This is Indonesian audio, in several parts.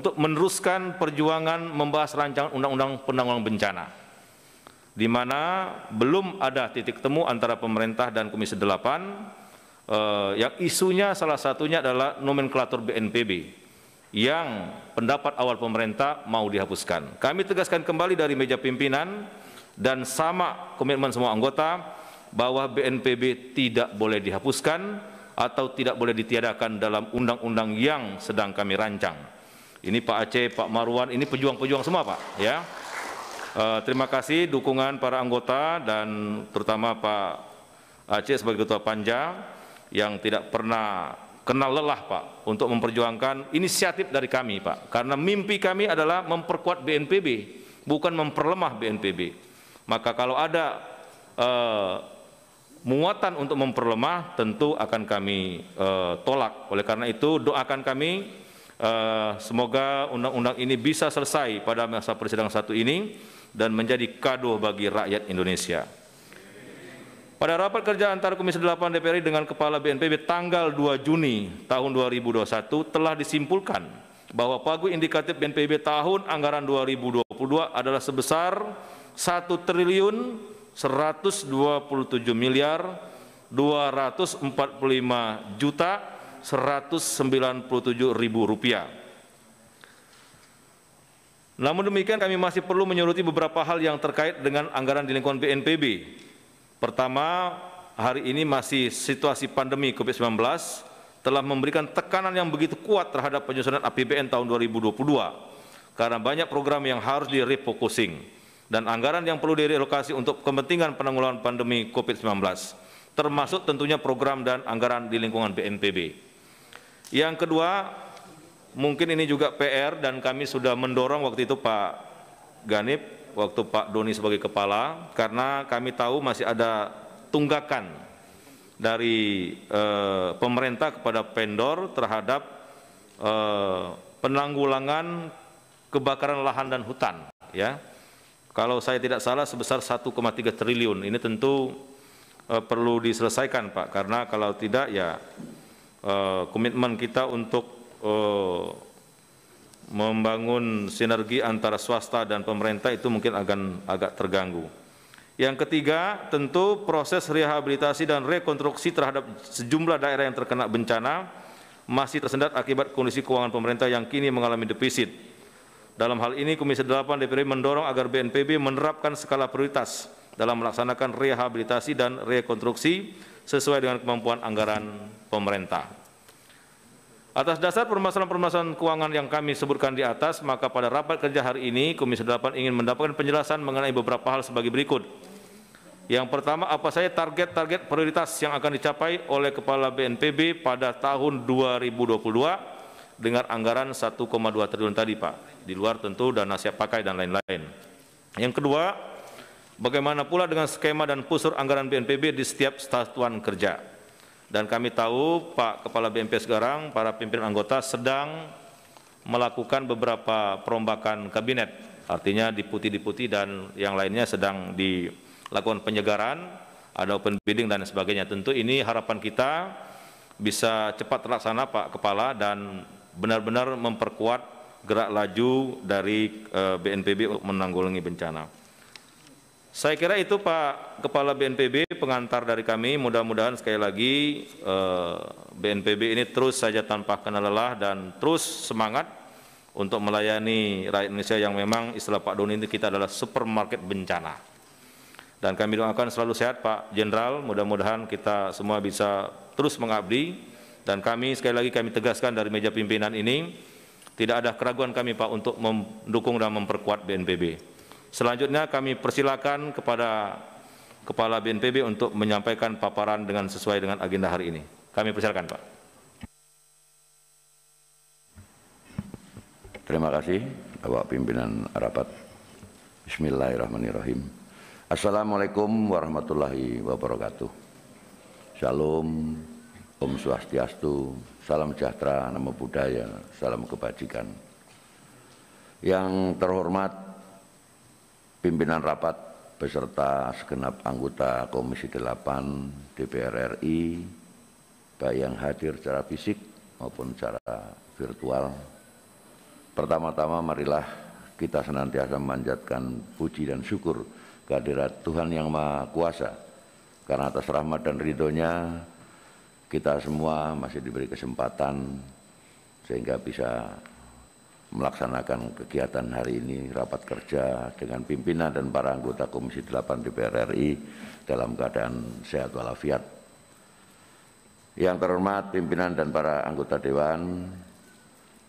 untuk meneruskan perjuangan membahas rancangan undang-undang penanggulangan bencana di mana belum ada titik temu antara pemerintah dan Komisi 8 eh, yang isunya salah satunya adalah nomenklatur BNPB yang pendapat awal pemerintah mau dihapuskan. Kami tegaskan kembali dari meja pimpinan dan sama komitmen semua anggota bahwa BNPB tidak boleh dihapuskan atau tidak boleh ditiadakan dalam undang-undang yang sedang kami rancang. Ini Pak Aceh, Pak Marwan, ini pejuang-pejuang semua Pak. Ya. Uh, terima kasih dukungan para anggota dan terutama Pak Aceh sebagai Ketua Panja yang tidak pernah kenal lelah Pak untuk memperjuangkan inisiatif dari kami Pak. Karena mimpi kami adalah memperkuat BNPB, bukan memperlemah BNPB. Maka kalau ada uh, muatan untuk memperlemah tentu akan kami e, tolak. Oleh karena itu doakan kami Eh, semoga undang-undang ini bisa selesai pada masa persidangan satu ini dan menjadi kado bagi rakyat Indonesia. Pada rapat kerja antara Komisi 8 DPR dengan Kepala BNPB tanggal 2 Juni tahun 2021 telah disimpulkan bahwa pagu indikatif BNPB tahun anggaran 2022 adalah sebesar 1 triliun 127 miliar 245 juta Rp197.000. Namun demikian kami masih perlu menyoroti beberapa hal yang terkait dengan anggaran di lingkungan BNPB. Pertama, hari ini masih situasi pandemi COVID-19 telah memberikan tekanan yang begitu kuat terhadap penyusunan APBN tahun 2022 karena banyak program yang harus direfocusing dan anggaran yang perlu direlokasi untuk kepentingan penanggulangan pandemi COVID-19 termasuk tentunya program dan anggaran di lingkungan BNPB. Yang kedua, mungkin ini juga PR dan kami sudah mendorong waktu itu Pak Ganip, waktu Pak Doni sebagai kepala, karena kami tahu masih ada tunggakan dari eh, pemerintah kepada vendor terhadap eh, penanggulangan kebakaran lahan dan hutan. Ya, kalau saya tidak salah sebesar 1,3 triliun. Ini tentu eh, perlu diselesaikan Pak, karena kalau tidak ya Eh, komitmen kita untuk eh, membangun sinergi antara swasta dan pemerintah itu mungkin akan agak terganggu. Yang ketiga, tentu proses rehabilitasi dan rekonstruksi terhadap sejumlah daerah yang terkena bencana masih tersendat akibat kondisi keuangan pemerintah yang kini mengalami defisit. Dalam hal ini, Komisi 8 DPR mendorong agar BNPB menerapkan skala prioritas dalam melaksanakan rehabilitasi dan rekonstruksi sesuai dengan kemampuan anggaran pemerintah. Atas dasar permasalahan-permasalahan keuangan yang kami sebutkan di atas, maka pada rapat kerja hari ini Komisi 8 ingin mendapatkan penjelasan mengenai beberapa hal sebagai berikut. Yang pertama, apa saja target-target prioritas yang akan dicapai oleh Kepala BNPB pada tahun 2022 dengan anggaran 1,2 triliun tadi Pak, di luar tentu dana siap pakai dan lain-lain. Yang kedua, Bagaimana pula dengan skema dan pusur anggaran BNPB di setiap satuan kerja? Dan kami tahu Pak Kepala BNP sekarang, para pimpinan anggota sedang melakukan beberapa perombakan kabinet, artinya diputi-diputi dan yang lainnya sedang dilakukan penyegaran, ada open bidding dan sebagainya. Tentu ini harapan kita bisa cepat terlaksana Pak Kepala dan benar-benar memperkuat gerak laju dari BNPB eh, untuk menanggulangi bencana. Saya kira itu Pak Kepala BNPB pengantar dari kami. Mudah-mudahan sekali lagi BNPB eh, ini terus saja tanpa kenal lelah dan terus semangat untuk melayani rakyat Indonesia yang memang istilah Pak Doni itu kita adalah supermarket bencana. Dan kami doakan selalu sehat Pak Jenderal, mudah-mudahan kita semua bisa terus mengabdi dan kami sekali lagi kami tegaskan dari meja pimpinan ini tidak ada keraguan kami Pak untuk mendukung dan memperkuat BNPB. Selanjutnya kami persilakan kepada Kepala BNPB untuk menyampaikan paparan dengan sesuai dengan agenda hari ini. Kami persilakan Pak. Terima kasih Bapak Pimpinan Rapat. Bismillahirrahmanirrahim. Assalamualaikum warahmatullahi wabarakatuh. Shalom, Om Swastiastu, Salam Sejahtera, Namo Buddhaya, Salam Kebajikan. Yang terhormat pimpinan rapat beserta segenap anggota Komisi 8 DPR RI baik yang hadir secara fisik maupun secara virtual. Pertama-tama marilah kita senantiasa memanjatkan puji dan syukur kehadirat Tuhan Yang Maha Kuasa karena atas rahmat dan ridhonya kita semua masih diberi kesempatan sehingga bisa melaksanakan kegiatan hari ini rapat kerja dengan pimpinan dan para anggota Komisi 8 DPR RI dalam keadaan sehat walafiat. Yang terhormat pimpinan dan para anggota Dewan,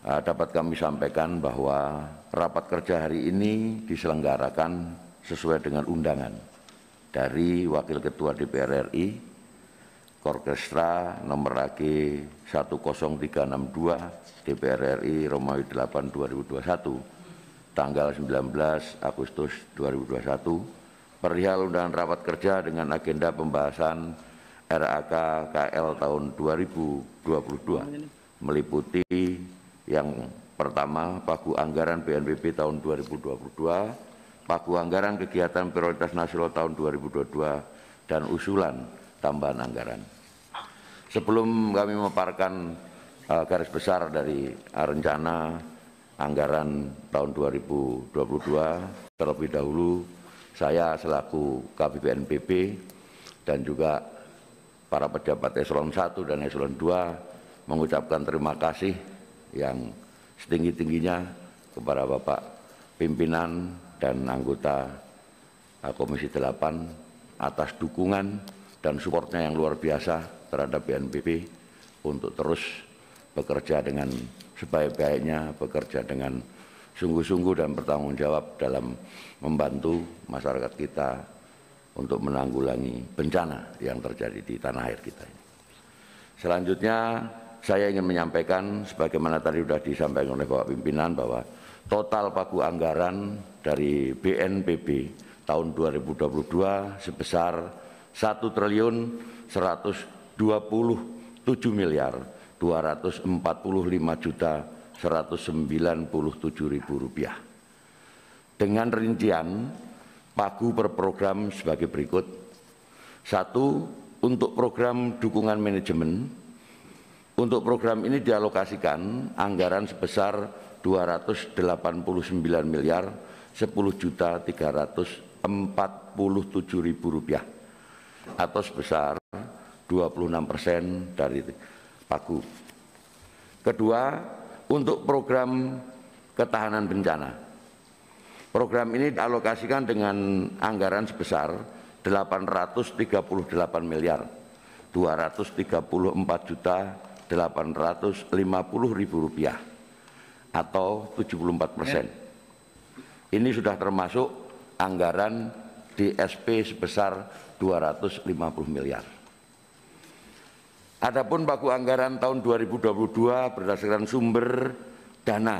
eh, dapat kami sampaikan bahwa rapat kerja hari ini diselenggarakan sesuai dengan undangan dari Wakil Ketua DPR RI Korkestra nomor lagi 10362 DPR RI Romawi 8 2021 tanggal 19 Agustus 2021 perihal undangan rapat kerja dengan agenda pembahasan RAK KL tahun 2022 meliputi yang pertama pagu anggaran BNPB tahun 2022 pagu anggaran kegiatan prioritas nasional tahun 2022 dan usulan tambahan anggaran sebelum kami memaparkan uh, garis besar dari eh, rencana anggaran tahun 2022 terlebih dahulu saya selaku KPPNPB dan juga para pejabat eselon 1 dan eselon 2 mengucapkan terima kasih yang setinggi-tingginya kepada Bapak pimpinan dan anggota eh, Komisi 8 atas dukungan dan supportnya yang luar biasa terhadap BNPB untuk terus bekerja dengan sebaik-baiknya, bekerja dengan sungguh-sungguh dan bertanggung jawab dalam membantu masyarakat kita untuk menanggulangi bencana yang terjadi di tanah air kita ini. Selanjutnya saya ingin menyampaikan sebagaimana tadi sudah disampaikan oleh Bapak Pimpinan bahwa total pagu anggaran dari BNPB tahun 2022 sebesar 1 triliun 100 27 miliar 245 juta 197 ribu rupiah. Dengan rincian pagu per program sebagai berikut. Satu, untuk program dukungan manajemen, untuk program ini dialokasikan anggaran sebesar 289 miliar 10 juta 347 ribu rupiah atau sebesar 26 persen dari pagu. Kedua, untuk program ketahanan bencana. Program ini dialokasikan dengan anggaran sebesar 838 miliar 234 juta 850 ribu rupiah atau 74 persen. Ini sudah termasuk anggaran DSP sebesar 250 miliar. Adapun baku anggaran tahun 2022 berdasarkan sumber dana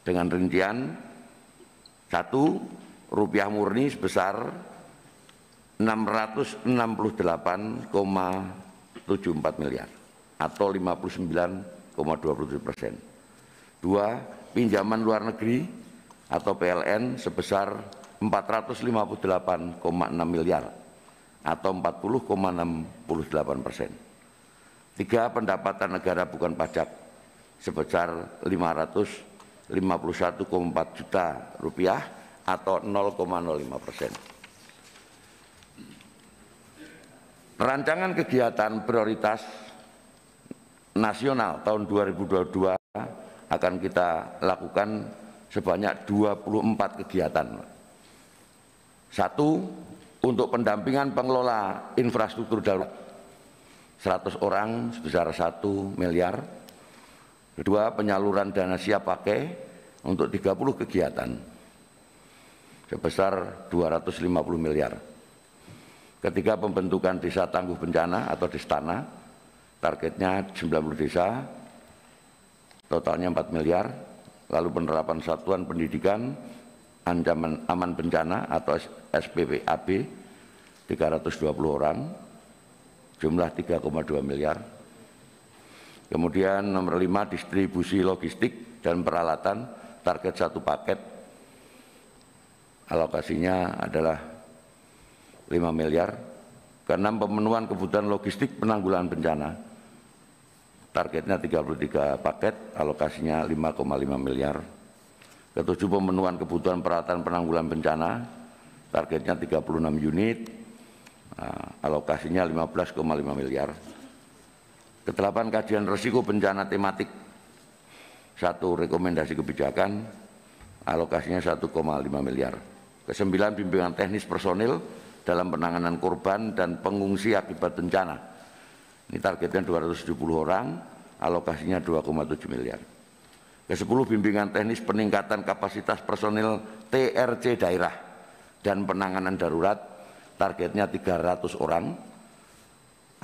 dengan rincian satu rupiah murni sebesar 668,74 miliar atau 59,27 persen. Dua, pinjaman luar negeri atau PLN sebesar 458,6 miliar atau 40,68 persen. Tiga, pendapatan negara bukan pajak sebesar 551,4 juta rupiah atau 0,05 persen. Rancangan kegiatan prioritas nasional tahun 2022 akan kita lakukan sebanyak 24 kegiatan. Satu, untuk pendampingan pengelola infrastruktur darurat 100 orang sebesar 1 miliar. Kedua, penyaluran dana siap pakai untuk 30 kegiatan sebesar 250 miliar. Ketiga, pembentukan desa tangguh bencana atau distana, targetnya 90 desa, totalnya 4 miliar. Lalu penerapan satuan pendidikan ancaman aman bencana atau SPPAB 320 orang jumlah 3,2 miliar. Kemudian nomor 5 distribusi logistik dan peralatan target satu paket alokasinya adalah 5 miliar. Keenam pemenuhan kebutuhan logistik penanggulangan bencana targetnya 33 paket alokasinya 5,5 miliar. Ketujuh pemenuhan kebutuhan peralatan penanggulangan bencana targetnya 36 unit Nah, alokasinya 15,5 miliar. Ketelapan kajian resiko bencana tematik, satu rekomendasi kebijakan, alokasinya 1,5 miliar. Kesembilan bimbingan teknis personil dalam penanganan korban dan pengungsi akibat bencana. Ini targetnya 270 orang, alokasinya 2,7 miliar. Kesepuluh bimbingan teknis peningkatan kapasitas personil TRC daerah dan penanganan darurat targetnya 300 orang,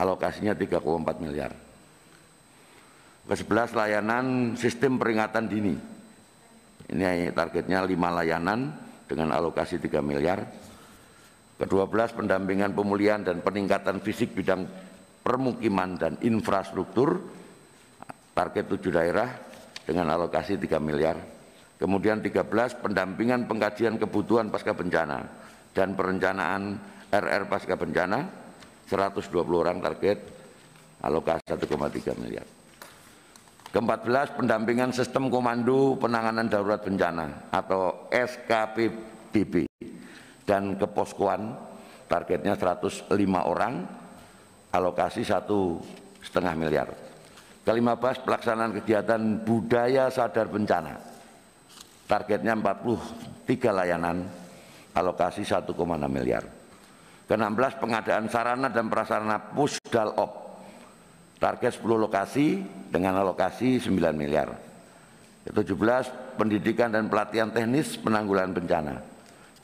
alokasinya 3,4 miliar. Ke-11 layanan sistem peringatan dini. Ini targetnya 5 layanan dengan alokasi 3 miliar. Ke-12 pendampingan pemulihan dan peningkatan fisik bidang permukiman dan infrastruktur target 7 daerah dengan alokasi 3 miliar. Kemudian 13 pendampingan pengkajian kebutuhan pasca bencana dan perencanaan RR pasca bencana 120 orang target alokasi 1,3 miliar. Keempat belas pendampingan sistem komando penanganan darurat bencana atau SKPBB dan keposkoan targetnya 105 orang alokasi satu setengah miliar. Kelima belas pelaksanaan kegiatan budaya sadar bencana targetnya 43 layanan alokasi 1,6 miliar. Ke-16 pengadaan sarana dan prasarana op. Target 10 lokasi dengan alokasi 9 miliar. Ke-17 pendidikan dan pelatihan teknis penanggulangan bencana.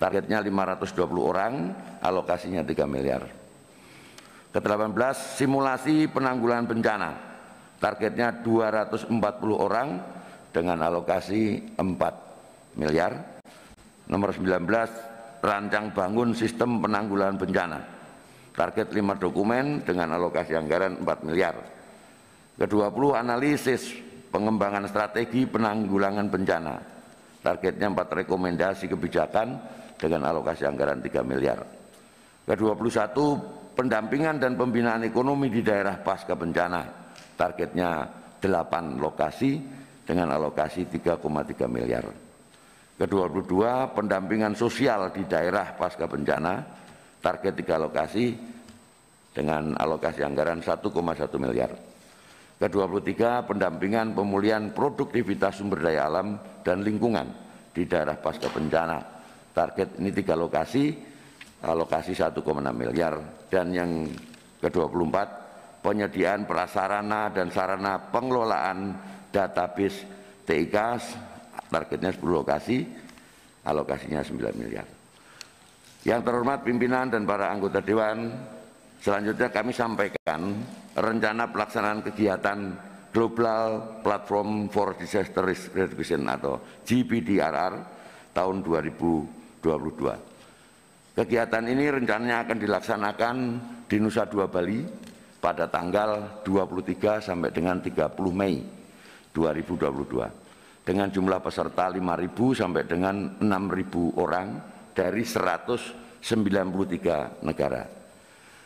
Targetnya 520 orang, alokasinya 3 miliar. Ke-18 simulasi penanggulangan bencana. Targetnya 240 orang dengan alokasi 4 miliar. Nomor 19 rancang bangun sistem penanggulangan bencana. Target lima dokumen dengan alokasi anggaran 4 miliar. Kedua puluh analisis pengembangan strategi penanggulangan bencana. Targetnya empat rekomendasi kebijakan dengan alokasi anggaran 3 miliar. Kedua puluh satu pendampingan dan pembinaan ekonomi di daerah pasca bencana. Targetnya delapan lokasi dengan alokasi 3,3 miliar ke-22 pendampingan sosial di daerah pasca bencana target tiga lokasi dengan alokasi anggaran 1,1 miliar. Ke-23 pendampingan pemulihan produktivitas sumber daya alam dan lingkungan di daerah pasca bencana. Target ini tiga lokasi, alokasi 1,6 miliar. Dan yang ke-24 penyediaan prasarana dan sarana pengelolaan database TIK targetnya 10 lokasi, alokasinya 9 miliar. Yang terhormat pimpinan dan para anggota Dewan, selanjutnya kami sampaikan rencana pelaksanaan kegiatan Global Platform for Disaster Risk Reduction atau GPDRR tahun 2022. Kegiatan ini rencananya akan dilaksanakan di Nusa Dua Bali pada tanggal 23 sampai dengan 30 Mei 2022 dengan jumlah peserta 5.000 sampai dengan 6.000 orang dari 193 negara.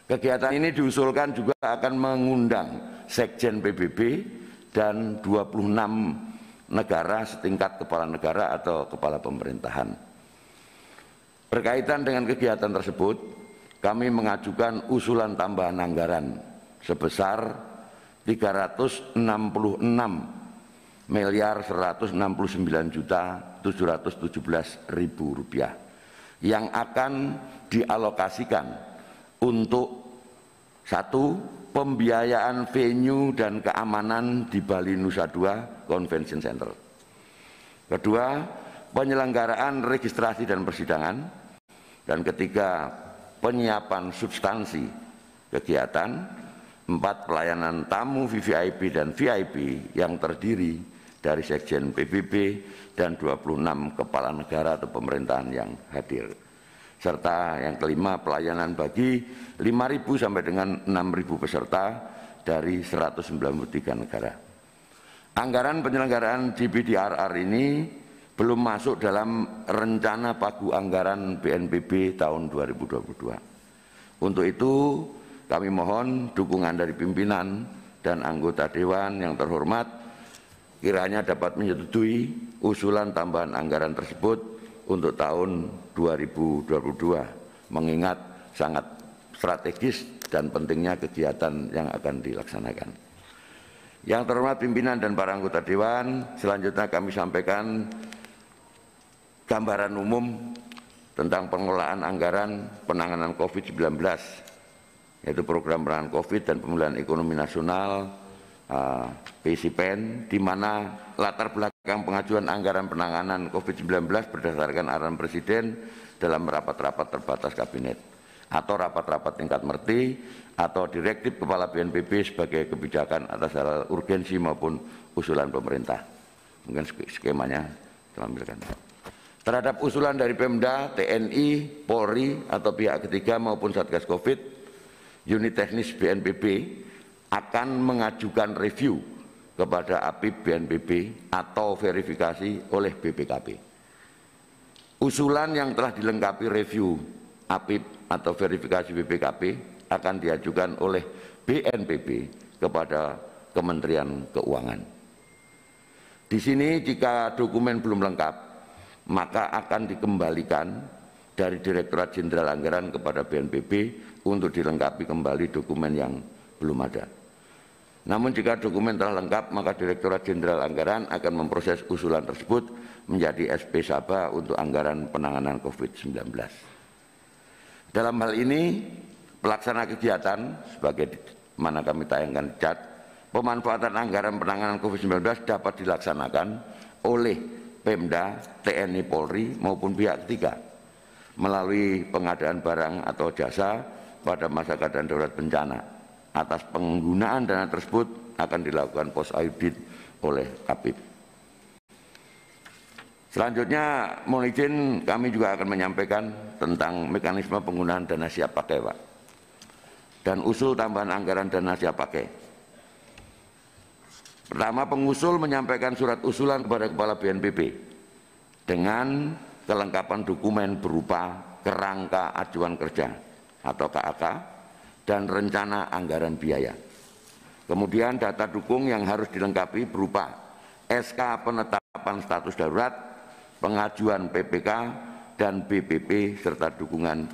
Kegiatan ini diusulkan juga akan mengundang Sekjen PBB dan 26 negara setingkat kepala negara atau kepala pemerintahan. Berkaitan dengan kegiatan tersebut, kami mengajukan usulan tambahan anggaran sebesar 366 miliar 169 juta 717 ribu rupiah yang akan dialokasikan untuk satu pembiayaan venue dan keamanan di Bali Nusa Dua Convention Center. Kedua, penyelenggaraan registrasi dan persidangan. Dan ketiga, penyiapan substansi kegiatan. Empat, pelayanan tamu VVIP dan VIP yang terdiri dari Sekjen PBB dan 26 kepala negara atau pemerintahan yang hadir. Serta yang kelima pelayanan bagi 5.000 sampai dengan 6.000 peserta dari 193 negara. Anggaran penyelenggaraan GBDRR ini belum masuk dalam rencana pagu anggaran BNPB tahun 2022. Untuk itu kami mohon dukungan dari pimpinan dan anggota Dewan yang terhormat kiranya dapat menyetujui usulan tambahan anggaran tersebut untuk tahun 2022 mengingat sangat strategis dan pentingnya kegiatan yang akan dilaksanakan. Yang terhormat pimpinan dan para anggota dewan, selanjutnya kami sampaikan gambaran umum tentang pengelolaan anggaran penanganan COVID-19 yaitu program penanganan COVID dan pemulihan ekonomi nasional Ah, PC PCPEN di mana latar belakang pengajuan anggaran penanganan COVID-19 berdasarkan arahan Presiden dalam rapat-rapat terbatas kabinet atau rapat-rapat tingkat merti atau direktif Kepala BNPB sebagai kebijakan atas hal urgensi maupun usulan pemerintah. Mungkin skemanya terambilkan. Terhadap usulan dari Pemda, TNI, Polri atau pihak ketiga maupun Satgas Covid, unit teknis BNPB akan mengajukan review kepada API BNPB atau verifikasi oleh BPKP. Usulan yang telah dilengkapi review API atau verifikasi BPKP akan diajukan oleh BNPB kepada Kementerian Keuangan. Di sini jika dokumen belum lengkap, maka akan dikembalikan dari Direktorat Jenderal Anggaran kepada BNPB untuk dilengkapi kembali dokumen yang belum ada. Namun jika dokumen telah lengkap, maka Direktorat Jenderal Anggaran akan memproses usulan tersebut menjadi SP Saba untuk anggaran penanganan COVID-19. Dalam hal ini, pelaksana kegiatan sebagai mana kami tayangkan cat, pemanfaatan anggaran penanganan COVID-19 dapat dilaksanakan oleh Pemda, TNI Polri maupun pihak ketiga melalui pengadaan barang atau jasa pada masyarakat dan darurat bencana atas penggunaan dana tersebut akan dilakukan pos audit oleh KPIP. Selanjutnya, mohon izin kami juga akan menyampaikan tentang mekanisme penggunaan dana siap pakai, Pak. Dan usul tambahan anggaran dana siap pakai. Pertama, pengusul menyampaikan surat usulan kepada Kepala BNPB dengan kelengkapan dokumen berupa kerangka acuan kerja atau KAK dan rencana anggaran biaya. Kemudian data dukung yang harus dilengkapi berupa SK penetapan status darurat, pengajuan PPK dan BPP serta dukungan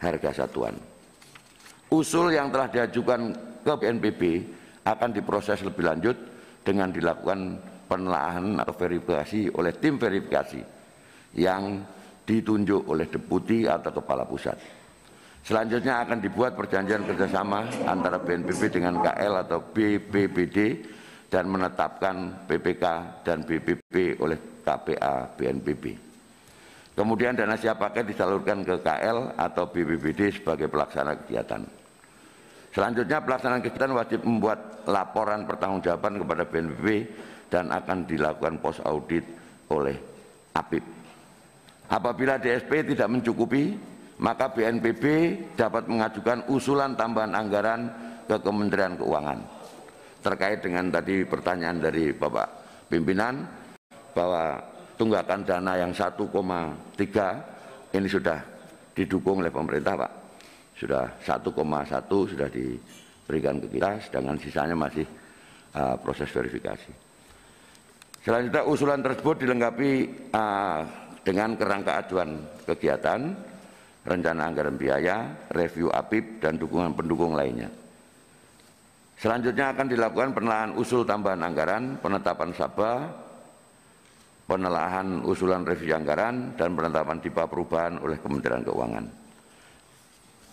harga satuan. Usul yang telah diajukan ke BNPB akan diproses lebih lanjut dengan dilakukan penelaahan atau verifikasi oleh tim verifikasi yang ditunjuk oleh deputi atau kepala pusat. Selanjutnya akan dibuat perjanjian kerjasama antara BNPB dengan KL atau BPBD dan menetapkan PPK dan BPP oleh KPA BNPB. Kemudian dana siap pakai disalurkan ke KL atau BPBD sebagai pelaksana kegiatan. Selanjutnya pelaksanaan kegiatan wajib membuat laporan pertanggungjawaban kepada BNPB dan akan dilakukan pos audit oleh APIP. Apabila DSP tidak mencukupi, maka BNPB dapat mengajukan usulan tambahan anggaran ke Kementerian Keuangan. Terkait dengan tadi pertanyaan dari Bapak pimpinan bahwa tunggakan dana yang 1,3 ini sudah didukung oleh pemerintah, Pak. Sudah 1,1 sudah diberikan ke kita, sedangkan sisanya masih uh, proses verifikasi. Selanjutnya usulan tersebut dilengkapi uh, dengan kerangka acuan kegiatan rencana anggaran biaya, review APIP, dan dukungan pendukung lainnya. Selanjutnya akan dilakukan penelaahan usul tambahan anggaran, penetapan sabah, penelaahan usulan revisi anggaran, dan penetapan tipe perubahan oleh Kementerian Keuangan.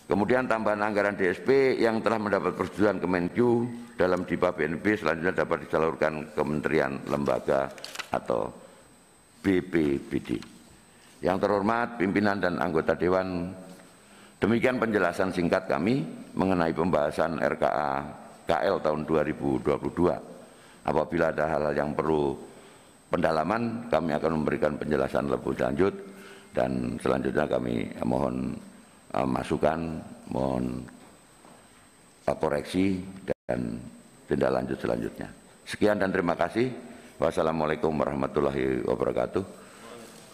Kemudian tambahan anggaran DSP yang telah mendapat persetujuan Kemenkyu dalam DIPA BNP selanjutnya dapat disalurkan Kementerian Lembaga atau BPBD. Yang terhormat pimpinan dan anggota Dewan, demikian penjelasan singkat kami mengenai pembahasan RKA KL tahun 2022. Apabila ada hal-hal yang perlu pendalaman, kami akan memberikan penjelasan lebih lanjut dan selanjutnya kami mohon uh, masukan, mohon uh, koreksi dan tindak lanjut selanjutnya. Sekian dan terima kasih. Wassalamualaikum warahmatullahi wabarakatuh.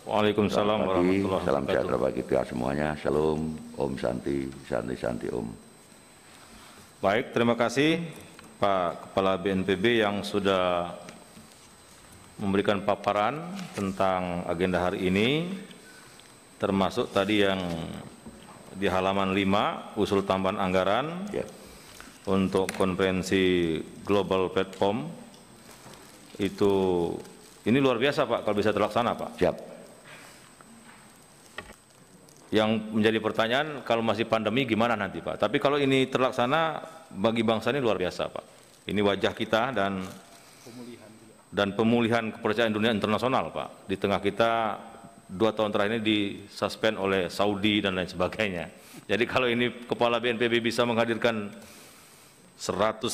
Waalaikumsalam warahmatullahi wabarakatuh. Salam sejahtera bagi kita semuanya. Salam Om Santi, Santi Santi Om. Baik, terima kasih Pak Kepala BNPB yang sudah memberikan paparan tentang agenda hari ini termasuk tadi yang di halaman 5 usul tambahan anggaran ya. untuk konferensi global platform itu ini luar biasa Pak kalau bisa terlaksana Pak. Siap. Yang menjadi pertanyaan kalau masih pandemi gimana nanti Pak? Tapi kalau ini terlaksana bagi bangsa ini luar biasa Pak. Ini wajah kita dan pemulihan dan pemulihan kepercayaan dunia internasional Pak. Di tengah kita dua tahun terakhir ini disuspend oleh Saudi dan lain sebagainya. Jadi kalau ini kepala BNPB bisa menghadirkan 193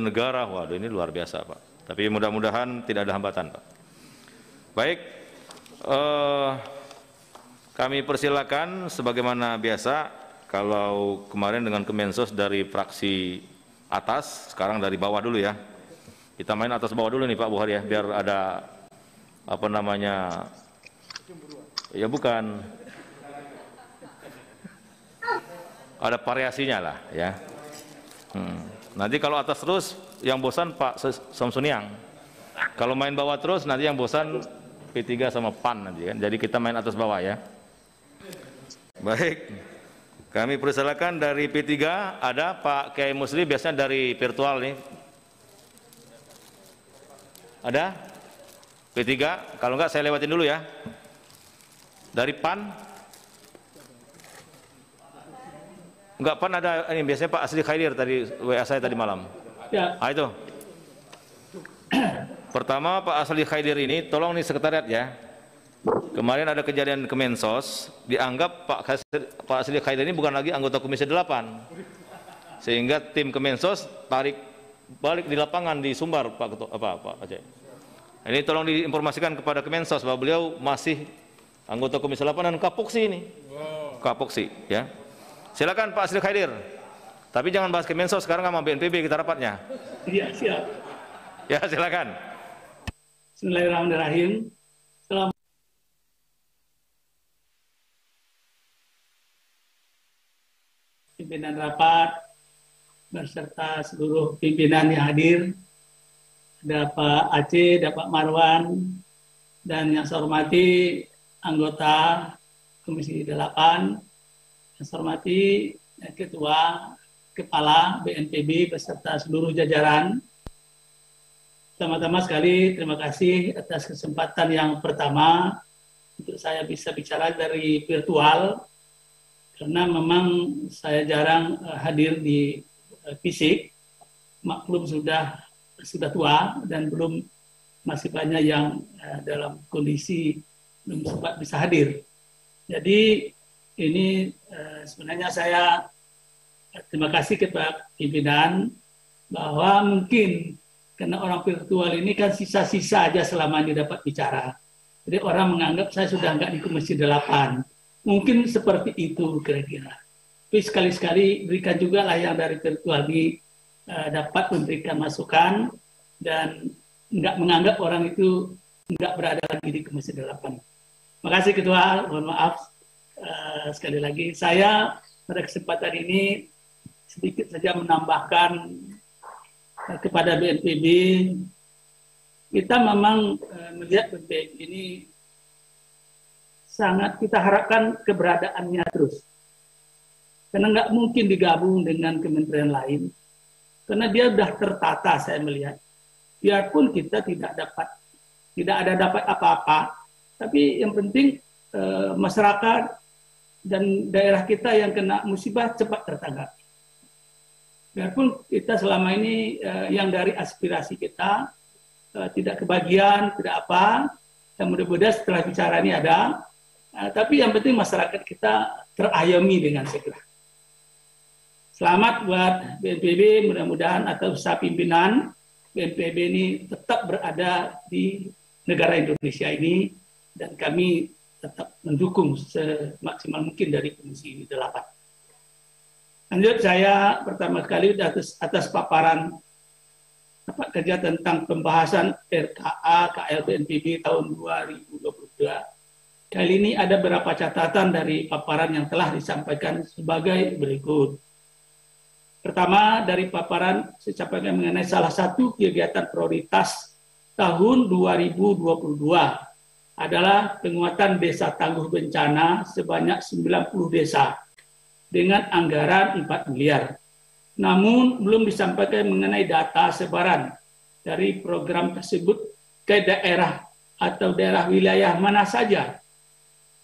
negara, waduh ini luar biasa Pak. Tapi mudah-mudahan tidak ada hambatan Pak. Baik, uh, kami persilakan sebagaimana biasa kalau kemarin dengan Kemensos dari fraksi atas, sekarang dari bawah dulu ya. Kita main atas bawah dulu nih Pak Buhari ya, biar ada apa namanya ya bukan ada variasinya lah ya hmm. nanti kalau atas terus yang bosan Pak Samsuniang kalau main bawah terus nanti yang bosan P3 sama PAN nanti kan jadi kita main atas bawah ya Baik. Kami persilakan dari P3 ada Pak Kiai Musli biasanya dari virtual nih. Ada? P3, kalau enggak saya lewatin dulu ya. Dari PAN? Enggak PAN ada ini biasanya Pak Asli Khairir tadi WA saya tadi malam. Ya. Ah itu. Pertama Pak Asli Khairir ini tolong nih sekretariat ya Kemarin ada kejadian Kemensos, dianggap Pak Kasir, Pak Asri Khairil ini bukan lagi anggota Komisi 8. Sehingga tim Kemensos tarik balik di lapangan di Sumbar Pak Ketua, apa Pak Aceh. Ini tolong diinformasikan kepada Kemensos bahwa beliau masih anggota Komisi 8 dan Kapoksi ini. Kapoksi ya. Silakan Pak Asri Khaidir. Tapi jangan bahas Kemensos sekarang sama BNPB kita rapatnya. Iya, siap. Ya, silakan. Bismillahirrahmanirrahim. pimpinan rapat, berserta seluruh pimpinan yang hadir, ada Pak Aceh, ada Pak Marwan, dan yang saya hormati anggota Komisi 8, yang saya hormati eh, Ketua Kepala BNPB beserta seluruh jajaran. Pertama-tama sekali terima kasih atas kesempatan yang pertama untuk saya bisa bicara dari virtual karena memang saya jarang eh, hadir di eh, fisik maklum sudah sudah tua dan belum masih banyak yang eh, dalam kondisi belum sempat bisa hadir jadi ini sebenarnya saya terima kasih kepada pimpinan bahwa mungkin karena orang virtual ini kan sisa-sisa aja selama ini dapat bicara. Jadi orang menganggap saya sudah nggak di komisi 8. Mungkin seperti itu kira-kira. Tapi sekali-sekali berikan juga lah yang dari ketua uh, eh, dapat memberikan masukan dan nggak menganggap orang itu nggak berada lagi di Komisi 8. kasih Ketua, mohon maaf uh, sekali lagi. Saya pada kesempatan ini sedikit saja menambahkan eh, kepada BNPB, kita memang uh, melihat BNPB ini sangat kita harapkan keberadaannya terus. Karena nggak mungkin digabung dengan kementerian lain, karena dia sudah tertata saya melihat. Biarpun kita tidak dapat, tidak ada dapat apa-apa, tapi yang penting e, masyarakat dan daerah kita yang kena musibah cepat tertanggapi. Biarpun kita selama ini e, yang dari aspirasi kita e, tidak kebagian, tidak apa, Dan mudah-mudahan setelah bicara ini ada, Nah, tapi yang penting masyarakat kita terayomi dengan segera. Selamat buat BNPB, mudah-mudahan atau usaha pimpinan BNPB ini tetap berada di negara Indonesia ini dan kami tetap mendukung semaksimal mungkin dari Komisi ini delapan. Lanjut saya pertama kali atas, atas paparan kerja tentang pembahasan RKA KLBNPB tahun 2022 Kali ini ada beberapa catatan dari paparan yang telah disampaikan sebagai berikut. Pertama, dari paparan saya mengenai salah satu kegiatan prioritas tahun 2022 adalah penguatan desa tangguh bencana sebanyak 90 desa dengan anggaran 4 miliar. Namun belum disampaikan mengenai data sebaran dari program tersebut ke daerah atau daerah wilayah mana saja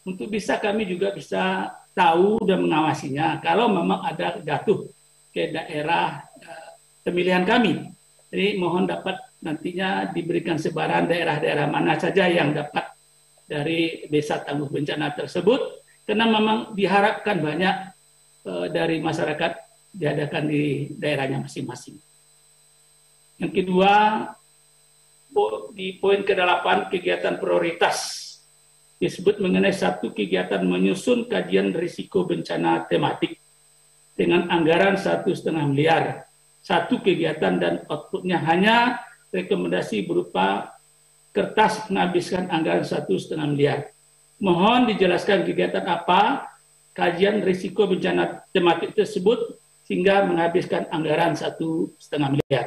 untuk bisa kami juga bisa tahu dan mengawasinya kalau memang ada jatuh ke daerah eh, pemilihan kami. Jadi mohon dapat nantinya diberikan sebaran daerah-daerah mana saja yang dapat dari desa tangguh bencana tersebut karena memang diharapkan banyak eh, dari masyarakat diadakan di daerahnya masing-masing. Yang kedua di poin ke-8 kegiatan prioritas disebut mengenai satu kegiatan menyusun kajian risiko bencana tematik dengan anggaran satu setengah miliar satu kegiatan dan outputnya hanya rekomendasi berupa kertas menghabiskan anggaran satu setengah miliar. Mohon dijelaskan kegiatan apa kajian risiko bencana tematik tersebut sehingga menghabiskan anggaran satu setengah miliar.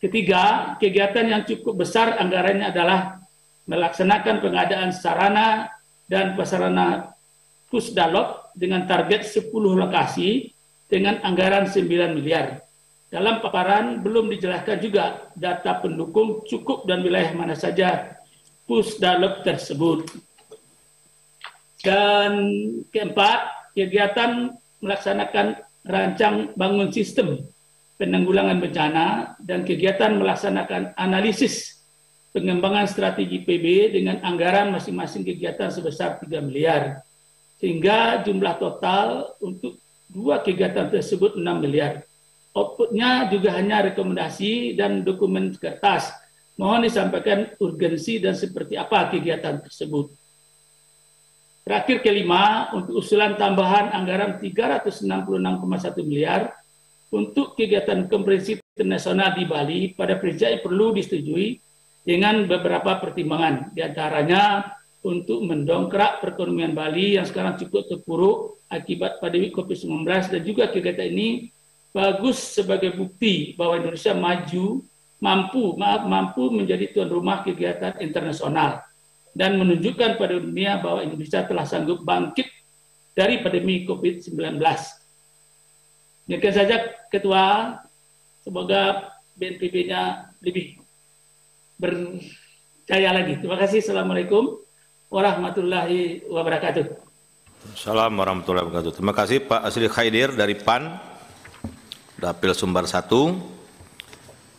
Ketiga, kegiatan yang cukup besar anggarannya adalah melaksanakan pengadaan sarana dan prasarana Pusdalop dengan target 10 lokasi dengan anggaran 9 miliar. Dalam paparan belum dijelaskan juga data pendukung cukup dan wilayah mana saja Pusdalop tersebut. Dan keempat, kegiatan melaksanakan rancang bangun sistem penanggulangan bencana dan kegiatan melaksanakan analisis pengembangan strategi PB dengan anggaran masing-masing kegiatan sebesar 3 miliar. Sehingga jumlah total untuk dua kegiatan tersebut 6 miliar. Outputnya juga hanya rekomendasi dan dokumen kertas. Mohon disampaikan urgensi dan seperti apa kegiatan tersebut. Terakhir kelima, untuk usulan tambahan anggaran 366,1 miliar untuk kegiatan konferensi internasional di Bali pada perizinan perlu disetujui dengan beberapa pertimbangan, diantaranya untuk mendongkrak perekonomian Bali yang sekarang cukup terpuruk akibat pandemi COVID-19 dan juga kegiatan ini bagus sebagai bukti bahwa Indonesia maju, mampu, maaf, mampu menjadi tuan rumah kegiatan internasional dan menunjukkan pada dunia bahwa Indonesia telah sanggup bangkit dari pandemi COVID-19. Demikian saja Ketua, semoga BNPB-nya lebih berjaya lagi. Terima kasih. Assalamualaikum warahmatullahi wabarakatuh. Assalamualaikum warahmatullahi wabarakatuh. Terima kasih Pak Asli Khaidir dari PAN, Dapil Sumbar 1.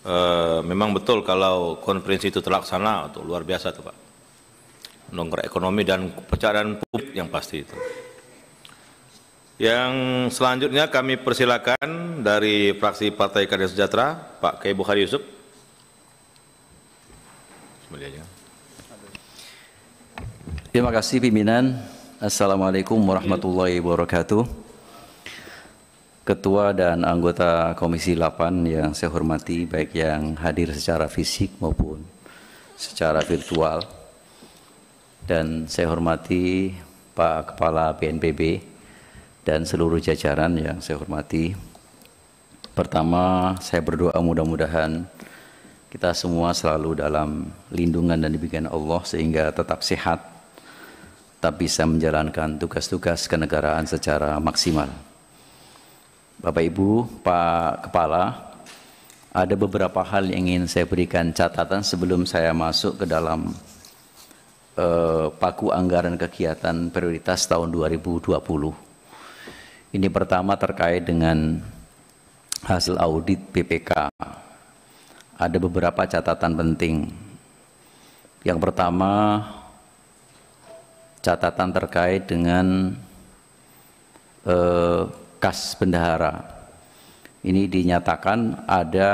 E, eh, memang betul kalau konferensi itu terlaksana, itu luar biasa tuh Pak. Mendongkrak ekonomi dan percayaan publik yang pasti itu. Yang selanjutnya kami persilakan dari fraksi Partai Karya Sejahtera, Pak Kiai Yusuf. Terima kasih pimpinan. Assalamualaikum warahmatullahi wabarakatuh. Ketua dan anggota Komisi 8 yang saya hormati, baik yang hadir secara fisik maupun secara virtual. Dan saya hormati Pak Kepala BNPB dan seluruh jajaran yang saya hormati. Pertama, saya berdoa mudah-mudahan kita semua selalu dalam lindungan dan diberikan Allah sehingga tetap sehat tetap bisa menjalankan tugas-tugas kenegaraan secara maksimal. Bapak Ibu, Pak Kepala, ada beberapa hal yang ingin saya berikan catatan sebelum saya masuk ke dalam eh, paku anggaran kegiatan prioritas tahun 2020. Ini pertama terkait dengan hasil audit BPK ada beberapa catatan penting. Yang pertama, catatan terkait dengan eh, kas bendahara. Ini dinyatakan ada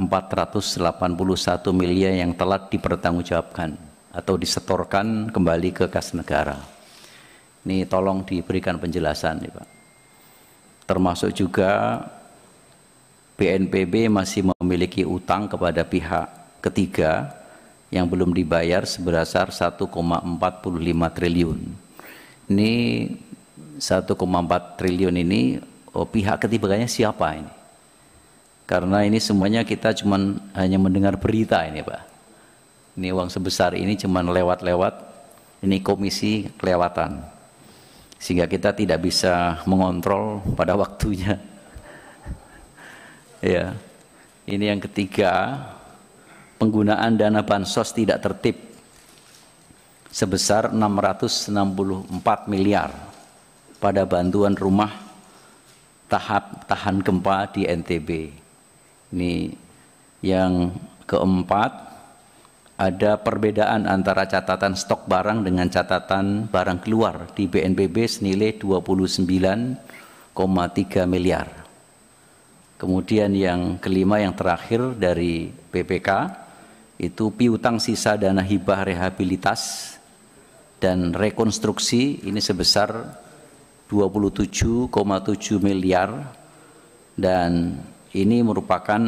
481 miliar yang telat dipertanggungjawabkan atau disetorkan kembali ke kas negara. Ini tolong diberikan penjelasan, nih, Pak. Termasuk juga BNPB masih memiliki utang kepada pihak ketiga yang belum dibayar sebesar 1,45 triliun. Ini 1,4 triliun ini oh, pihak ketiganya siapa ini? Karena ini semuanya kita cuman hanya mendengar berita ini, Pak. Ini uang sebesar ini cuman lewat-lewat. Ini komisi kelewatan. Sehingga kita tidak bisa mengontrol pada waktunya Ya. Ini yang ketiga, penggunaan dana bansos tidak tertib sebesar 664 miliar pada bantuan rumah tahap tahan gempa di NTB. Ini yang keempat ada perbedaan antara catatan stok barang dengan catatan barang keluar di BNPB senilai 29,3 miliar. Kemudian yang kelima yang terakhir dari PPK itu piutang sisa dana hibah rehabilitas dan rekonstruksi ini sebesar 27,7 miliar dan ini merupakan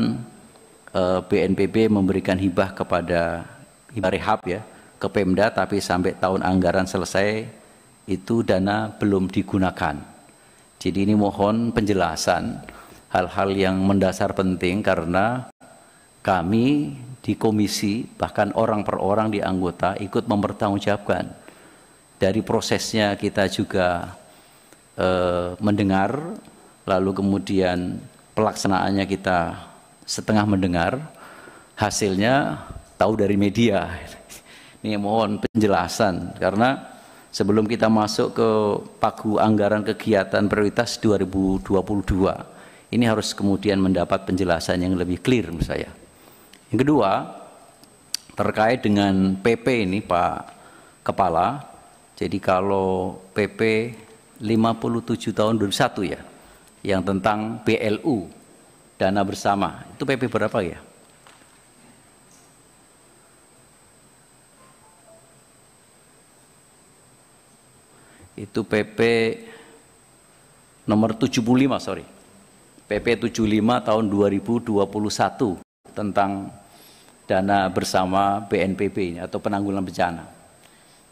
eh, BNPB memberikan hibah kepada hibah rehab ya ke Pemda tapi sampai tahun anggaran selesai itu dana belum digunakan. Jadi ini mohon penjelasan hal-hal yang mendasar penting karena kami di komisi bahkan orang per orang di anggota ikut mempertanggungjawabkan dari prosesnya kita juga e, mendengar lalu kemudian pelaksanaannya kita setengah mendengar hasilnya tahu dari media ini mohon penjelasan karena sebelum kita masuk ke pagu anggaran kegiatan prioritas 2022 ini harus kemudian mendapat penjelasan yang lebih clear menurut saya. Yang kedua, terkait dengan PP ini Pak Kepala. Jadi kalau PP 57 tahun 2001 ya, yang tentang BLU, dana bersama. Itu PP berapa ya? Itu PP nomor 75, sorry. PP 75 tahun 2021 tentang dana bersama BNPB atau penanggulangan bencana.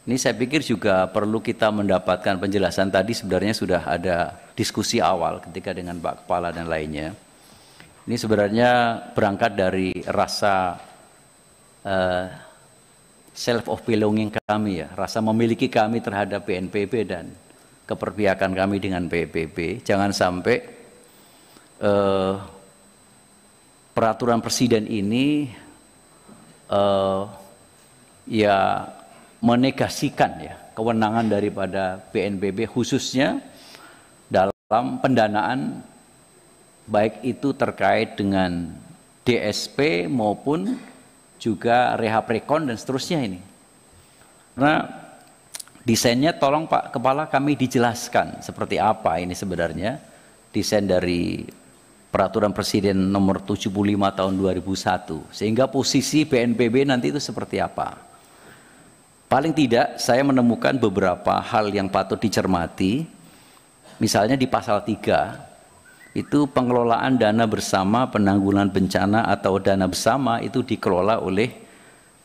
Ini saya pikir juga perlu kita mendapatkan penjelasan tadi sebenarnya sudah ada diskusi awal ketika dengan Pak Kepala dan lainnya. Ini sebenarnya berangkat dari rasa uh, self of belonging kami ya, rasa memiliki kami terhadap BNPB dan keperpihakan kami dengan BNPB Jangan sampai eh, peraturan presiden ini eh, ya menegasikan ya kewenangan daripada PNBB khususnya dalam pendanaan baik itu terkait dengan DSP maupun juga rehab rekon dan seterusnya ini. Karena desainnya tolong Pak Kepala kami dijelaskan seperti apa ini sebenarnya desain dari peraturan presiden nomor 75 tahun 2001 sehingga posisi BNPB nanti itu seperti apa paling tidak saya menemukan beberapa hal yang patut dicermati misalnya di pasal 3 itu pengelolaan dana bersama penanggulangan bencana atau dana bersama itu dikelola oleh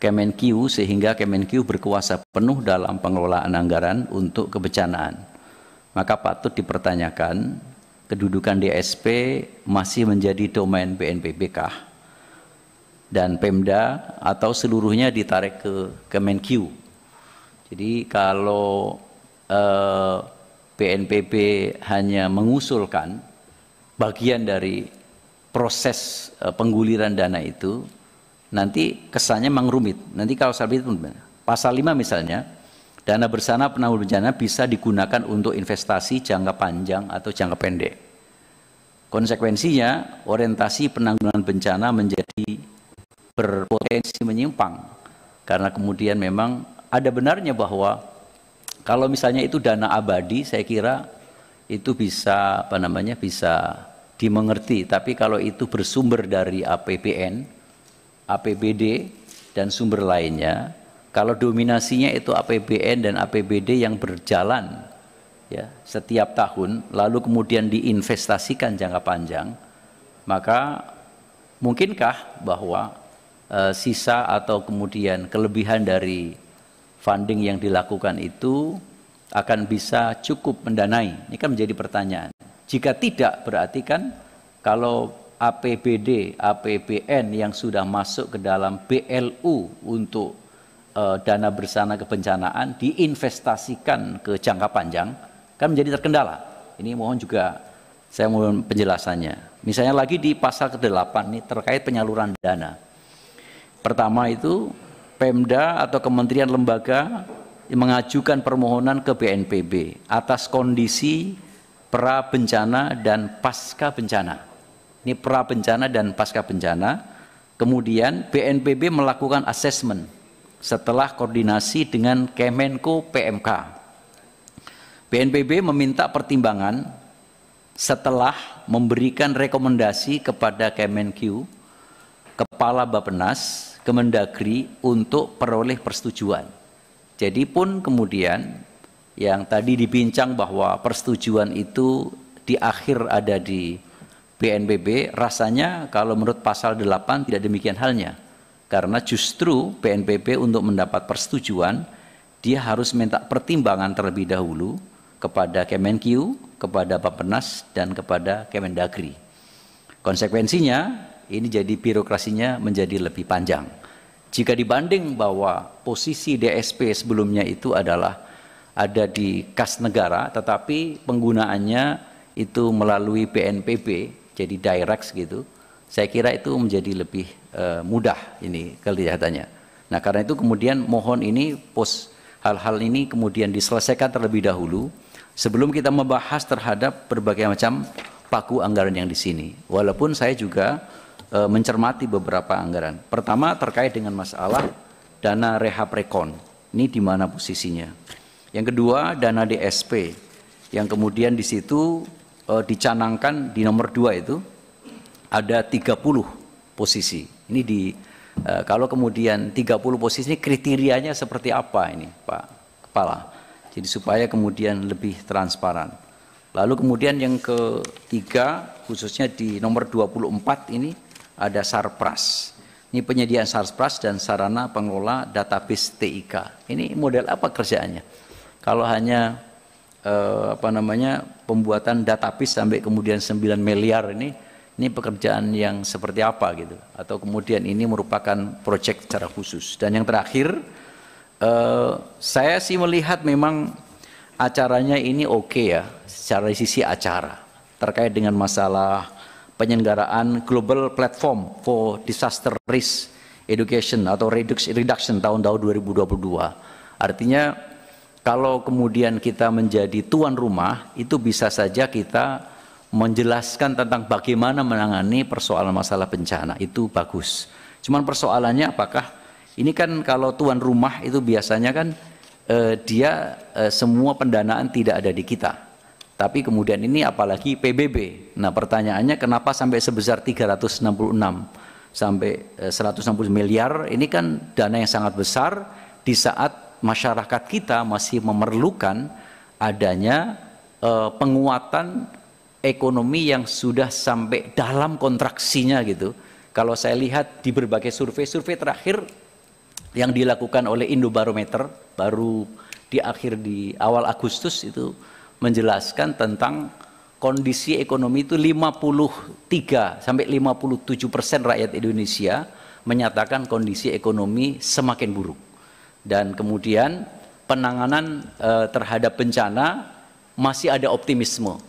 Kemenkyu sehingga Kemenkyu berkuasa penuh dalam pengelolaan anggaran untuk kebencanaan maka patut dipertanyakan kedudukan DSP masih menjadi domain BNPBK dan Pemda atau seluruhnya ditarik ke Kemenkyu. Jadi kalau eh, BNPB hanya mengusulkan bagian dari proses eh, pengguliran dana itu, nanti kesannya mengrumit. Nanti kalau saya itu pasal 5 misalnya, Dana bersana penanggul bencana bisa digunakan untuk investasi jangka panjang atau jangka pendek. Konsekuensinya, orientasi penanggulangan bencana menjadi berpotensi menyimpang karena kemudian memang ada benarnya bahwa kalau misalnya itu dana abadi, saya kira itu bisa apa namanya bisa dimengerti. Tapi kalau itu bersumber dari APBN, APBD dan sumber lainnya, kalau dominasinya itu APBN dan APBD yang berjalan ya setiap tahun lalu kemudian diinvestasikan jangka panjang, maka mungkinkah bahwa e, sisa atau kemudian kelebihan dari funding yang dilakukan itu akan bisa cukup mendanai? Ini kan menjadi pertanyaan. Jika tidak berarti kan kalau APBD, APBN yang sudah masuk ke dalam BLU untuk uh, dana bersana kebencanaan diinvestasikan ke jangka panjang kan menjadi terkendala. Ini mohon juga saya mohon penjelasannya. Misalnya lagi di pasal ke-8 nih terkait penyaluran dana. Pertama itu Pemda atau kementerian lembaga mengajukan permohonan ke BNPB atas kondisi pra bencana dan pasca bencana. Ini pra bencana dan pasca bencana. Kemudian BNPB melakukan asesmen setelah koordinasi dengan Kemenko PMK. BNPB meminta pertimbangan setelah memberikan rekomendasi kepada Kemenq, Kepala Bapenas, Kemendagri untuk peroleh persetujuan. Jadi pun kemudian yang tadi dibincang bahwa persetujuan itu di akhir ada di BNPB, rasanya kalau menurut pasal 8 tidak demikian halnya karena justru BNPB untuk mendapat persetujuan dia harus minta pertimbangan terlebih dahulu kepada Kemenq, kepada Bappenas dan kepada Kemendagri. Konsekuensinya ini jadi birokrasinya menjadi lebih panjang. Jika dibanding bahwa posisi DSP sebelumnya itu adalah ada di kas negara tetapi penggunaannya itu melalui BNPB jadi direct gitu. Saya kira itu menjadi lebih e, mudah ini kelihatannya. Nah karena itu kemudian mohon ini pos hal-hal ini kemudian diselesaikan terlebih dahulu sebelum kita membahas terhadap berbagai macam paku anggaran yang di sini. Walaupun saya juga e, mencermati beberapa anggaran. Pertama terkait dengan masalah dana rehab rekon. Ini di mana posisinya? Yang kedua dana DSP yang kemudian di situ e, dicanangkan di nomor dua itu ada 30 posisi ini di e, kalau kemudian 30 posisi ini kriterianya seperti apa ini Pak Kepala. Jadi supaya kemudian lebih transparan. Lalu kemudian yang ketiga khususnya di nomor 24 ini ada Sarpras. Ini penyediaan Sarpras dan sarana pengelola database TIK. Ini model apa kerjaannya? Kalau hanya eh, apa namanya pembuatan database sampai kemudian 9 miliar ini ini pekerjaan yang seperti apa gitu atau kemudian ini merupakan proyek secara khusus dan yang terakhir eh, saya sih melihat memang acaranya ini oke okay ya secara sisi acara terkait dengan masalah penyelenggaraan Global Platform for Disaster Risk Education atau Reduction tahun tahun 2022 artinya kalau kemudian kita menjadi tuan rumah itu bisa saja kita menjelaskan tentang bagaimana menangani persoalan masalah bencana itu bagus. Cuman persoalannya apakah ini kan kalau tuan rumah itu biasanya kan eh, dia eh, semua pendanaan tidak ada di kita. Tapi kemudian ini apalagi PBB. Nah, pertanyaannya kenapa sampai sebesar 366 sampai eh, 160 miliar ini kan dana yang sangat besar di saat masyarakat kita masih memerlukan adanya eh, penguatan ekonomi yang sudah sampai dalam kontraksinya gitu. Kalau saya lihat di berbagai survei, survei terakhir yang dilakukan oleh Indobarometer baru di akhir di awal Agustus itu menjelaskan tentang kondisi ekonomi itu 53 sampai 57 persen rakyat Indonesia menyatakan kondisi ekonomi semakin buruk dan kemudian penanganan e, terhadap bencana masih ada optimisme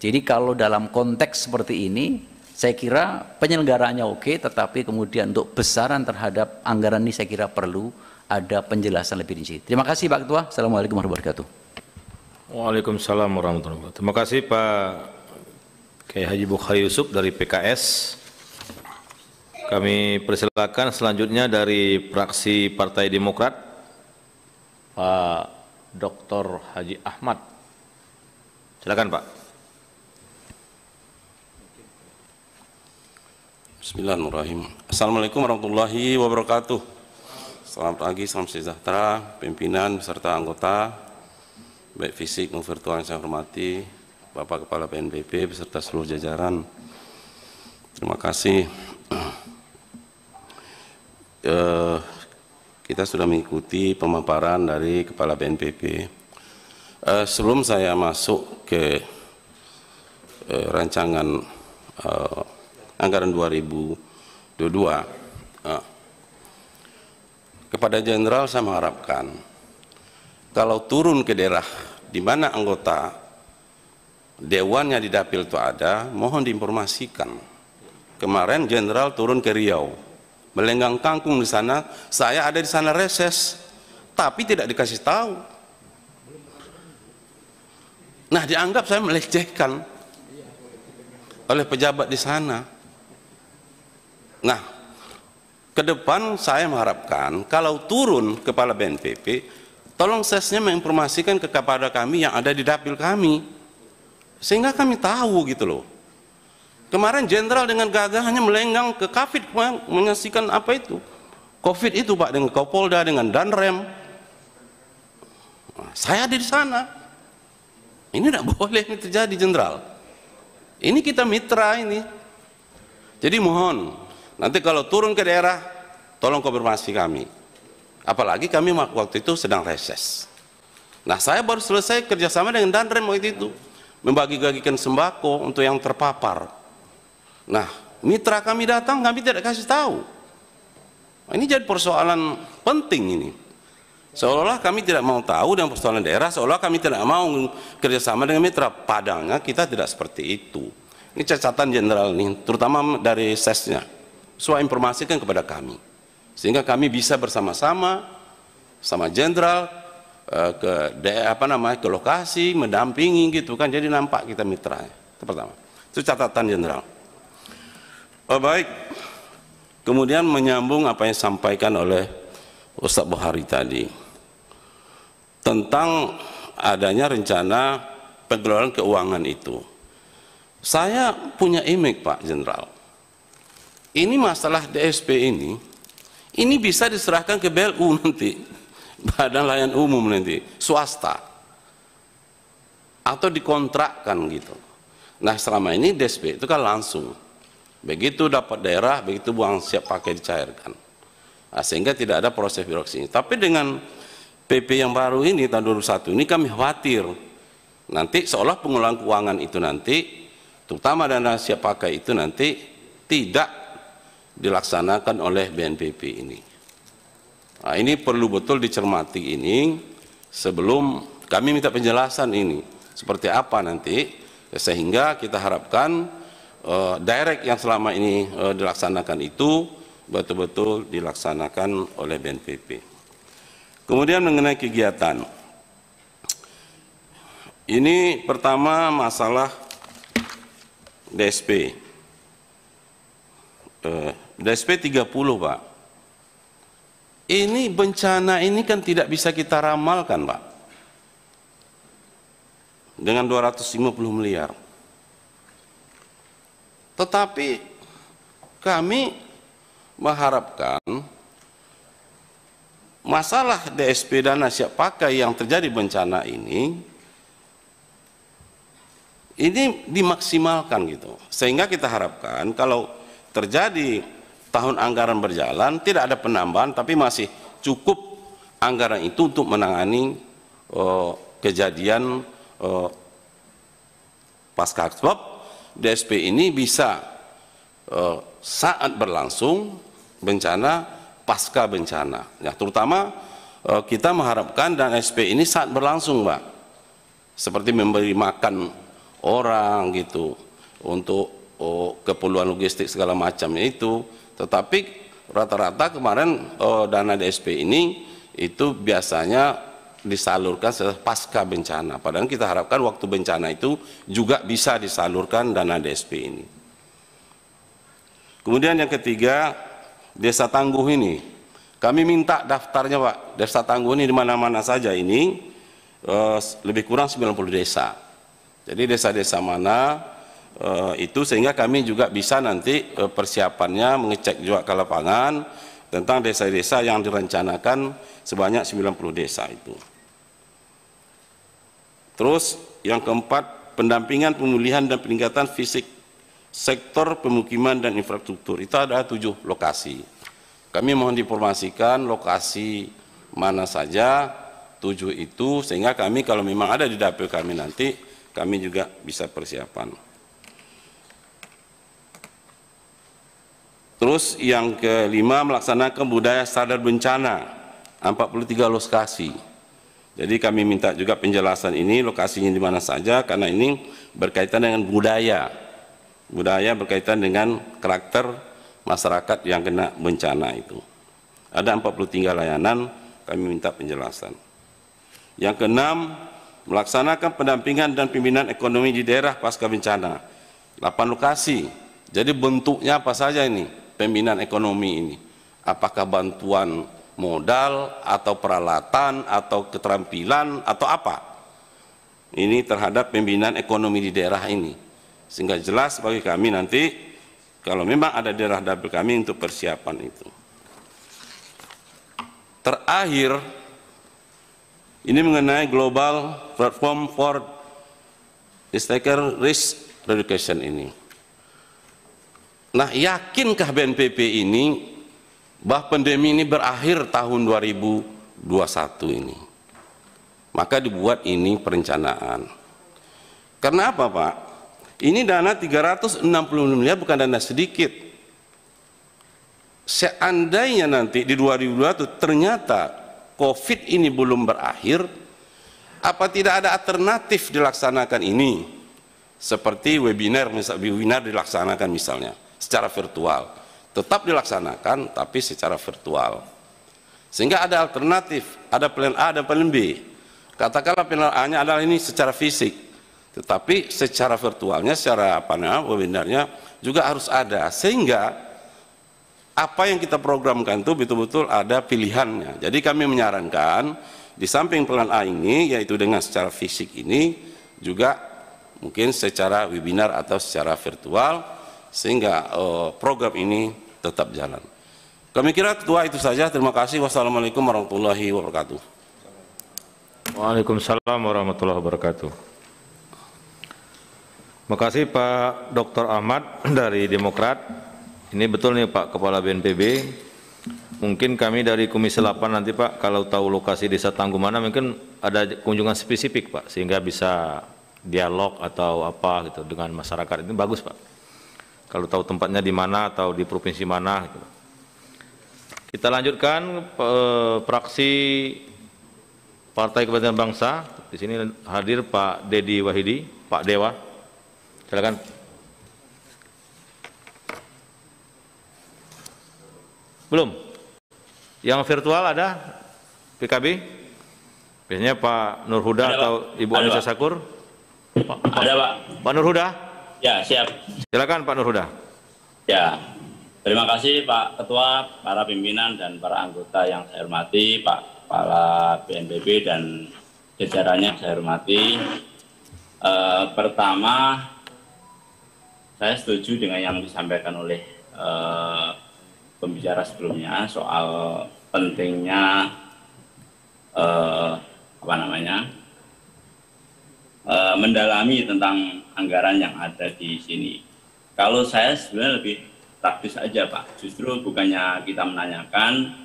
jadi kalau dalam konteks seperti ini, saya kira penyelenggaranya oke, tetapi kemudian untuk besaran terhadap anggaran ini saya kira perlu ada penjelasan lebih rinci. Terima kasih Pak Ketua. Assalamualaikum warahmatullahi wabarakatuh. Waalaikumsalam warahmatullahi wabarakatuh. Terima kasih Pak Kiai Haji Bukhari Yusuf dari PKS. Kami persilakan selanjutnya dari fraksi Partai Demokrat Pak Dr. Haji Ahmad. Silakan Pak. Bismillahirrahmanirrahim. Assalamualaikum warahmatullahi wabarakatuh. Selamat pagi, salam sejahtera, pimpinan beserta anggota, baik fisik maupun virtual yang saya hormati, Bapak Kepala BNPB beserta seluruh jajaran. Terima kasih. Eh, kita sudah mengikuti pemaparan dari Kepala BNPB. Eh, sebelum saya masuk ke eh, rancangan eh, anggaran 2022. Nah, kepada jenderal saya mengharapkan kalau turun ke daerah di mana anggota dewannya di dapil itu ada, mohon diinformasikan. Kemarin jenderal turun ke Riau, melenggang kangkung di sana, saya ada di sana reses, tapi tidak dikasih tahu. Nah dianggap saya melecehkan oleh pejabat di sana. Nah, ke depan saya mengharapkan kalau turun kepala BNPB, tolong sesnya menginformasikan kepada kami yang ada di dapil kami. Sehingga kami tahu gitu loh. Kemarin jenderal dengan gagah hanya melenggang ke Covid, menyaksikan apa itu? Covid itu Pak dengan Kapolda dengan Danrem. Nah, saya ada di sana. Ini tidak boleh ini terjadi jenderal. Ini kita mitra ini. Jadi mohon Nanti kalau turun ke daerah, tolong konfirmasi kami. Apalagi kami waktu itu sedang reses. Nah saya baru selesai kerjasama dengan Danrem waktu itu. Membagi-bagikan sembako untuk yang terpapar. Nah mitra kami datang kami tidak kasih tahu. Nah, ini jadi persoalan penting ini. Seolah-olah kami tidak mau tahu dengan persoalan daerah, seolah kami tidak mau kerjasama dengan mitra. padangnya. kita tidak seperti itu. Ini catatan jenderal nih, terutama dari sesnya. Suha informasikan kepada kami. Sehingga kami bisa bersama-sama sama jenderal eh, ke apa namanya ke lokasi mendampingi gitu kan jadi nampak kita mitra ya. itu pertama itu catatan jenderal oh, baik kemudian menyambung apa yang disampaikan oleh Ustaz Bohari tadi tentang adanya rencana pengelolaan keuangan itu. Saya punya image Pak Jenderal ini masalah DSP ini, ini bisa diserahkan ke BLU nanti, badan layan umum nanti, swasta, atau dikontrakkan gitu. Nah selama ini DSP itu kan langsung, begitu dapat daerah, begitu buang siap pakai dicairkan. Nah, sehingga tidak ada proses birokrasi. Tapi dengan PP yang baru ini tahun 2001 ini kami khawatir nanti seolah pengulangan keuangan itu nanti terutama dana siap pakai itu nanti tidak dilaksanakan oleh BNPB ini. Nah, ini perlu betul dicermati ini sebelum kami minta penjelasan ini seperti apa nanti sehingga kita harapkan uh, direct yang selama ini uh, dilaksanakan itu betul-betul dilaksanakan oleh BNPB. Kemudian mengenai kegiatan. Ini pertama masalah DSP. Uh, eh, DSP 30 Pak. Ini bencana ini kan tidak bisa kita ramalkan Pak. Dengan 250 miliar. Tetapi kami mengharapkan masalah DSP dana siap pakai yang terjadi bencana ini ini dimaksimalkan gitu. Sehingga kita harapkan kalau terjadi tahun anggaran berjalan tidak ada penambahan tapi masih cukup anggaran itu untuk menangani uh, kejadian uh, pasca sebab DSP ini bisa uh, saat berlangsung bencana pasca bencana ya terutama uh, kita mengharapkan dan SP ini saat berlangsung Mbak seperti memberi makan orang gitu untuk oh, keperluan logistik segala macamnya itu tetapi rata-rata kemarin eh, dana DSP ini itu biasanya disalurkan pasca bencana. Padahal kita harapkan waktu bencana itu juga bisa disalurkan dana DSP ini. Kemudian yang ketiga, desa tangguh ini. Kami minta daftarnya Pak, desa tangguh ini di mana-mana saja ini, eh, lebih kurang 90 desa. Jadi desa-desa mana Eh, itu sehingga kami juga bisa nanti eh, persiapannya mengecek juga ke lapangan tentang desa-desa yang direncanakan sebanyak 90 desa itu. Terus yang keempat, pendampingan pemulihan dan peningkatan fisik sektor pemukiman dan infrastruktur. Itu ada tujuh lokasi. Kami mohon diinformasikan lokasi mana saja tujuh itu sehingga kami kalau memang ada di dapil kami nanti kami juga bisa persiapan. Terus yang kelima melaksanakan budaya sadar bencana 43 lokasi. Jadi kami minta juga penjelasan ini lokasinya di mana saja karena ini berkaitan dengan budaya. Budaya berkaitan dengan karakter masyarakat yang kena bencana itu. Ada 43 layanan kami minta penjelasan. Yang keenam, melaksanakan pendampingan dan pimpinan ekonomi di daerah pasca bencana. 8 lokasi. Jadi bentuknya apa saja ini? pembinaan ekonomi ini? Apakah bantuan modal atau peralatan atau keterampilan atau apa? Ini terhadap pembinaan ekonomi di daerah ini. Sehingga jelas bagi kami nanti kalau memang ada daerah dapil kami untuk persiapan itu. Terakhir, ini mengenai global platform for Stakeholder risk reduction ini. Nah yakinkah BNPB ini bahwa pandemi ini berakhir tahun 2021 ini? Maka dibuat ini perencanaan. Karena apa Pak? Ini dana 360 miliar bukan dana sedikit. Seandainya nanti di 2021 ternyata COVID ini belum berakhir, apa tidak ada alternatif dilaksanakan ini? Seperti webinar, webinar dilaksanakan misalnya secara virtual. Tetap dilaksanakan tapi secara virtual. Sehingga ada alternatif, ada plan A, dan plan B. Katakanlah plan A-nya adalah ini secara fisik, tetapi secara virtualnya, secara apa namanya, webinarnya juga harus ada. Sehingga apa yang kita programkan itu betul-betul ada pilihannya. Jadi kami menyarankan di samping plan A ini, yaitu dengan secara fisik ini, juga mungkin secara webinar atau secara virtual, sehingga uh, program ini tetap jalan. Kami kira ketua itu saja. Terima kasih. Wassalamualaikum warahmatullahi wabarakatuh. Waalaikumsalam warahmatullahi wabarakatuh. Terima kasih Pak Dr. Ahmad dari Demokrat. Ini betul nih Pak Kepala BNPB. Mungkin kami dari Komisi 8 nanti Pak kalau tahu lokasi desa Tangguh mana mungkin ada kunjungan spesifik Pak sehingga bisa dialog atau apa gitu dengan masyarakat itu bagus Pak kalau tahu tempatnya di mana atau di provinsi mana gitu. Kita lanjutkan eh, praksi Partai Kebangkitan Bangsa. Di sini hadir Pak Dedi Wahidi, Pak Dewa. Silakan. Belum. Yang virtual ada PKB? Biasanya Pak Nurhuda ada, atau Ibu Anissa Sakur? Pak. Ada Pak. Pak Nurhuda? Ya, siap. Silakan Pak Nurhuda. Ya, terima kasih Pak Ketua, para pimpinan dan para anggota yang saya hormati, Pak Kepala BNPB dan jajarannya saya hormati. E, pertama, saya setuju dengan yang disampaikan oleh e, pembicara sebelumnya soal pentingnya e, apa namanya Eh, mendalami tentang anggaran yang ada di sini. Kalau saya sebenarnya lebih praktis aja Pak, justru bukannya kita menanyakan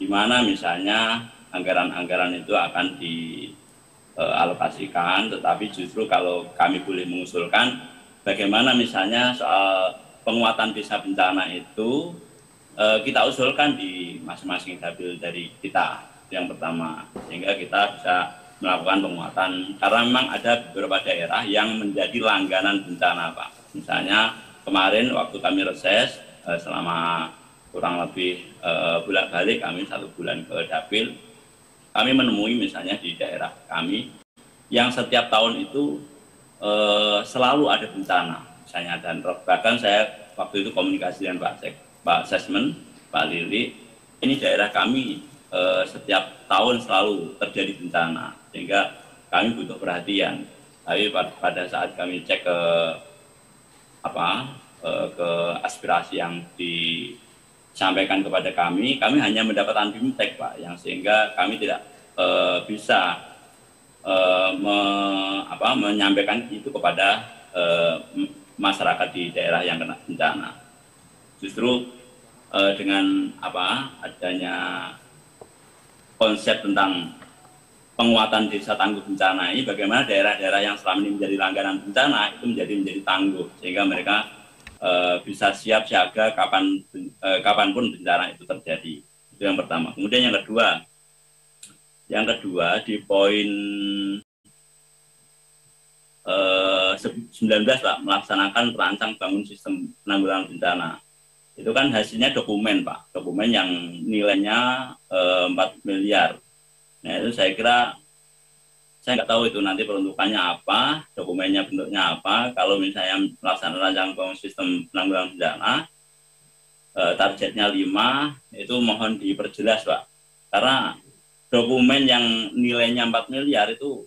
di mana misalnya anggaran-anggaran itu akan dialokasikan, eh, tetapi justru kalau kami boleh mengusulkan bagaimana misalnya soal penguatan desa bencana itu eh, kita usulkan di masing-masing dapil dari kita yang pertama sehingga kita bisa melakukan penguatan karena memang ada beberapa daerah yang menjadi langganan bencana Pak. Misalnya kemarin waktu kami reses eh, selama kurang lebih eh, bulan balik kami satu bulan ke dapil, kami menemui misalnya di daerah kami yang setiap tahun itu eh, selalu ada bencana misalnya dan bahkan saya waktu itu komunikasi dengan Pak Sek, Pak Sesmen, Pak Lili, ini daerah kami setiap tahun selalu terjadi bencana sehingga kami butuh perhatian tapi pada saat kami cek ke apa e, ke aspirasi yang disampaikan kepada kami kami hanya mendapatkan bimtek pak yang sehingga kami tidak uh, bisa uh, me, apa, menyampaikan itu kepada uh, masyarakat di daerah yang kena bencana justru dengan apa adanya konsep tentang penguatan desa tangguh bencana ini bagaimana daerah-daerah yang selama ini menjadi langganan bencana itu menjadi menjadi tangguh sehingga mereka e, bisa siap siaga kapan e, kapanpun bencana itu terjadi itu yang pertama kemudian yang kedua yang kedua di poin eh, e, 19 lah melaksanakan perancang bangun sistem penanggulangan bencana itu kan hasilnya dokumen pak dokumen yang nilainya eh, empat 4 miliar nah itu saya kira saya nggak tahu itu nanti peruntukannya apa dokumennya bentuknya apa kalau misalnya melaksanakan rancang sistem penanggulangan bencana eh, targetnya 5, itu mohon diperjelas pak karena dokumen yang nilainya 4 miliar itu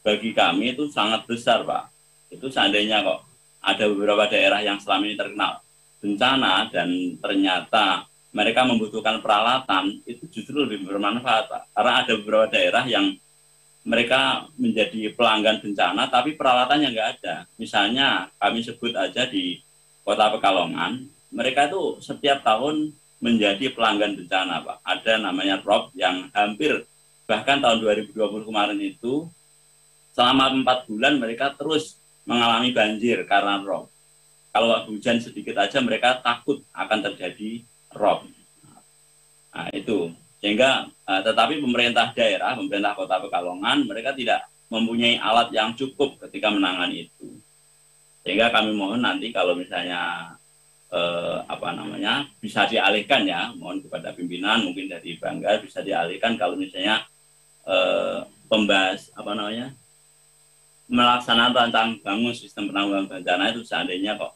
bagi kami itu sangat besar pak itu seandainya kok ada beberapa daerah yang selama ini terkenal bencana dan ternyata mereka membutuhkan peralatan itu justru lebih bermanfaat karena ada beberapa daerah yang mereka menjadi pelanggan bencana tapi peralatannya nggak ada misalnya kami sebut aja di kota Pekalongan mereka itu setiap tahun menjadi pelanggan bencana pak ada namanya Rob yang hampir bahkan tahun 2020 kemarin itu selama empat bulan mereka terus mengalami banjir karena Rob kalau hujan sedikit aja mereka takut akan terjadi rob. Nah, itu sehingga uh, tetapi pemerintah daerah, pemerintah kota Pekalongan mereka tidak mempunyai alat yang cukup ketika menangani itu. Sehingga kami mohon nanti kalau misalnya eh, apa namanya bisa dialihkan ya, mohon kepada pimpinan mungkin dari Banggar bisa dialihkan kalau misalnya eh, pembahas apa namanya melaksanakan tentang bangun sistem penanggulangan bencana itu seandainya kok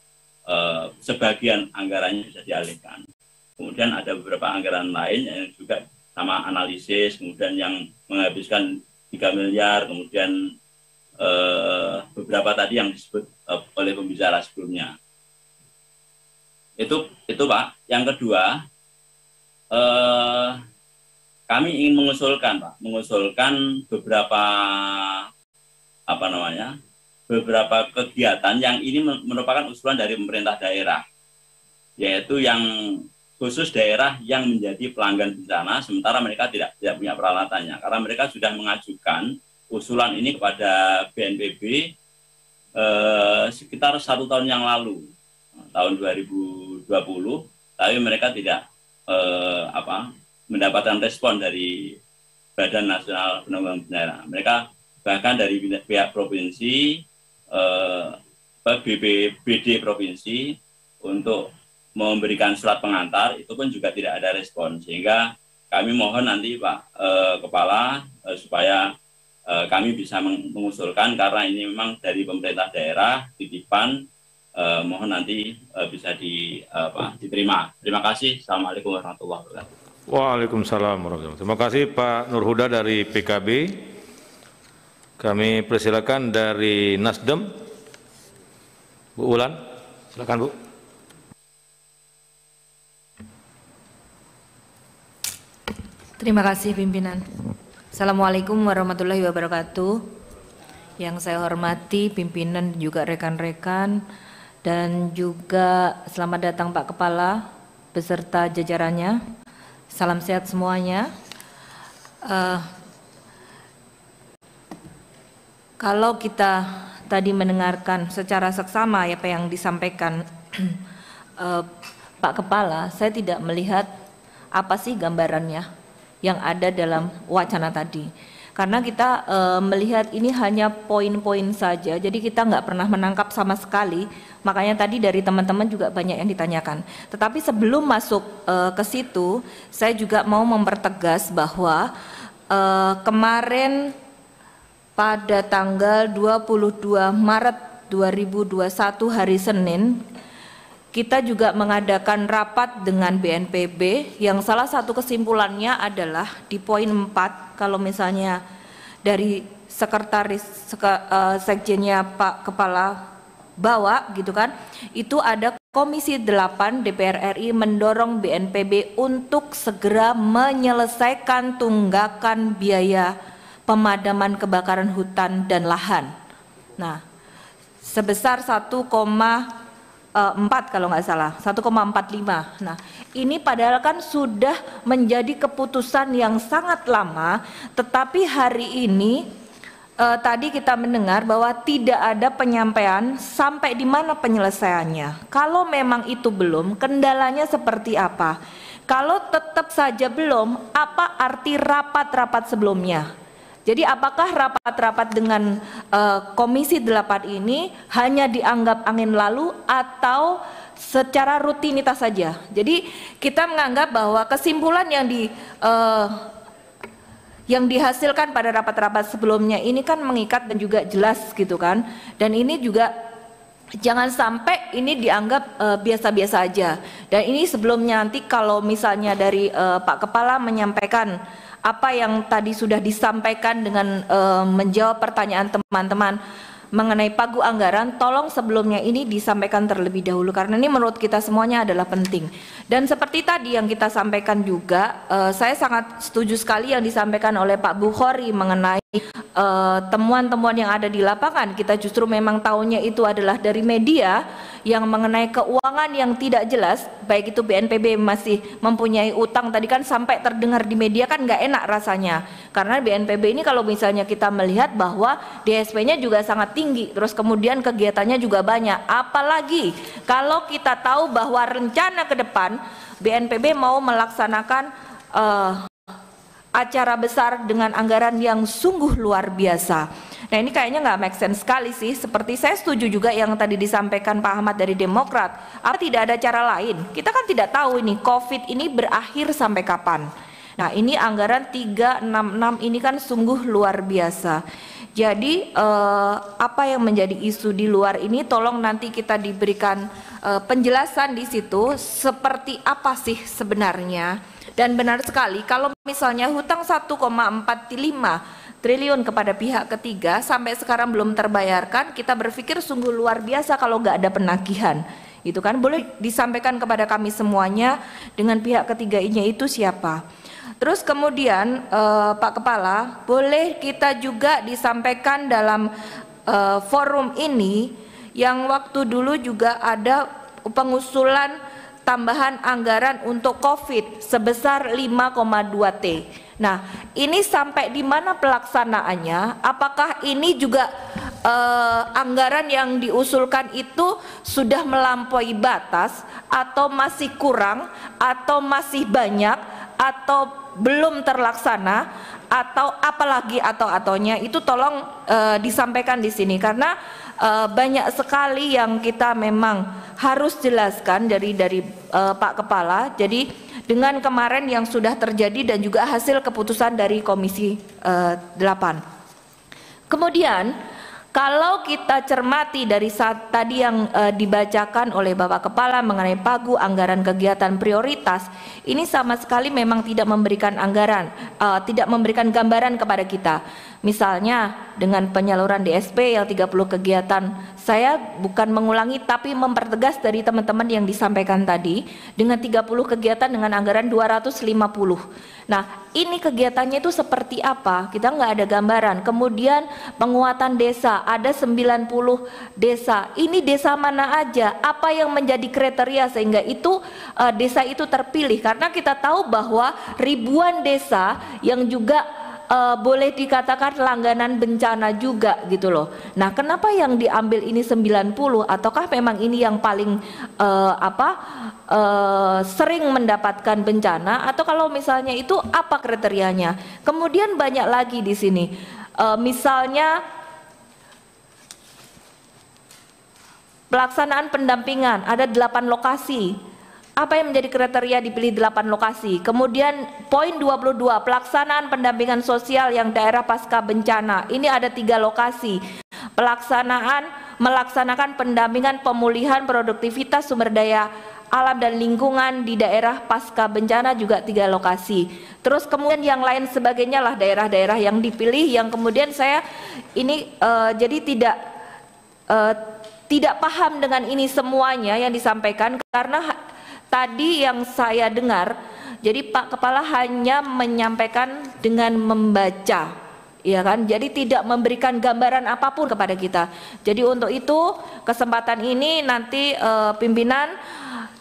Eh, sebagian anggarannya bisa dialihkan. Kemudian ada beberapa anggaran lain yang juga sama analisis, kemudian yang menghabiskan 3 miliar, kemudian eh, beberapa tadi yang disebut eh, oleh pembicara sebelumnya. Itu itu Pak. Yang kedua, eh, kami ingin mengusulkan Pak, mengusulkan beberapa apa namanya beberapa kegiatan yang ini merupakan usulan dari pemerintah daerah, yaitu yang khusus daerah yang menjadi pelanggan bencana, sementara mereka tidak tidak punya peralatannya, karena mereka sudah mengajukan usulan ini kepada BNPB eh, sekitar satu tahun yang lalu, tahun 2020, tapi mereka tidak eh, apa mendapatkan respon dari Badan Nasional Penanggulangan Bencana. Mereka bahkan dari pihak provinsi eh, BBBD provinsi untuk memberikan surat pengantar itu pun juga tidak ada respon sehingga kami mohon nanti Pak eh, Kepala eh, supaya eh, kami bisa mengusulkan karena ini memang dari pemerintah daerah titipan eh, mohon nanti eh, bisa di eh, apa, diterima. Terima kasih. Assalamualaikum warahmatullahi wabarakatuh. Waalaikumsalam warahmatullahi wabarakatuh. Terima kasih Pak Nurhuda dari PKB. Kami persilakan dari Nasdem, Bu Ulan, silakan Bu. Terima kasih pimpinan. Assalamualaikum warahmatullahi wabarakatuh. Yang saya hormati pimpinan juga rekan-rekan dan juga selamat datang Pak Kepala beserta jajarannya. Salam sehat semuanya. Uh, kalau kita tadi mendengarkan secara seksama ya apa yang disampaikan eh, Pak Kepala, saya tidak melihat apa sih gambarannya yang ada dalam wacana tadi. Karena kita e, melihat ini hanya poin-poin saja, jadi kita nggak pernah menangkap sama sekali. Makanya tadi dari teman-teman juga banyak yang ditanyakan. Tetapi sebelum masuk e, ke situ, saya juga mau mempertegas bahwa e, kemarin pada tanggal 22 Maret 2021 hari Senin kita juga mengadakan rapat dengan BNPB yang salah satu kesimpulannya adalah di poin 4 kalau misalnya dari sekretaris seka, uh, sekjennya Pak Kepala bawa gitu kan itu ada Komisi 8 DPR RI mendorong BNPB untuk segera menyelesaikan tunggakan biaya pemadaman kebakaran hutan dan lahan. Nah, sebesar 1,4 eh, kalau nggak salah, 1,45. Nah, ini padahal kan sudah menjadi keputusan yang sangat lama, tetapi hari ini eh, tadi kita mendengar bahwa tidak ada penyampaian sampai di mana penyelesaiannya. Kalau memang itu belum, kendalanya seperti apa? Kalau tetap saja belum, apa arti rapat-rapat sebelumnya? Jadi apakah rapat-rapat dengan uh, Komisi 8 ini hanya dianggap angin lalu atau secara rutinitas saja? Jadi kita menganggap bahwa kesimpulan yang di uh, yang dihasilkan pada rapat-rapat sebelumnya ini kan mengikat dan juga jelas gitu kan. Dan ini juga jangan sampai ini dianggap eh, biasa-biasa uh, aja. Dan ini sebelumnya nanti kalau misalnya dari uh, Pak Kepala menyampaikan apa yang tadi sudah disampaikan dengan e, menjawab pertanyaan teman-teman mengenai pagu anggaran, tolong sebelumnya ini disampaikan terlebih dahulu karena ini menurut kita semuanya adalah penting. Dan seperti tadi yang kita sampaikan juga, eh, saya sangat setuju sekali yang disampaikan oleh Pak Bukhari mengenai Eh, temuan-temuan uh, yang ada di lapangan kita justru memang tahunya itu adalah dari media yang mengenai keuangan yang tidak jelas baik itu BNPB masih mempunyai utang tadi kan sampai terdengar di media kan nggak enak rasanya karena BNPB ini kalau misalnya kita melihat bahwa DSP-nya juga sangat tinggi terus kemudian kegiatannya juga banyak apalagi kalau kita tahu bahwa rencana ke depan BNPB mau melaksanakan uh, acara besar dengan anggaran yang sungguh luar biasa. Nah ini kayaknya nggak make sense sekali sih. Seperti saya setuju juga yang tadi disampaikan Pak Ahmad dari Demokrat. Apa tidak ada cara lain? Kita kan tidak tahu ini COVID ini berakhir sampai kapan. Nah ini anggaran 366 ini kan sungguh luar biasa. Jadi eh, apa yang menjadi isu di luar ini tolong nanti kita diberikan eh, penjelasan di situ seperti apa sih sebenarnya dan benar sekali kalau misalnya hutang 1,45 triliun kepada pihak ketiga sampai sekarang belum terbayarkan, kita berpikir sungguh luar biasa kalau nggak ada penagihan. Itu kan boleh disampaikan kepada kami semuanya dengan pihak ketiga ini itu siapa. Terus kemudian eh, Pak Kepala, boleh kita juga disampaikan dalam eh, forum ini yang waktu dulu juga ada pengusulan tambahan anggaran untuk COVID sebesar 5,2 T. Nah, ini sampai di mana pelaksanaannya? Apakah ini juga eh, anggaran yang diusulkan itu sudah melampaui batas atau masih kurang atau masih banyak atau belum terlaksana atau apalagi atau atonya itu tolong eh, disampaikan di sini karena uh, banyak sekali yang kita memang harus jelaskan dari dari uh, Pak Kepala. Jadi dengan kemarin yang sudah terjadi dan juga hasil keputusan dari Komisi uh, eh, 8. Kemudian kalau kita cermati dari saat tadi yang e, dibacakan oleh Bapak Kepala mengenai pagu anggaran kegiatan prioritas, ini sama sekali memang tidak memberikan anggaran, e, tidak memberikan gambaran kepada kita. Misalnya dengan penyaluran DSP yang 30 kegiatan, saya bukan mengulangi tapi mempertegas dari teman-teman yang disampaikan tadi dengan 30 kegiatan dengan anggaran 250. Nah, ini kegiatannya itu seperti apa? Kita nggak ada gambaran. Kemudian penguatan desa, ada 90 desa. Ini desa mana aja? Apa yang menjadi kriteria sehingga itu uh, desa itu terpilih? Karena kita tahu bahwa ribuan desa yang juga uh, boleh dikatakan langganan bencana juga gitu loh. Nah, kenapa yang diambil ini 90 ataukah memang ini yang paling uh, apa uh, sering mendapatkan bencana atau kalau misalnya itu apa kriterianya? Kemudian banyak lagi di sini. Uh, misalnya pelaksanaan pendampingan ada 8 lokasi apa yang menjadi kriteria dipilih 8 lokasi. Kemudian poin 22 pelaksanaan pendampingan sosial yang daerah pasca bencana. Ini ada tiga lokasi. Pelaksanaan melaksanakan pendampingan pemulihan produktivitas sumber daya alam dan lingkungan di daerah pasca bencana juga tiga lokasi. Terus kemudian yang lain sebagainya lah daerah-daerah yang dipilih yang kemudian saya ini uh, jadi tidak uh, tidak paham dengan ini semuanya yang disampaikan karena tadi yang saya dengar, jadi Pak Kepala hanya menyampaikan dengan membaca, ya kan? Jadi tidak memberikan gambaran apapun kepada kita. Jadi untuk itu kesempatan ini nanti eh, pimpinan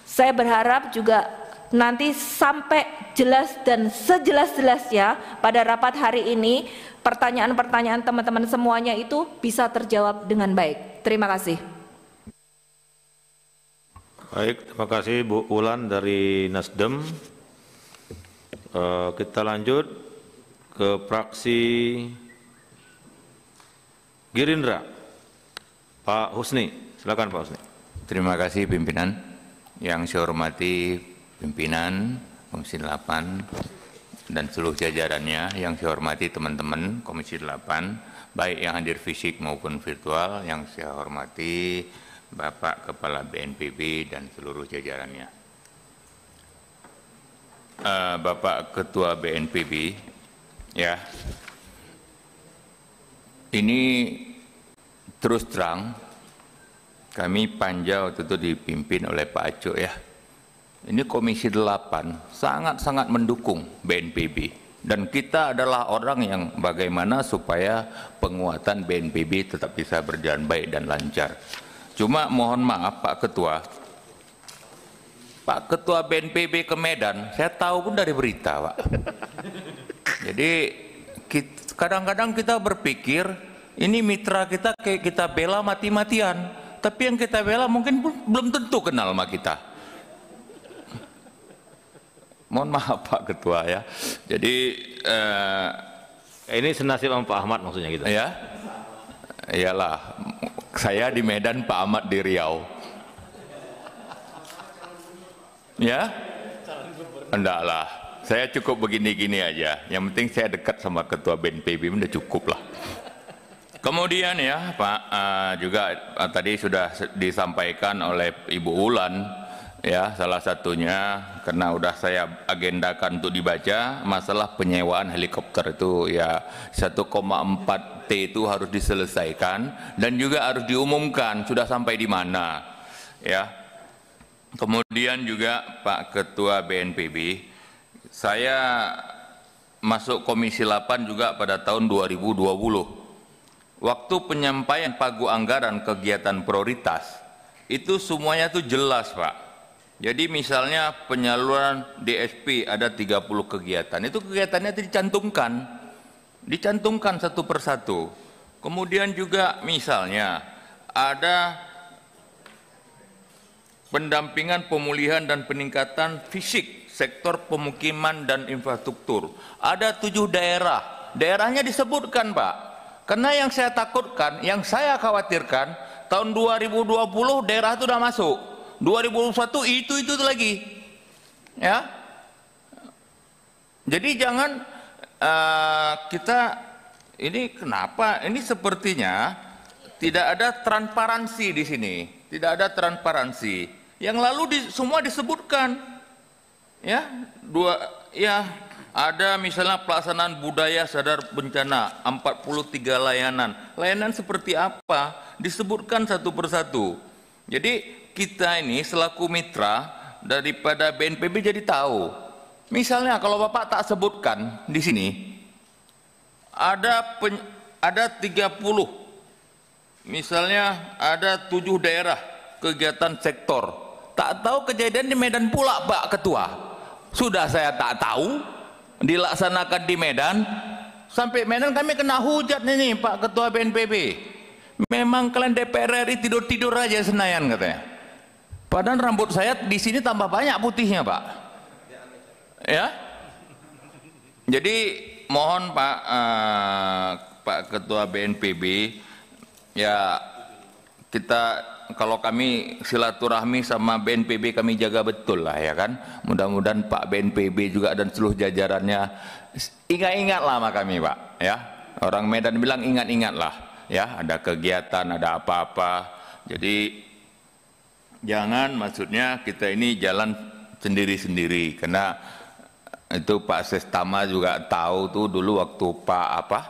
saya berharap juga nanti sampai jelas dan sejelas-jelasnya pada rapat hari ini pertanyaan-pertanyaan teman-teman semuanya itu bisa terjawab dengan baik. Terima kasih. Baik, terima kasih Bu Ulan dari Nasdem. E, kita lanjut ke praksi Gerindra. Pak Husni, silakan Pak Husni. Terima kasih pimpinan. Yang saya hormati pimpinan Komisi 8 dan seluruh jajarannya, yang saya hormati teman-teman Komisi 8, baik yang hadir fisik maupun virtual, yang saya hormati Bapak Kepala BNPB dan seluruh jajarannya. Uh, Bapak Ketua BNPB, ya, ini terus terang kami panjau tentu dipimpin oleh Pak Aco ya. Ini Komisi 8 sangat-sangat mendukung BNPB dan kita adalah orang yang bagaimana supaya penguatan BNPB tetap bisa berjalan baik dan lancar. Cuma mohon maaf Pak Ketua, Pak Ketua BNPB ke Medan, saya tahu pun dari berita Pak. Jadi kadang-kadang kita berpikir ini mitra kita kayak kita bela mati-matian, tapi yang kita bela mungkin belum tentu kenal sama kita. Mohon maaf Pak Ketua ya. Jadi eh, ini senasib sama Pak Ahmad maksudnya gitu. Ya. Iyalah, saya di Medan, Pak Ahmad di Riau. Ya? lah Saya cukup begini-gini aja. Yang penting saya dekat sama ketua BNPB, udah cukup lah. Kemudian ya Pak uh, juga uh, tadi sudah disampaikan oleh Ibu Ulan ya salah satunya karena udah saya agendakan untuk dibaca masalah penyewaan helikopter itu ya 1,4 RT itu harus diselesaikan dan juga harus diumumkan sudah sampai di mana ya kemudian juga Pak Ketua BNPB saya masuk Komisi 8 juga pada tahun 2020 waktu penyampaian pagu anggaran kegiatan prioritas itu semuanya tuh jelas Pak jadi misalnya penyaluran DSP ada 30 kegiatan itu kegiatannya dicantumkan dicantumkan satu persatu. Kemudian juga misalnya ada pendampingan pemulihan dan peningkatan fisik sektor pemukiman dan infrastruktur. Ada tujuh daerah, daerahnya disebutkan Pak. Karena yang saya takutkan, yang saya khawatirkan, tahun 2020 daerah itu sudah masuk. 2021 itu itu lagi. Ya. Jadi jangan Eh, kita ini kenapa? Ini sepertinya tidak ada transparansi di sini, tidak ada transparansi. Yang lalu di, semua disebutkan, ya dua ya ada misalnya pelaksanaan budaya sadar bencana 43 layanan. Layanan seperti apa? Disebutkan satu persatu. Jadi kita ini selaku mitra daripada BNPB jadi tahu Misalnya kalau Bapak tak sebutkan di sini ada pen, ada 30 misalnya ada tujuh daerah kegiatan sektor. Tak tahu kejadian di Medan pula Pak Ketua. Sudah saya tak tahu dilaksanakan di Medan sampai Medan kami kena hujat ini Pak Ketua BNPB. Memang kalian DPR RI tidur-tidur aja Senayan katanya. Padahal rambut saya di sini tambah banyak putihnya Pak ya jadi mohon Pak uh, Pak Ketua BNPB ya kita kalau kami silaturahmi sama BNPB kami jaga betul lah ya kan mudah-mudahan Pak BNPB juga dan seluruh jajarannya ingat-ingat lama kami Pak ya orang Medan bilang ingat-ingat lah ya ada kegiatan ada apa-apa jadi jangan maksudnya kita ini jalan sendiri-sendiri karena itu Pak Sestama juga tahu tuh dulu waktu Pak apa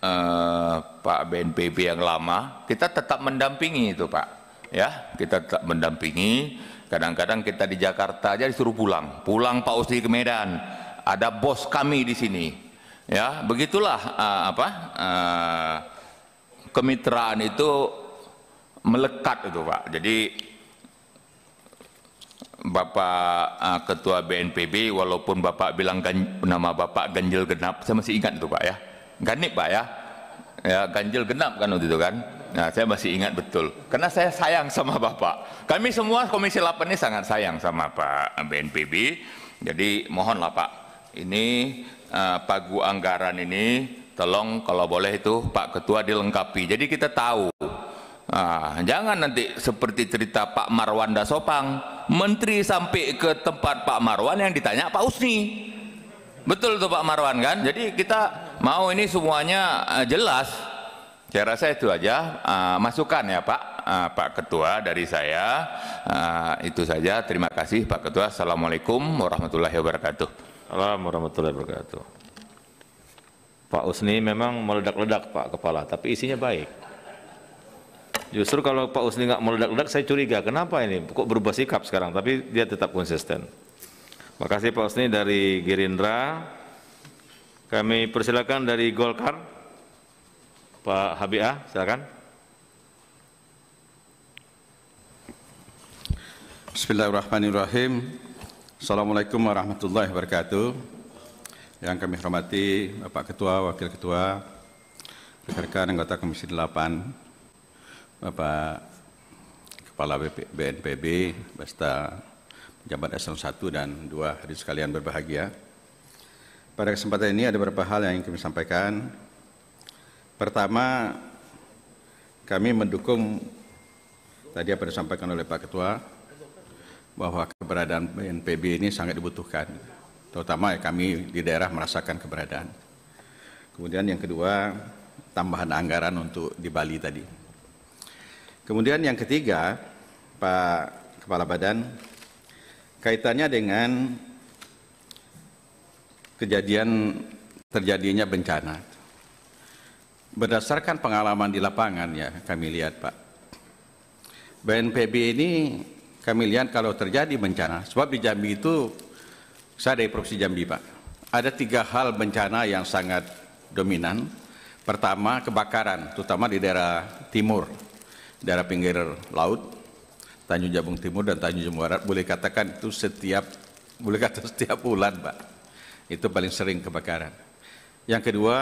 uh, Pak BNPB yang lama kita tetap mendampingi itu Pak ya kita tetap mendampingi kadang-kadang kita di Jakarta aja disuruh pulang pulang Pak Usti ke Medan ada bos kami di sini ya begitulah eh, apa eh, kemitraan itu melekat itu Pak jadi Bapak uh, Ketua BNPB walaupun Bapak bilang gan, nama Bapak ganjil genap saya masih ingat itu Pak ya ganip Pak ya ya ganjil genap kan waktu itu kan nah saya masih ingat betul karena saya sayang sama Bapak kami semua Komisi 8 ini sangat sayang sama Pak BNPB jadi mohonlah Pak ini uh, pagu anggaran ini tolong kalau boleh itu Pak Ketua dilengkapi jadi kita tahu Nah, jangan nanti seperti cerita Pak Marwan Dasopang, menteri sampai ke tempat Pak Marwan yang ditanya Pak Usni. Betul tuh Pak Marwan kan? Jadi kita mau ini semuanya uh, jelas. Saya rasa itu aja ah, masukan ya Pak, ah, Pak Ketua dari saya. itu saja. Terima kasih Pak Ketua. Assalamualaikum warahmatullahi wabarakatuh. Assalamualaikum warahmatullahi wabarakatuh. Pak Usni memang meledak-ledak Pak kepala, tapi isinya baik. Justru kalau Pak Usni nggak meledak-ledak, saya curiga. Kenapa ini? Kok berubah sikap sekarang? Tapi dia tetap konsisten. Makasih Pak Usni dari Gerindra. Kami persilakan dari Golkar. Pak HBA, silakan. Bismillahirrahmanirrahim. Assalamualaikum warahmatullahi wabarakatuh. Yang kami hormati Bapak Ketua, Wakil Ketua, rekan-rekan anggota Komisi 8, Bapak Kepala BNPB beserta pejabat eselon 1 dan 2 hadir sekalian berbahagia. Pada kesempatan ini ada beberapa hal yang ingin kami sampaikan. Pertama, kami mendukung tadi apa disampaikan oleh Pak Ketua bahwa keberadaan BNPB ini sangat dibutuhkan. Terutama ya, kami di daerah merasakan keberadaan. Kemudian yang kedua, tambahan anggaran untuk di Bali tadi Kemudian yang ketiga, Pak Kepala Badan, kaitannya dengan kejadian terjadinya bencana. Berdasarkan pengalaman di lapangan ya kami lihat Pak. BNPB ini kami lihat kalau terjadi bencana, sebab di Jambi itu saya dari Provinsi Jambi Pak. Ada tiga hal bencana yang sangat dominan. Pertama kebakaran, terutama di daerah timur daerah pinggir laut, Tanjung Jabung Timur dan Tanjung Jabung Barat, boleh katakan itu setiap boleh kata setiap bulan, Pak. Itu paling sering kebakaran. Yang kedua,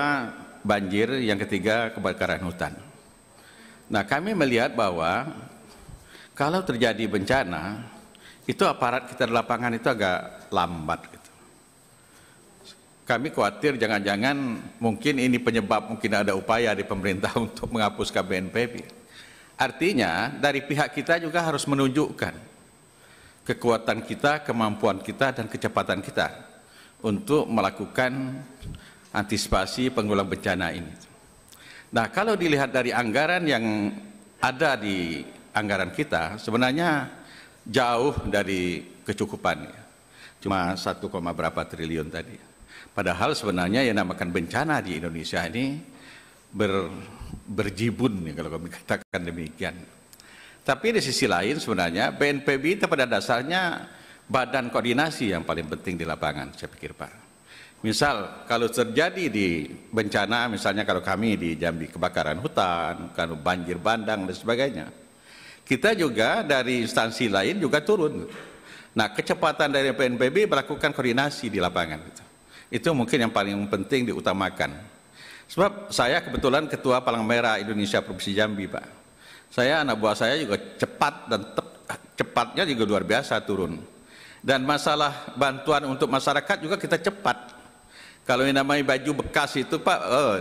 banjir, yang ketiga kebakaran hutan. Nah, kami melihat bahwa kalau terjadi bencana, itu aparat kita di lapangan itu agak lambat gitu. Kami khawatir jangan-jangan mungkin ini penyebab mungkin ada upaya di pemerintah untuk menghapus KBNPB. Artinya dari pihak kita juga harus menunjukkan kekuatan kita, kemampuan kita, dan kecepatan kita untuk melakukan antisipasi pengulang bencana ini. Nah kalau dilihat dari anggaran yang ada di anggaran kita sebenarnya jauh dari kecukupan ya. Cuma 1, berapa triliun tadi. Padahal sebenarnya yang namakan bencana di Indonesia ini ber berjibun ya kalau kami katakan demikian. Tapi di sisi lain sebenarnya BNPB itu pada dasarnya badan koordinasi yang paling penting di lapangan saya pikir Pak. Misal kalau terjadi di bencana, misalnya kalau kami di Jambi kebakaran hutan, kalau banjir bandang dan sebagainya, kita juga dari instansi lain juga turun. Nah kecepatan dari PNPB melakukan koordinasi di lapangan. Itu mungkin yang paling penting diutamakan. Sebab saya kebetulan ketua Palang Merah Indonesia Provinsi Jambi, Pak. Saya anak buah saya juga cepat dan cepatnya juga luar biasa turun. Dan masalah bantuan untuk masyarakat juga kita cepat. Kalau yang namanya baju bekas itu Pak, eh,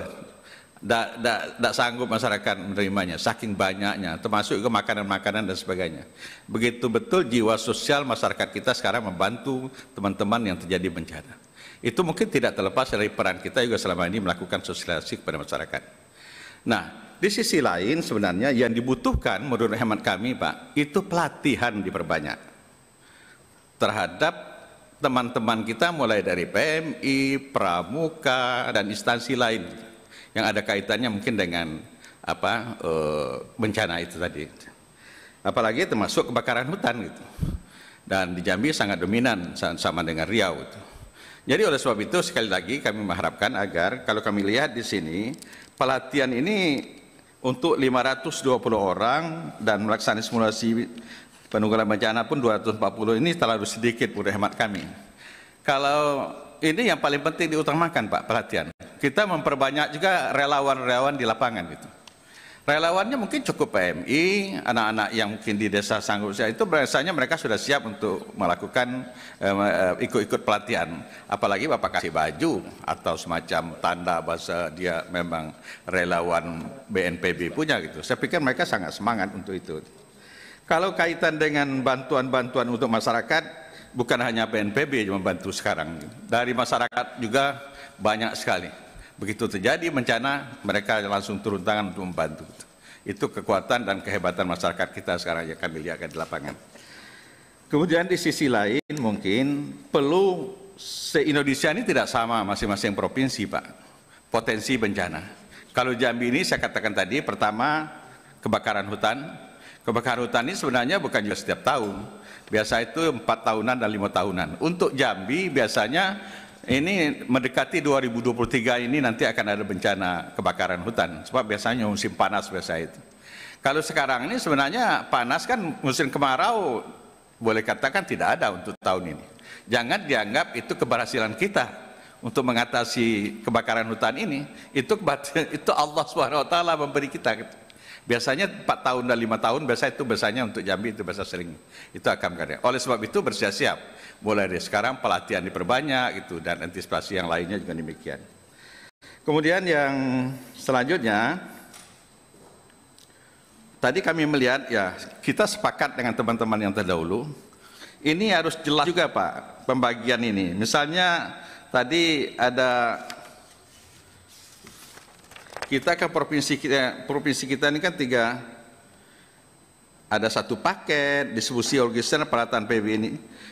tidak da, da sanggup masyarakat menerimanya, saking banyaknya, termasuk juga makanan-makanan dan sebagainya. Begitu betul jiwa sosial masyarakat kita sekarang membantu teman-teman yang terjadi bencana. Itu mungkin tidak terlepas dari peran kita juga selama ini melakukan sosialisasi kepada masyarakat. Nah, di sisi lain sebenarnya yang dibutuhkan menurut hemat kami Pak, itu pelatihan diperbanyak terhadap teman-teman kita mulai dari PMI, Pramuka dan instansi lain yang ada kaitannya mungkin dengan apa e, bencana itu tadi. Apalagi termasuk kebakaran hutan gitu. Dan di Jambi sangat dominan sama dengan Riau itu. Jadi oleh sebab itu sekali lagi kami mengharapkan agar kalau kami lihat di sini pelatihan ini untuk 520 orang dan melaksanakan simulasi penunggalan bencana pun 240 ini terlalu sedikit menurut hemat kami. Kalau ini yang paling penting diutamakan Pak pelatihan. Kita memperbanyak juga relawan-relawan di lapangan gitu. Relawannya mungkin cukup PMI, anak-anak yang mungkin di desa sanggup saya itu biasanya mereka sudah siap untuk melakukan eh, ikut-ikut eh, pelatihan. Apalagi Bapak kasih baju atau semacam tanda bahasa dia memang relawan BNPB punya gitu. Saya pikir mereka sangat semangat untuk itu. Kalau kaitan dengan bantuan-bantuan untuk masyarakat, bukan hanya BNPB yang membantu sekarang. Dari masyarakat juga banyak sekali. Begitu terjadi bencana, mereka langsung turun tangan untuk membantu. Itu kekuatan dan kehebatan masyarakat kita sekarang yang kami lihat di lapangan. Kemudian di sisi lain mungkin perlu se-Indonesia ini tidak sama masing-masing provinsi Pak. Potensi bencana. Kalau Jambi ini saya katakan tadi pertama kebakaran hutan. Kebakaran hutan ini sebenarnya bukan juga setiap tahun. Biasa itu empat tahunan dan lima tahunan. Untuk Jambi biasanya ini mendekati 2023 ini nanti akan ada bencana kebakaran hutan sebab biasanya musim panas biasa itu kalau sekarang ini sebenarnya panas kan musim kemarau boleh katakan tidak ada untuk tahun ini jangan dianggap itu keberhasilan kita untuk mengatasi kebakaran hutan ini itu itu Allah swt memberi kita gitu. Biasanya 4 tahun dan 5 tahun, biasa itu biasanya untuk Jambi itu biasa sering. Itu akan karya. Oleh sebab itu bersiap-siap. Mulai dari sekarang pelatihan diperbanyak itu dan antisipasi yang lainnya juga demikian. Kemudian yang selanjutnya tadi kami melihat ya kita sepakat dengan teman-teman yang terdahulu ini harus jelas juga Pak pembagian ini. Misalnya tadi ada kita ke provinsi kita, provinsi kita ini kan tiga ada satu paket distribusi logistik peralatan PB ini.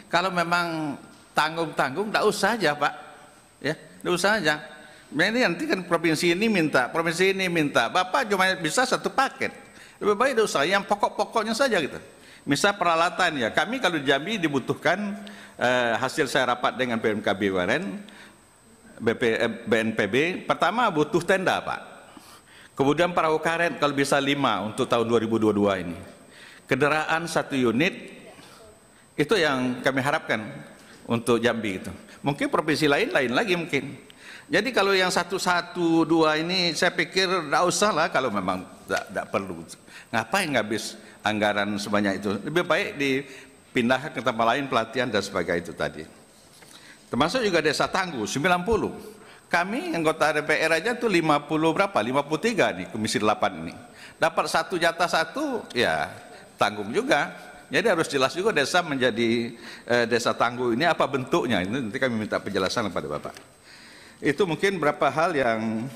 Kalau memang tanggung-tanggung, tidak -tanggung, usah aja Pak, ya, tidak usah aja. Nah, ini nanti kan provinsi ini minta, provinsi ini minta, Bapak cuma bisa satu paket. Lebih baik tidak usah, yang pokok-pokoknya saja gitu. Misal peralatan ya, kami kalau Jambi dibutuhkan eh, hasil saya rapat dengan BMKB Waren, BP, eh, BNPB, pertama butuh tenda Pak Kemudian perahu karet kalau bisa lima untuk tahun 2022 ini. Kendaraan satu unit itu yang kami harapkan untuk Jambi itu. Mungkin provinsi lain lain lagi mungkin. Jadi kalau yang satu satu dua ini saya pikir tidak usah lah kalau memang tidak perlu. Ngapain ngabis anggaran sebanyak itu? Lebih baik dipindahkan ke tempat lain pelatihan dan sebagainya itu tadi. Termasuk juga desa Tangguh 90. Kami anggota DPR aja tuh 50 berapa? 53 nih Komisi 8 ini. Dapat satu jatah satu, ya tanggung juga. Jadi harus jelas juga desa menjadi eh, desa tangguh ini apa bentuknya. Ini nanti kami minta penjelasan kepada Bapak. Itu mungkin berapa hal yang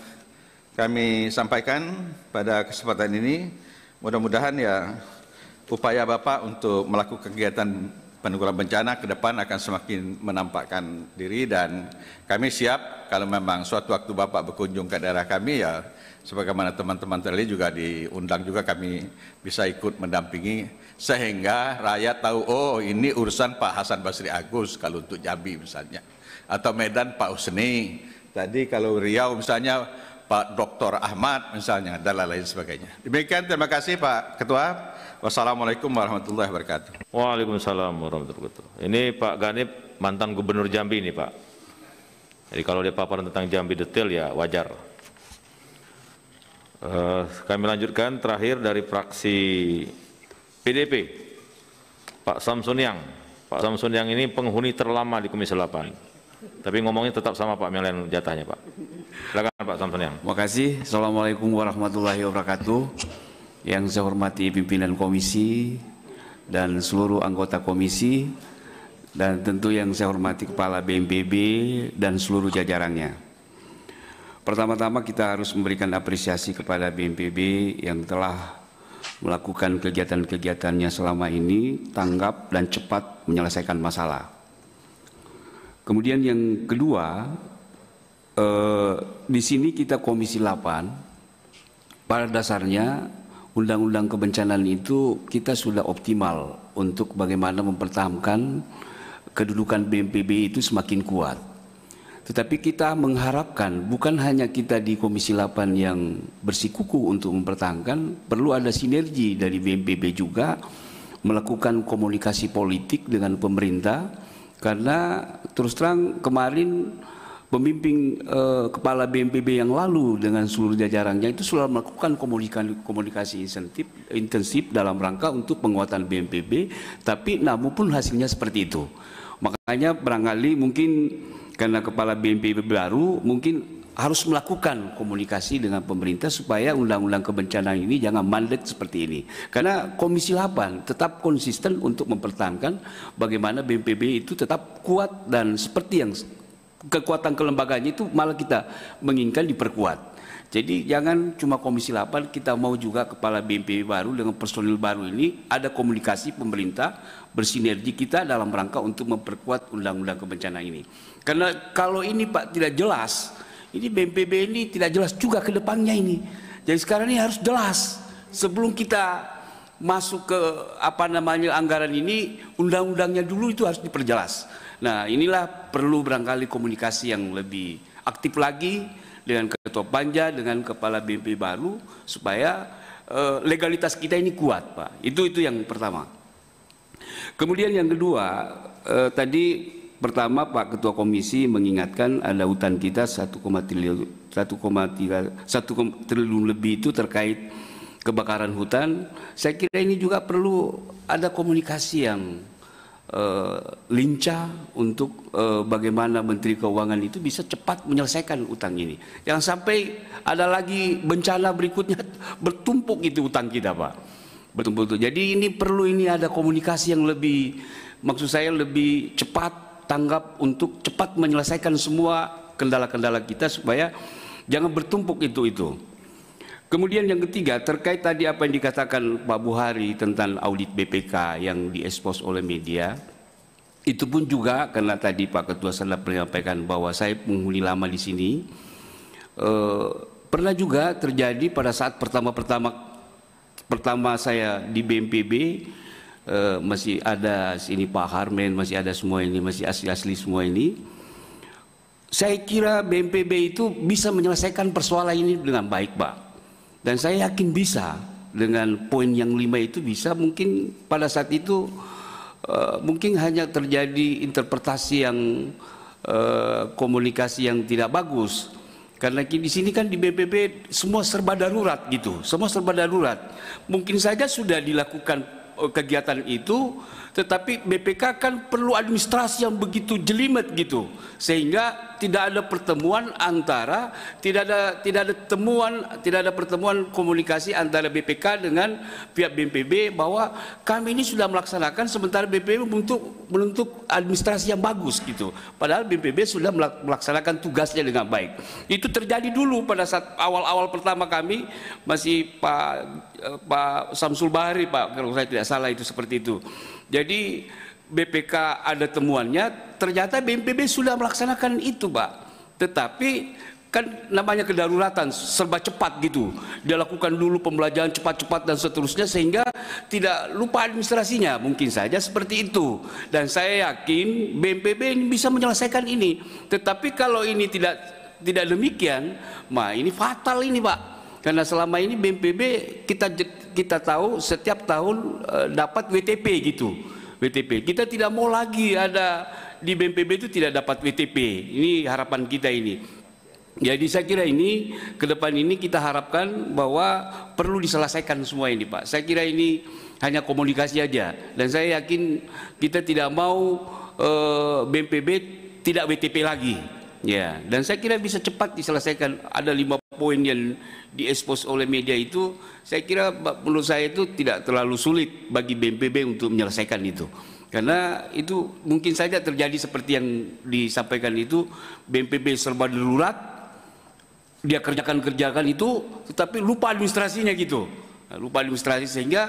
kami sampaikan pada kesempatan ini. Mudah-mudahan ya upaya Bapak untuk melakukan kegiatan penanggulangan bencana ke depan akan semakin menampakkan diri dan kami siap kalau memang suatu waktu Bapak berkunjung ke daerah kami ya sebagaimana teman-teman tadi juga diundang juga kami bisa ikut mendampingi sehingga rakyat tahu oh ini urusan Pak Hasan Basri Agus kalau untuk Jambi misalnya atau Medan Pak Usni tadi kalau Riau misalnya Pak Dr. Ahmad misalnya dan lain-lain sebagainya. Demikian terima kasih Pak Ketua. Wassalamualaikum warahmatullahi wabarakatuh. Waalaikumsalam warahmatullahi wabarakatuh. Ini Pak Ganip mantan Gubernur Jambi ini Pak. Jadi kalau dia paparan tentang Jambi detail ya wajar. Uh, kami lanjutkan terakhir dari fraksi PDP, Pak Samsun Yang. Pak Samsun Yang ini penghuni terlama di Komisi 8. Tapi ngomongnya tetap sama Pak Melen jatahnya Pak. Silakan Pak Samsun Yang. Terima kasih. Assalamualaikum warahmatullahi wabarakatuh yang saya hormati pimpinan komisi dan seluruh anggota komisi dan tentu yang saya hormati kepala BMPB dan seluruh jajarannya. Pertama-tama kita harus memberikan apresiasi kepada BMPB yang telah melakukan kegiatan-kegiatannya selama ini tanggap dan cepat menyelesaikan masalah. Kemudian yang kedua, eh, di sini kita Komisi 8 pada dasarnya undang-undang kebencanaan itu kita sudah optimal untuk bagaimana mempertahankan kedudukan BMPB itu semakin kuat. Tetapi kita mengharapkan bukan hanya kita di Komisi 8 yang bersikuku untuk mempertahankan, perlu ada sinergi dari BMPB juga melakukan komunikasi politik dengan pemerintah karena terus terang kemarin Pemimpin eh, kepala BNPB yang lalu dengan seluruh jajarannya itu selalu melakukan komunikasi, komunikasi insentif, intensif dalam rangka untuk penguatan BNPB, tapi namun pun hasilnya seperti itu. Makanya barangkali mungkin karena kepala BNPB baru mungkin harus melakukan komunikasi dengan pemerintah supaya undang-undang kebencanaan ini jangan mandek seperti ini. Karena Komisi 8 tetap konsisten untuk mempertahankan bagaimana BNPB itu tetap kuat dan seperti yang kekuatan kelembagaan itu malah kita menginginkan diperkuat. Jadi jangan cuma Komisi 8 kita mau juga kepala BNPB baru dengan personil baru ini ada komunikasi pemerintah bersinergi kita dalam rangka untuk memperkuat undang-undang kebencanaan ini. Karena kalau ini Pak tidak jelas, ini BNPB ini tidak jelas juga ke depannya ini. Jadi sekarang ini harus jelas sebelum kita masuk ke apa namanya anggaran ini undang-undangnya dulu itu harus diperjelas. Nah, inilah perlu berangkali komunikasi yang lebih aktif lagi dengan ketua panja, dengan kepala BP baru supaya eh, legalitas kita ini kuat, Pak. Itu itu yang pertama. Kemudian yang kedua, eh, tadi pertama Pak Ketua Komisi mengingatkan ada hutan kita 1,3 1,3 1 triliun lebih itu terkait kebakaran hutan, saya kira ini juga perlu ada komunikasi yang uh, lincah untuk uh, bagaimana Menteri Keuangan itu bisa cepat menyelesaikan utang ini. Yang sampai ada lagi bencana berikutnya bertumpuk itu utang kita, Pak. Bertumpuk itu. Jadi ini perlu ini ada komunikasi yang lebih maksud saya lebih cepat tanggap untuk cepat menyelesaikan semua kendala-kendala kita supaya jangan bertumpuk itu itu. Kemudian yang ketiga terkait tadi apa yang dikatakan Pak Buhari tentang audit BPK yang diekspos oleh media itu pun juga karena tadi Pak Ketua sudah menyampaikan bahwa saya menghuni lama di sini e, pernah juga terjadi pada saat pertama-pertama pertama saya di BMPB e, eh, masih ada sini Pak Harmen masih ada semua ini masih asli-asli semua ini saya kira BMPB itu bisa menyelesaikan persoalan ini dengan baik Pak dan saya yakin bisa dengan poin yang lima itu bisa mungkin pada saat itu uh, mungkin hanya terjadi interpretasi yang uh, komunikasi yang tidak bagus. Karena di sini kan di BPP semua serba darurat gitu, semua serba darurat. Mungkin saja sudah dilakukan eh, kegiatan itu tetapi BPK kan perlu administrasi yang begitu jelimet gitu, sehingga tidak ada pertemuan antara tidak ada tidak ada temuan tidak ada pertemuan komunikasi antara BPK dengan pihak BNPB bahwa kami ini sudah melaksanakan sementara BPB untuk menuntut administrasi yang bagus gitu. Padahal BNPB sudah melaksanakan tugasnya dengan baik. Itu terjadi dulu pada saat awal-awal pertama kami masih Pak eh, Pak Samsul Bahri Pak kalau saya tidak salah itu seperti itu. Jadi BPK ada temuannya, ternyata BNPB sudah melaksanakan itu, Pak. Tetapi kan namanya kedaruratan serba cepat gitu Dia lakukan dulu pembelajaran cepat-cepat dan seterusnya sehingga tidak lupa administrasinya mungkin saja seperti itu dan saya yakin BNPB ini bisa menyelesaikan ini tetapi kalau ini tidak tidak demikian mah ini fatal ini Pak karena selama ini BNPB kita kita tahu setiap tahun eh, dapat WTP gitu. WTP. Kita tidak mau lagi ada di BNPB itu tidak dapat WTP. Ini harapan kita ini. Jadi saya kira ini ke depan ini kita harapkan bahwa perlu diselesaikan semua ini Pak. Saya kira ini hanya komunikasi aja dan saya yakin kita tidak mau e, eh, BNPB tidak WTP lagi. Ya, dan saya kira bisa cepat diselesaikan. Ada lima poin yang diekspos oleh media itu saya kira menurut saya itu tidak terlalu sulit bagi BNPB untuk menyelesaikan itu. Karena itu mungkin saja terjadi seperti yang disampaikan itu BNPB serba darurat dia kerjakan-kerjakan itu tetapi lupa administrasinya gitu. Nah, lupa administrasi sehingga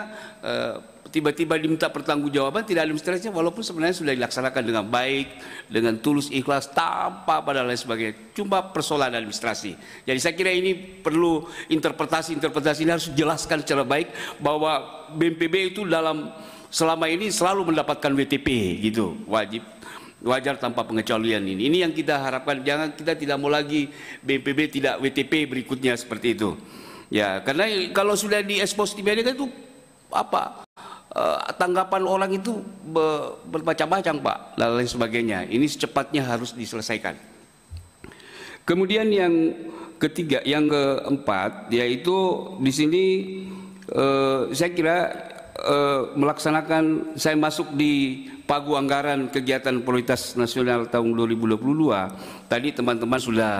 eh, tiba-tiba diminta pertanggungjawaban tidak ada stresnya walaupun sebenarnya sudah dilaksanakan dengan baik dengan tulus ikhlas tanpa pada lain sebagainya cuma persoalan administrasi jadi saya kira ini perlu interpretasi interpretasi ini harus dijelaskan secara baik bahwa BMPB itu dalam selama ini selalu mendapatkan WTP gitu wajib wajar tanpa pengecualian ini ini yang kita harapkan jangan kita tidak mau lagi BMPB tidak WTP berikutnya seperti itu ya karena kalau sudah di diekspos di media itu apa uh, tanggapan orang itu be, bermacam-macam pak dan lain sebagainya ini secepatnya harus diselesaikan kemudian yang ketiga yang keempat yaitu di sini uh, saya kira uh, melaksanakan saya masuk di pagu anggaran kegiatan prioritas nasional tahun 2022 tadi teman-teman sudah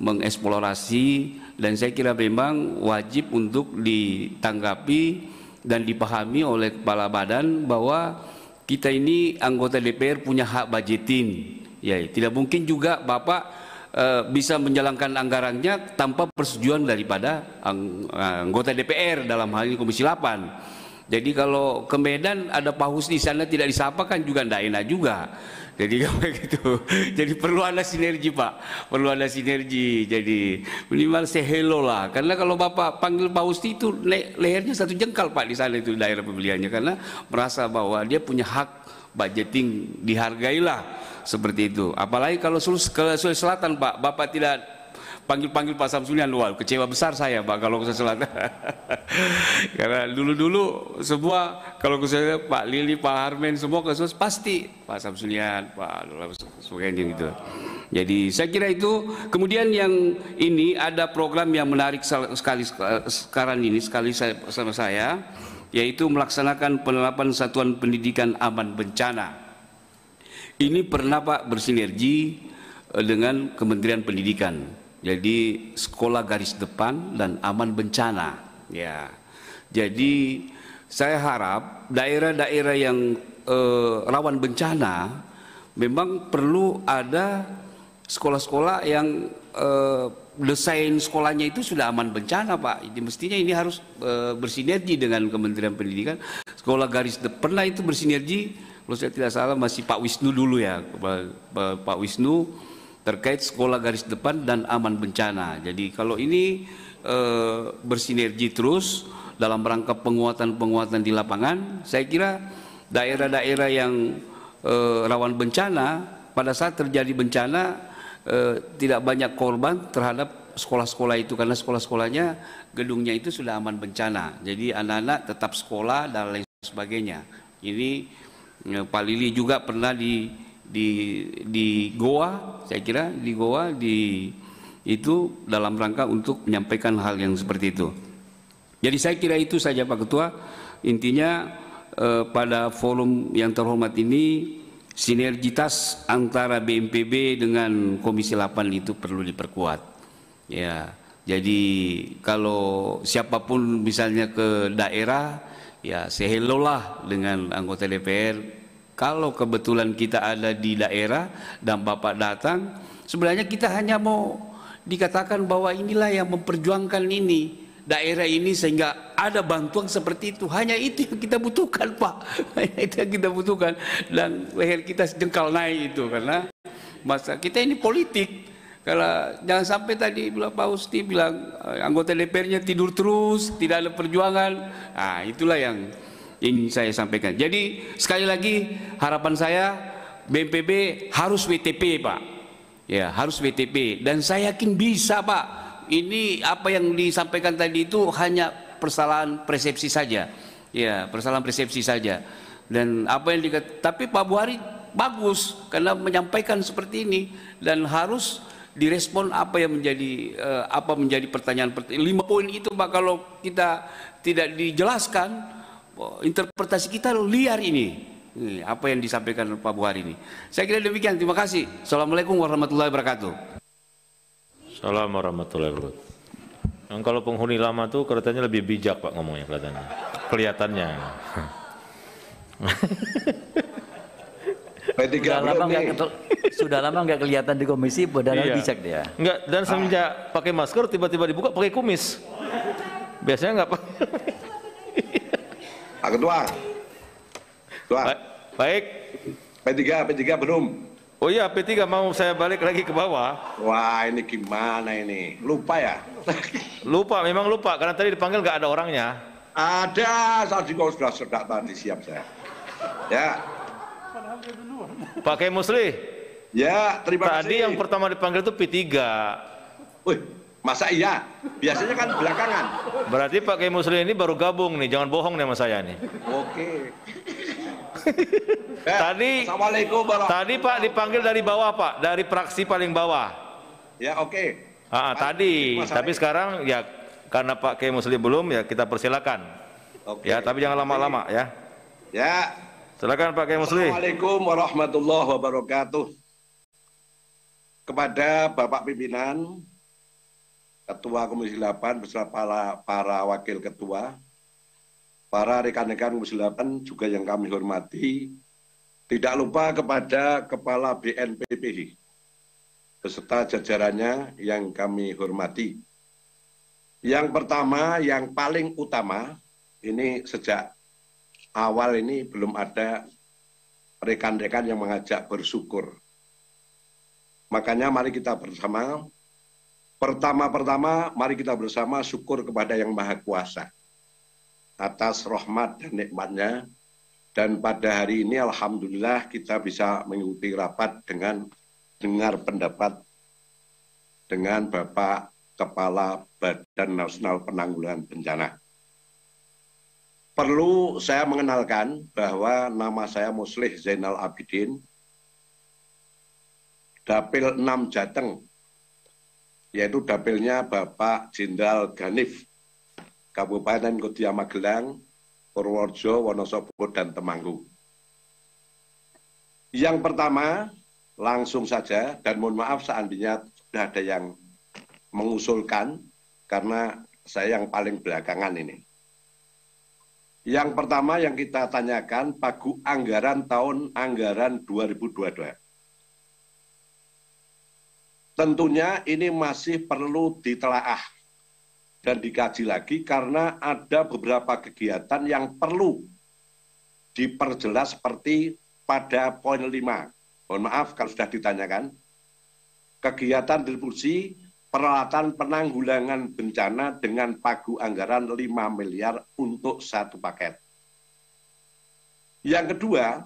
mengeksplorasi dan saya kira memang wajib untuk ditanggapi dan dipahami oleh kepala badan bahwa kita ini anggota DPR punya hak budgeting. Ya, tidak mungkin juga Bapak e, bisa menjalankan anggarannya tanpa persetujuan daripada ang, anggota DPR dalam hal ini Komisi 8. Jadi kalau ke Medan ada pahus di sana tidak disapa kan juga tidak enak juga. Jadi gitu. Jadi perlu ada sinergi Pak, perlu ada sinergi. Jadi minimal sehelo lah. Karena kalau Bapak panggil Pak Usti itu le lehernya satu jengkal Pak di sana itu daerah pemilihannya karena merasa bahwa dia punya hak budgeting dihargailah seperti itu. Apalagi kalau Sulawesi Selatan Pak, Bapak tidak panggil-panggil Pak Samsulian luar kecewa besar saya Pak kalau ke Selatan karena dulu-dulu semua kalau saya Pak Lili Pak Harmen semua ke pasti Pak Samsulian Pak Lula sebagainya gitu jadi saya kira itu kemudian yang ini ada program yang menarik sekali sekarang ini sekali saya, sama saya yaitu melaksanakan penerapan satuan pendidikan aman bencana ini pernah Pak bersinergi eh, dengan Kementerian Pendidikan jadi sekolah garis depan dan aman bencana. Ya. Jadi saya harap daerah-daerah yang eh, rawan bencana memang perlu ada sekolah-sekolah yang eh, desain sekolahnya itu sudah aman bencana, Pak. Jadi mestinya ini harus eh, bersinergi dengan Kementerian Pendidikan. Sekolah garis depan lah itu bersinergi. Kalau saya tidak salah masih Pak Wisnu dulu ya, Pak, Pak Wisnu terkait sekolah garis depan dan aman bencana. Jadi kalau ini e, bersinergi terus dalam rangka penguatan-penguatan di lapangan, saya kira daerah-daerah yang e, rawan bencana pada saat terjadi bencana e, tidak banyak korban terhadap sekolah-sekolah itu karena sekolah-sekolahnya gedungnya itu sudah aman bencana. Jadi anak-anak tetap sekolah dan lain sebagainya. Ini Pak Lili juga pernah di di di Goa, saya kira di Goa di itu dalam rangka untuk menyampaikan hal yang seperti itu. Jadi saya kira itu saja Pak Ketua. Intinya eh, pada forum yang terhormat ini sinergitas antara BMPB dengan Komisi 8 itu perlu diperkuat. Ya. Jadi kalau siapapun misalnya ke daerah ya sehelolah dengan anggota DPR kalau kebetulan kita ada di daerah dan Bapak datang, sebenarnya kita hanya mau dikatakan bahwa inilah yang memperjuangkan ini daerah ini sehingga ada bantuan seperti itu. Hanya itu yang kita butuhkan, Pak. Hanya itu yang kita butuhkan dan leher kita jengkal naik itu karena masa kita ini politik. Kalau jangan sampai tadi bilang Pak Usti bilang anggota DPR-nya tidur terus, tidak ada perjuangan. Ah, itulah yang ingin saya sampaikan. Jadi sekali lagi harapan saya BNPB harus WTP Pak. Ya, harus WTP dan saya yakin bisa Pak. Ini apa yang disampaikan tadi itu hanya persalahan persepsi saja. Ya, persalahan persepsi saja. Dan apa yang dikatakan tapi Pak Buhari bagus karena menyampaikan seperti ini dan harus direspon apa yang menjadi eh, apa menjadi pertanyaan lima poin itu Pak kalau kita tidak dijelaskan interpretasi kita liar ini. Apa yang disampaikan Pak Buhari ini. Saya kira demikian. Terima kasih. Assalamualaikum warahmatullahi wabarakatuh. Assalamualaikum warahmatullahi wabarakatuh. Yang kalau penghuni lama tuh keretanya lebih bijak Pak ngomongnya kelihatannya. Kelihatannya. sudah lama nggak sudah lama nggak kelihatan di komisi padahal iya. bijak dia. Enggak dan semenjak ah. pakai masker tiba-tiba dibuka pakai kumis. Biasanya nggak pakai. Pak Ketua. Ketua. Ba baik. P3, P3 belum. Oh iya, P3 mau saya balik lagi ke bawah. Wah, ini gimana ini? Lupa ya? lupa, memang lupa. Karena tadi dipanggil nggak ada orangnya. Ada, saat juga sudah sedak tadi siap saya. Ya. Pakai musli. Ya, terima tadi kasih. Tadi yang pertama dipanggil itu P3. Wih, Masa iya? Biasanya kan belakangan. Berarti Pak Kiai Muslim ini baru gabung nih, jangan bohong nih sama saya nih. Oke. eh, tadi Tadi Pak dipanggil dari bawah Pak, dari praksi paling bawah. Ya oke. Okay. Ah, ah tadi, tapi sekarang ya karena Pak Kiai Muslim belum ya kita persilakan. Oke. Okay. Ya, tapi jangan lama-lama ya. Ya. Silakan Pak Kiai Muslim. Assalamualaikum warahmatullahi wabarakatuh. Kepada Bapak pimpinan, Ketua Komisi 8 beserta para, para wakil ketua, para rekan-rekan Komisi 8 juga yang kami hormati, tidak lupa kepada Kepala BNPB beserta jajarannya yang kami hormati. Yang pertama, yang paling utama, ini sejak awal ini belum ada rekan-rekan yang mengajak bersyukur. Makanya mari kita bersama Pertama-pertama, mari kita bersama syukur kepada Yang Maha Kuasa atas rahmat dan nikmatnya. Dan pada hari ini, Alhamdulillah, kita bisa mengikuti rapat dengan dengar pendapat dengan Bapak Kepala Badan Nasional Penanggulangan Bencana. Perlu saya mengenalkan bahwa nama saya Muslih Zainal Abidin, Dapil 6 Jateng, yaitu dapilnya Bapak Jenderal Ganif, Kabupaten Kutia Magelang, Purworejo, Wonosobo, dan Temanggung. Yang pertama, langsung saja, dan mohon maaf seandainya sudah ada yang mengusulkan, karena saya yang paling belakangan ini. Yang pertama yang kita tanyakan pagu anggaran tahun anggaran 2022. Tentunya ini masih perlu ditelaah dan dikaji lagi karena ada beberapa kegiatan yang perlu diperjelas seperti pada poin 5. Mohon maaf kalau sudah ditanyakan. Kegiatan distribusi peralatan penanggulangan bencana dengan pagu anggaran 5 miliar untuk satu paket. Yang kedua,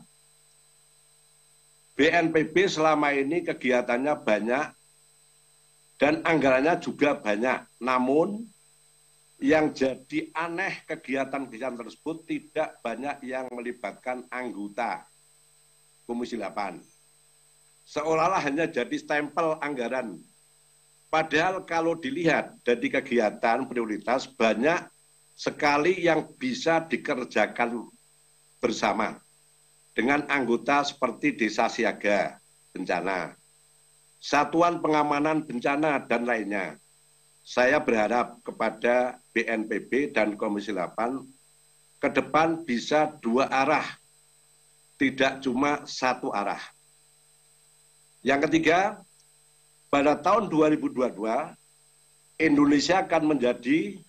BNPB selama ini kegiatannya banyak dan anggarannya juga banyak. Namun yang jadi aneh kegiatan-kegiatan tersebut tidak banyak yang melibatkan anggota Komisi 8. Seolah-olah hanya jadi stempel anggaran. Padahal kalau dilihat dari kegiatan prioritas banyak sekali yang bisa dikerjakan bersama dengan anggota seperti desa siaga bencana, satuan pengamanan bencana, dan lainnya. Saya berharap kepada BNPB dan Komisi 8 ke depan bisa dua arah, tidak cuma satu arah. Yang ketiga, pada tahun 2022, Indonesia akan menjadi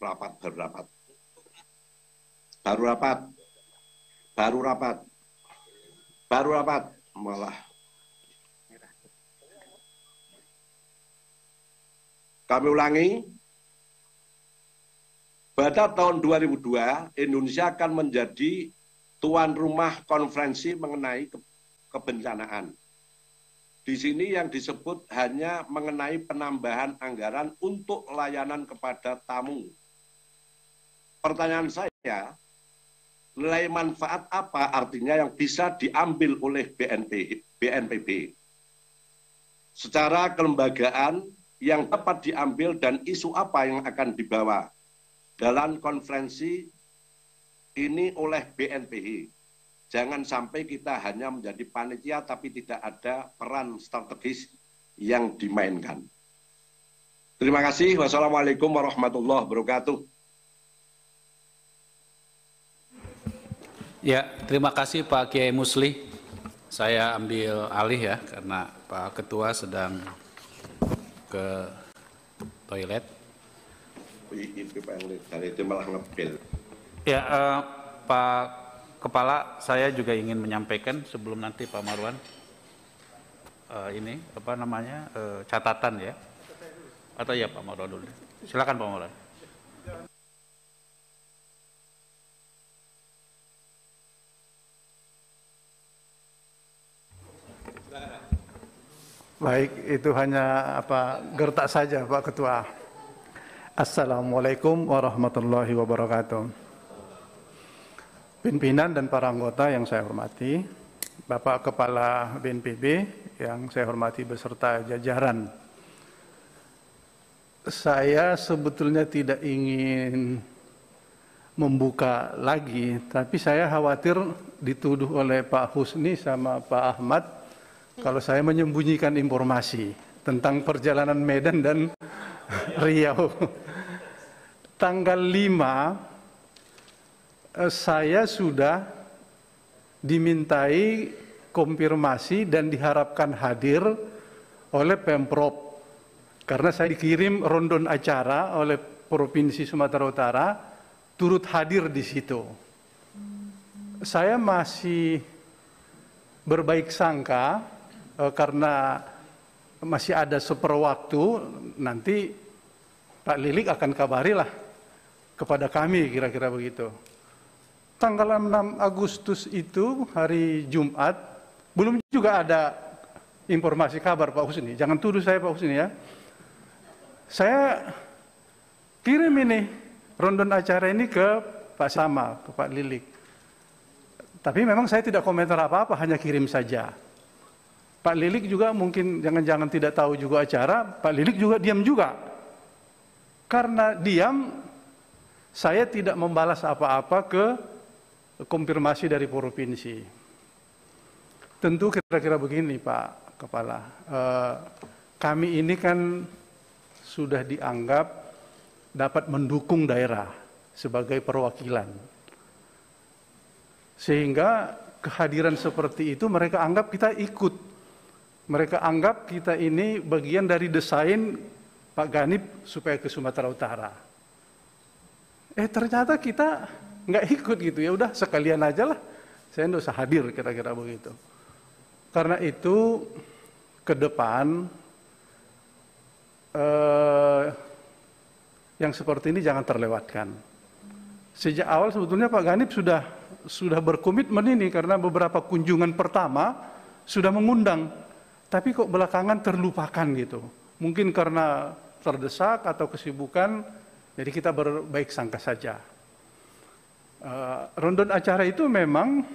rapat berrapat baru rapat, baru rapat, baru rapat, malah. Kami ulangi, pada tahun 2002 Indonesia akan menjadi tuan rumah konferensi mengenai kebencanaan. Di sini yang disebut hanya mengenai penambahan anggaran untuk layanan kepada tamu. Pertanyaan saya, nilai manfaat apa artinya yang bisa diambil oleh BNP, BNPB secara kelembagaan yang dapat diambil dan isu apa yang akan dibawa dalam konferensi ini oleh BNPB. Jangan sampai kita hanya menjadi panitia tapi tidak ada peran strategis yang dimainkan. Terima kasih. Wassalamualaikum warahmatullahi wabarakatuh. Ya, terima kasih Pak Kiai Musli. Saya ambil alih ya karena Pak Ketua sedang ke toilet. Ya, uh, Pak Kepala, saya juga ingin menyampaikan sebelum nanti Pak Marwan uh, ini apa namanya uh, catatan ya, atau ya Pak Marwan dulu. Silakan Pak Marwan. Baik, itu hanya apa gertak saja Pak Ketua. Assalamualaikum warahmatullahi wabarakatuh. Pimpinan dan para anggota yang saya hormati, Bapak Kepala BNPB yang saya hormati beserta jajaran. Saya sebetulnya tidak ingin membuka lagi, tapi saya khawatir dituduh oleh Pak Husni sama Pak Ahmad kalau saya menyembunyikan informasi tentang perjalanan Medan dan Riau. Tanggal 5 eh, saya sudah dimintai konfirmasi dan diharapkan hadir oleh Pemprov. Karena saya dikirim rondon acara oleh Provinsi Sumatera Utara turut hadir di situ. Saya masih berbaik sangka E, karena masih ada super waktu nanti Pak Lilik akan kabarilah kepada kami kira-kira begitu. Tanggal 6 Agustus itu hari Jumat belum juga ada informasi kabar Pak Husni. Jangan tuduh saya Pak Husni ya. Saya kirim ini rondon acara ini ke Pak Sama, ke Pak Lilik. Tapi memang saya tidak komentar apa-apa, hanya kirim saja. Pak Lilik juga mungkin jangan-jangan tidak tahu juga acara, Pak Lilik juga diam juga. Karena diam, saya tidak membalas apa-apa ke konfirmasi dari provinsi. Tentu kira-kira begini Pak Kepala, eh, kami ini kan sudah dianggap dapat mendukung daerah sebagai perwakilan. Sehingga kehadiran seperti itu mereka anggap kita ikut mereka anggap kita ini bagian dari desain Pak Ganip supaya ke Sumatera Utara. Eh ternyata kita nggak ikut gitu ya udah sekalian aja lah saya nggak usah hadir kira-kira begitu. Karena itu ke depan eh, yang seperti ini jangan terlewatkan. Sejak awal sebetulnya Pak Ganip sudah sudah berkomitmen ini karena beberapa kunjungan pertama sudah mengundang tapi kok belakangan terlupakan gitu. Mungkin karena terdesak atau kesibukan, jadi kita berbaik sangka saja. Uh, rondon acara itu memang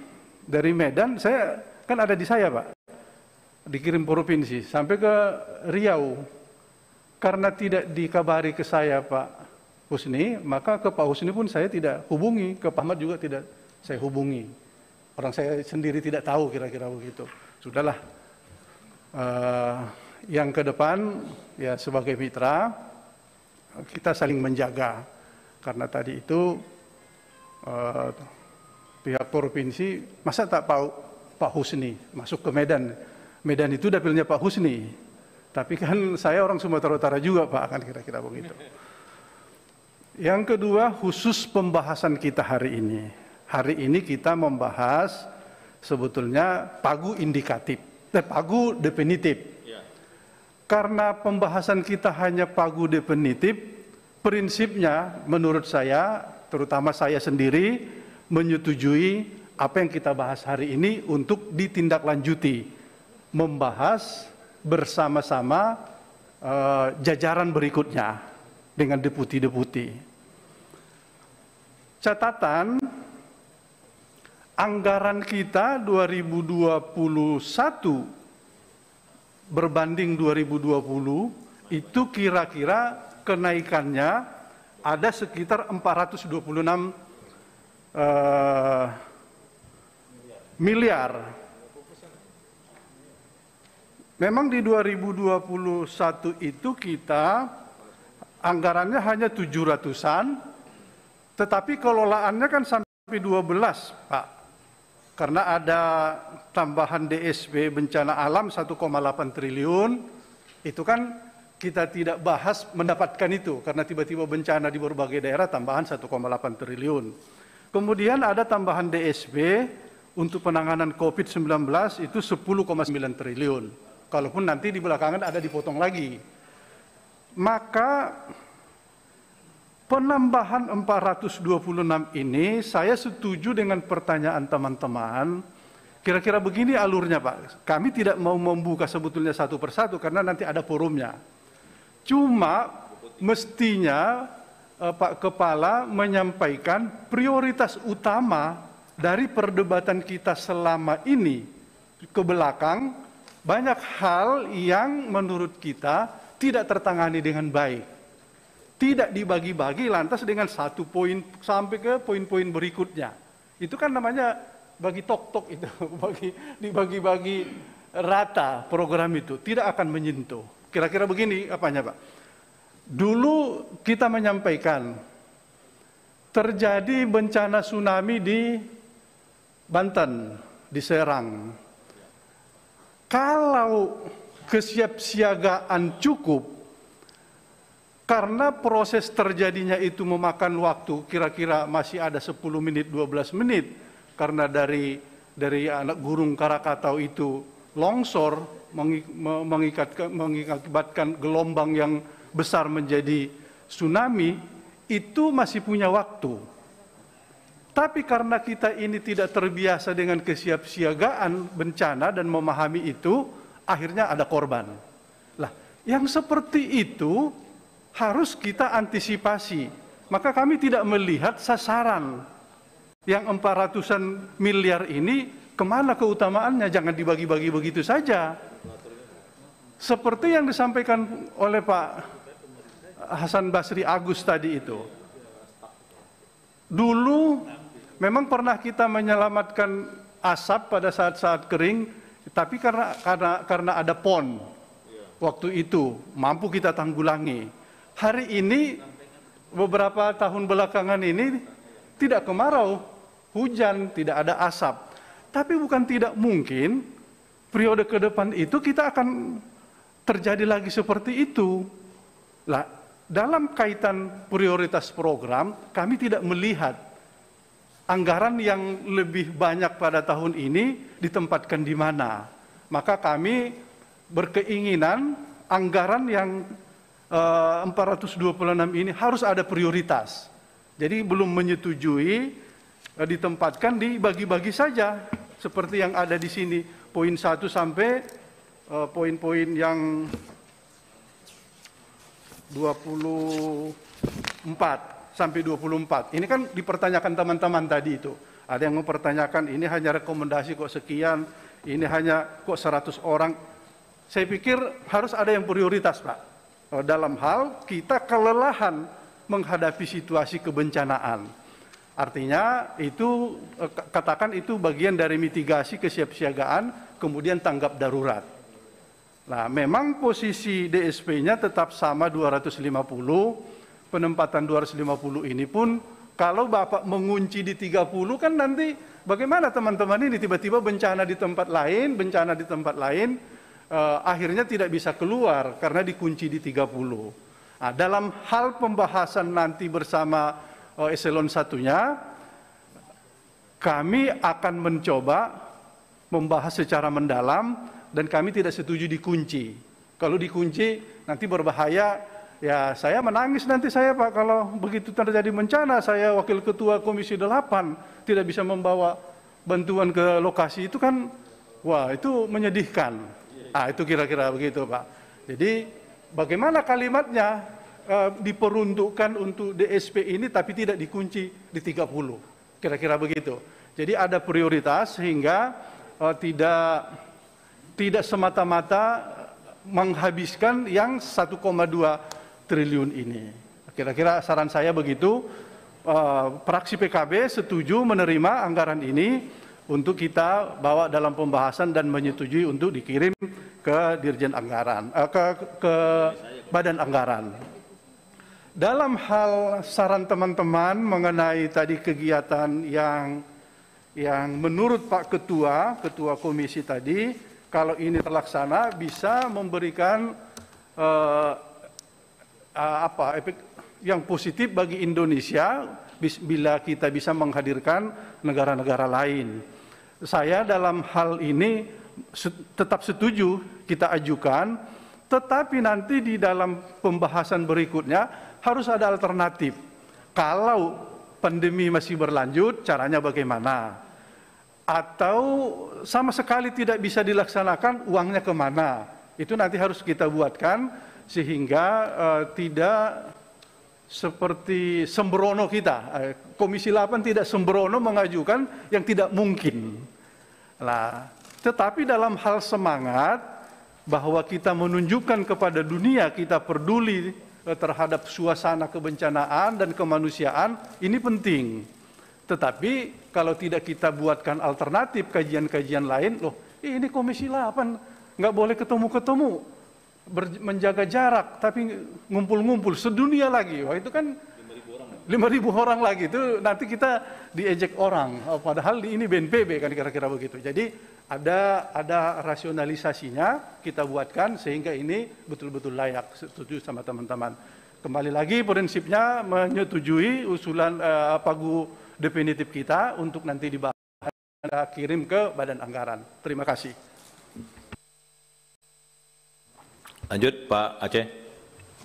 dari Medan, saya kan ada di saya Pak, dikirim provinsi sampai ke Riau. Karena tidak dikabari ke saya Pak Husni, maka ke Pak Husni pun saya tidak hubungi, ke Pak Ahmad juga tidak saya hubungi. Orang saya sendiri tidak tahu kira-kira begitu. Sudahlah, Eh, yang ke depan ya sebagai mitra kita saling menjaga karena tadi itu uh, pihak provinsi masa tak Pak, Pak Husni masuk ke Medan Medan itu dapilnya Pak Husni tapi kan saya orang Sumatera Utara juga Pak akan kira-kira begitu yang kedua khusus pembahasan kita hari ini hari ini kita membahas sebetulnya pagu indikatif pagu definitif. Iya. Karena pembahasan kita hanya pagu definitif, prinsipnya menurut saya, terutama saya sendiri, menyetujui apa yang kita bahas hari ini untuk ditindaklanjuti. Membahas bersama-sama uh, jajaran berikutnya dengan deputi-deputi. Catatan anggaran kita 2021 berbanding 2020 itu kira-kira kenaikannya ada sekitar 426 uh, eh, miliar. Memang di 2021 itu kita anggarannya hanya 700-an, tetapi kelolaannya kan sampai 12, Pak karena ada tambahan DSB bencana alam 1,8 triliun, itu kan kita tidak bahas mendapatkan itu karena tiba-tiba bencana di berbagai daerah tambahan 1,8 triliun. Kemudian ada tambahan DSB untuk penanganan COVID-19 itu 10,9 triliun. Kalaupun nanti di belakangan ada dipotong lagi. Maka penambahan 426 ini saya setuju dengan pertanyaan teman-teman. Kira-kira begini alurnya Pak. Kami tidak mau membuka sebetulnya satu persatu karena nanti ada forumnya. Cuma mestinya eh, Pak Kepala menyampaikan prioritas utama dari perdebatan kita selama ini ke belakang banyak hal yang menurut kita tidak tertangani dengan baik tidak dibagi-bagi lantas dengan satu poin sampai ke poin-poin berikutnya. Itu kan namanya bagi tok-tok itu, bagi dibagi-bagi rata program itu tidak akan menyentuh. Kira-kira begini apanya, Pak? Dulu kita menyampaikan terjadi bencana tsunami di Banten, di Serang. Kalau kesiapsiagaan cukup karena proses terjadinya itu memakan waktu kira-kira masih ada 10 menit, 12 menit karena dari dari anak gurung Karakatau itu longsor mengikat, mengakibatkan gelombang yang besar menjadi tsunami itu masih punya waktu. Tapi karena kita ini tidak terbiasa dengan kesiapsiagaan bencana dan memahami itu, akhirnya ada korban. Lah, yang seperti itu harus kita antisipasi. Maka kami tidak melihat sasaran yang 400-an miliar ini kemana keutamaannya, jangan dibagi-bagi begitu saja. Seperti yang disampaikan oleh Pak Hasan Basri Agus tadi itu. Dulu memang pernah kita menyelamatkan asap pada saat-saat kering, tapi karena, karena, karena ada pon waktu itu, mampu kita tanggulangi hari ini beberapa tahun belakangan ini tidak kemarau, hujan, tidak ada asap. Tapi bukan tidak mungkin periode ke depan itu kita akan terjadi lagi seperti itu. Lah, dalam kaitan prioritas program, kami tidak melihat anggaran yang lebih banyak pada tahun ini ditempatkan di mana. Maka kami berkeinginan anggaran yang 426 eh, ini harus ada prioritas. Jadi belum menyetujui eh, ditempatkan dibagi-bagi saja seperti yang ada di sini poin 1 sampai eh, poin-poin yang 24 sampai 24. Ini kan dipertanyakan teman-teman tadi itu. Ada yang mempertanyakan ini hanya rekomendasi kok sekian, ini hanya kok 100 orang. Saya pikir harus ada yang prioritas, Pak. Eh, dalam hal kita kelelahan menghadapi situasi kebencanaan. Artinya itu eh, katakan itu bagian dari mitigasi kesiapsiagaan kemudian tanggap darurat. Nah, memang posisi DSP-nya tetap sama 250. Penempatan 250 ini pun kalau Bapak mengunci di 30 kan nanti bagaimana teman-teman ini tiba-tiba bencana di tempat lain, bencana di tempat lain eh, akhirnya tidak bisa keluar karena dikunci di 30. Nah, dalam hal pembahasan nanti bersama eh, eselon satunya, kami akan mencoba membahas secara mendalam dan kami tidak setuju dikunci. Kalau dikunci nanti berbahaya Ya, saya menangis nanti saya Pak kalau begitu terjadi bencana, saya wakil ketua Komisi 8 tidak bisa membawa bantuan ke lokasi itu kan wah, itu menyedihkan. Ah itu kira-kira begitu Pak. Jadi bagaimana kalimatnya e, diperuntukkan untuk DSP ini tapi tidak dikunci di 30. Kira-kira begitu. Jadi ada prioritas sehingga e, tidak tidak semata-mata menghabiskan yang 1,2 triliun ini. Kira-kira saran saya begitu. Eh, praksi PKB setuju menerima anggaran ini untuk kita bawa dalam pembahasan dan menyetujui untuk dikirim ke Dirjen Anggaran, eh, ke, ke Badan Anggaran. Dalam hal saran teman-teman mengenai tadi kegiatan yang yang menurut Pak Ketua, Ketua Komisi tadi, kalau ini terlaksana bisa memberikan eh, eh apa efek yang positif bagi Indonesia bila kita bisa menghadirkan negara-negara lain. Saya dalam hal ini tetap setuju kita ajukan, tetapi nanti di dalam pembahasan berikutnya harus ada alternatif. Kalau pandemi masih berlanjut, caranya bagaimana? Atau sama sekali tidak bisa dilaksanakan, uangnya kemana? Itu nanti harus kita buatkan sehingga uh, tidak seperti sembrono kita. Eh, komisi 8 tidak sembrono mengajukan yang tidak mungkin. Nah, tetapi dalam hal semangat bahwa kita menunjukkan kepada dunia kita peduli eh, terhadap suasana kebencanaan dan kemanusiaan ini penting. Tetapi kalau tidak kita buatkan alternatif kajian-kajian lain, loh ini komisi 8 nggak boleh ketemu-ketemu menjaga jarak tapi ngumpul-ngumpul sedunia lagi. Wah itu kan 5000 orang. ribu orang lagi itu nanti kita diejek orang. Oh, padahal di ini BNPB kan kira-kira begitu. Jadi ada ada rasionalisasinya kita buatkan sehingga ini betul-betul layak setuju sama teman-teman. Kembali lagi prinsipnya menyetujui usulan eh, pagu definitif kita untuk nanti dibahas kirim ke Badan Anggaran. Terima kasih. Lanjut Pak Aceh.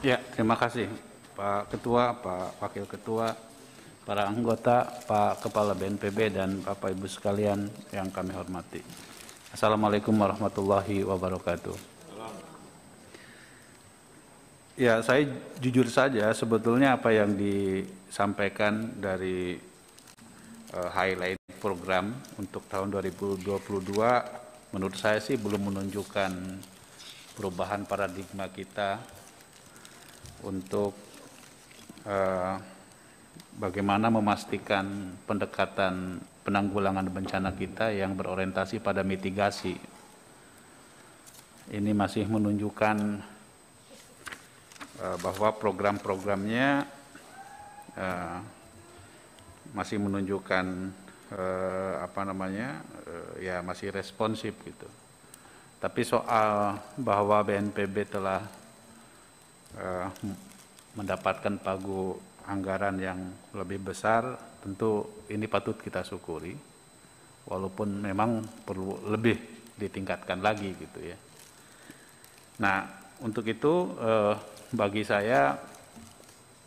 Ya, terima kasih Pak Ketua, Pak Wakil Ketua, para anggota, Pak Kepala BNPB dan Bapak Ibu sekalian yang kami hormati. Assalamualaikum warahmatullahi wabarakatuh. Ya, saya jujur saja sebetulnya apa yang disampaikan dari uh, highlight program untuk tahun 2022 menurut saya sih belum menunjukkan perubahan paradigma kita untuk eh, bagaimana memastikan pendekatan penanggulangan bencana kita yang berorientasi pada mitigasi. Ini masih menunjukkan eh, bahwa program-programnya eh, masih menunjukkan eh, apa namanya eh, ya masih responsif gitu. Tapi soal bahwa BNPB telah uh, mendapatkan pagu anggaran yang lebih besar, tentu ini patut kita syukuri. Walaupun memang perlu lebih ditingkatkan lagi gitu ya. Nah, untuk itu eh, bagi saya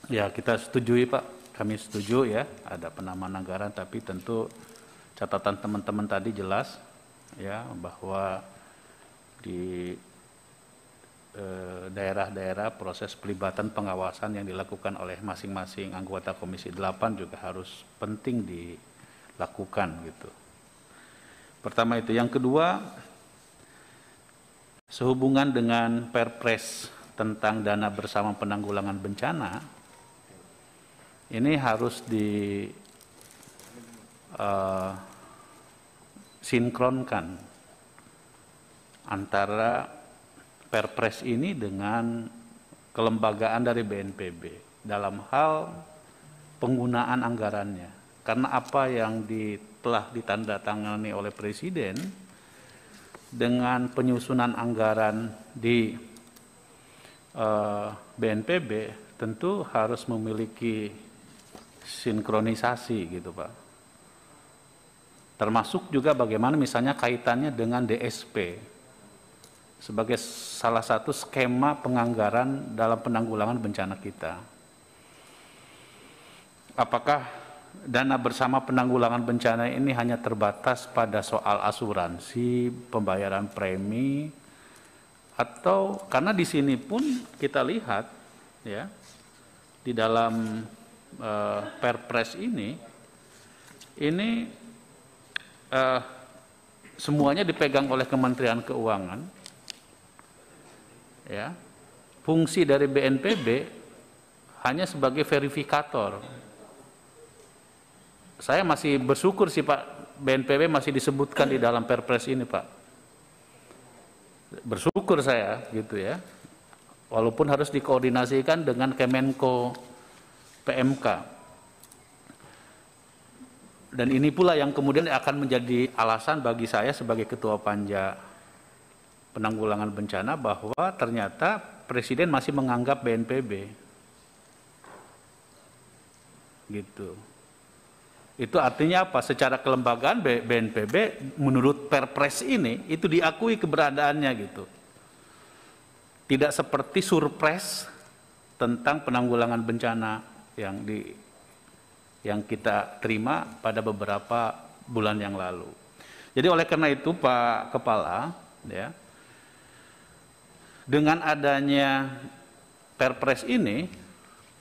ya kita setujui Pak, kami setuju ya ada penambahan anggaran tapi tentu catatan teman-teman tadi jelas ya bahwa di eh, daerah-daerah proses pelibatan pengawasan yang dilakukan oleh masing-masing anggota Komisi 8 juga harus penting dilakukan gitu. Pertama itu, yang kedua sehubungan dengan Perpres tentang dana bersama penanggulangan bencana ini harus di uh, sinkronkan antara Perpres ini dengan kelembagaan dari BNPB dalam hal penggunaan anggarannya. Karena apa yang di, telah ditandatangani oleh Presiden dengan penyusunan anggaran di eh, BNPB tentu harus memiliki sinkronisasi gitu Pak. Termasuk juga bagaimana misalnya kaitannya dengan DSP sebagai salah satu skema penganggaran dalam penanggulangan bencana kita. Apakah dana bersama penanggulangan bencana ini hanya terbatas pada soal asuransi, pembayaran premi, atau karena di sini pun kita lihat ya di dalam uh, Perpres ini, ini uh, semuanya dipegang oleh Kementerian Keuangan ya fungsi dari BNPB hanya sebagai verifikator. Saya masih bersyukur sih Pak BNPB masih disebutkan di dalam Perpres ini Pak. Bersyukur saya gitu ya. Walaupun harus dikoordinasikan dengan Kemenko PMK. Dan ini pula yang kemudian akan menjadi alasan bagi saya sebagai ketua panja penanggulangan bencana bahwa ternyata presiden masih menganggap BNPB gitu itu artinya apa secara kelembagaan BNPB menurut Perpres ini itu diakui keberadaannya gitu tidak seperti surpres tentang penanggulangan bencana yang di yang kita terima pada beberapa bulan yang lalu. Jadi oleh karena itu Pak Kepala ya dengan adanya Perpres ini,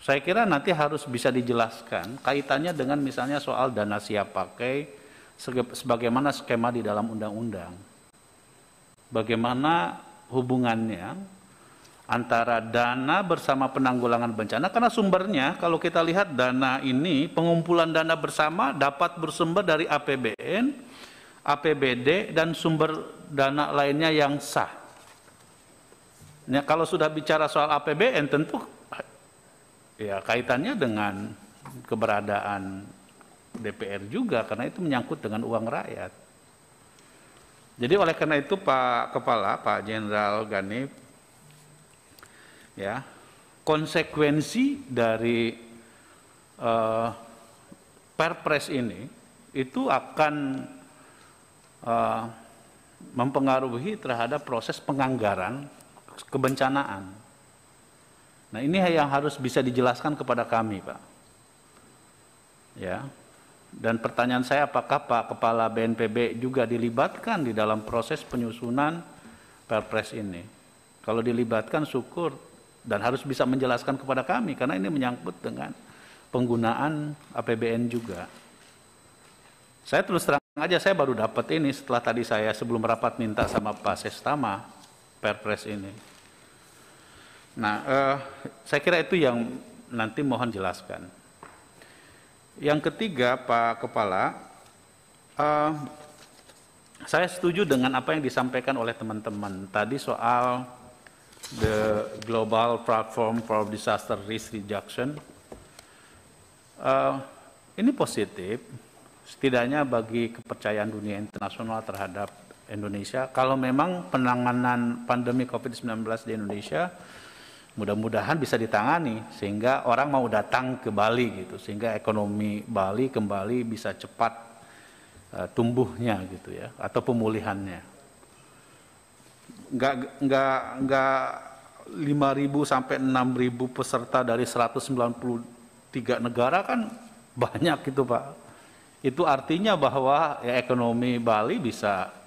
saya kira nanti harus bisa dijelaskan kaitannya dengan misalnya soal dana siap pakai sebagaimana skema di dalam undang-undang. Bagaimana hubungannya antara dana bersama penanggulangan bencana karena sumbernya kalau kita lihat dana ini pengumpulan dana bersama dapat bersumber dari APBN, APBD dan sumber dana lainnya yang sah. Nah, kalau sudah bicara soal APBN tentu ya kaitannya dengan keberadaan DPR juga karena itu menyangkut dengan uang rakyat. Jadi oleh karena itu Pak Kepala, Pak Jenderal Ganip ya, konsekuensi dari uh, Perpres ini itu akan uh, mempengaruhi terhadap proses penganggaran kebencanaan. Nah ini yang harus bisa dijelaskan kepada kami Pak. Ya, dan pertanyaan saya apakah Pak Kepala BNPB juga dilibatkan di dalam proses penyusunan Perpres ini? Kalau dilibatkan syukur dan harus bisa menjelaskan kepada kami karena ini menyangkut dengan penggunaan APBN juga. Saya terus terang aja saya baru dapat ini setelah tadi saya sebelum rapat minta sama Pak Sestama Perpres ini. Nah, eh, saya kira itu yang nanti mohon jelaskan. Yang ketiga, Pak Kepala, eh, saya setuju dengan apa yang disampaikan oleh teman-teman tadi soal the global platform for disaster risk reduction. Uh, ini positif, setidaknya bagi kepercayaan dunia internasional terhadap Indonesia kalau memang penanganan pandemi COVID-19 di Indonesia mudah-mudahan bisa ditangani sehingga orang mau datang ke Bali gitu sehingga ekonomi Bali kembali bisa cepat uh, tumbuhnya gitu ya atau pemulihannya nggak nggak nggak 5.000 sampai 6.000 peserta dari 193 negara kan banyak gitu Pak itu artinya bahwa ya, ekonomi Bali bisa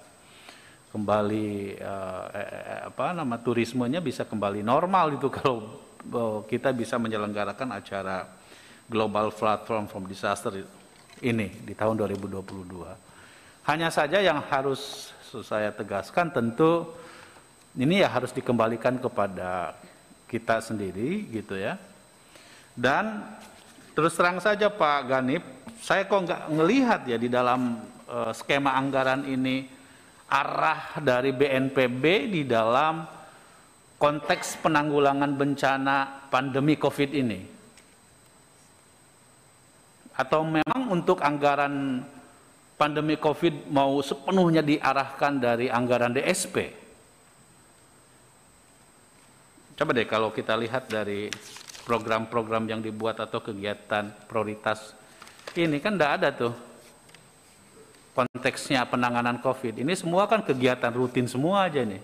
kembali eh, eh, eh, apa nama turismenya bisa kembali normal itu kalau oh, kita bisa menyelenggarakan acara Global Platform from Disaster ini di tahun 2022. Hanya saja yang harus saya tegaskan tentu ini ya harus dikembalikan kepada kita sendiri gitu ya. Dan terus terang saja Pak Ganip, saya kok nggak ngelihat ya di dalam uh, skema anggaran ini arah dari BNPB di dalam konteks penanggulangan bencana pandemi COVID ini? Atau memang untuk anggaran pandemi COVID mau sepenuhnya diarahkan dari anggaran DSP? Coba deh kalau kita lihat dari program-program yang dibuat atau kegiatan prioritas ini kan tidak ada tuh konteksnya penanganan COVID. Ini semua kan kegiatan rutin semua aja nih.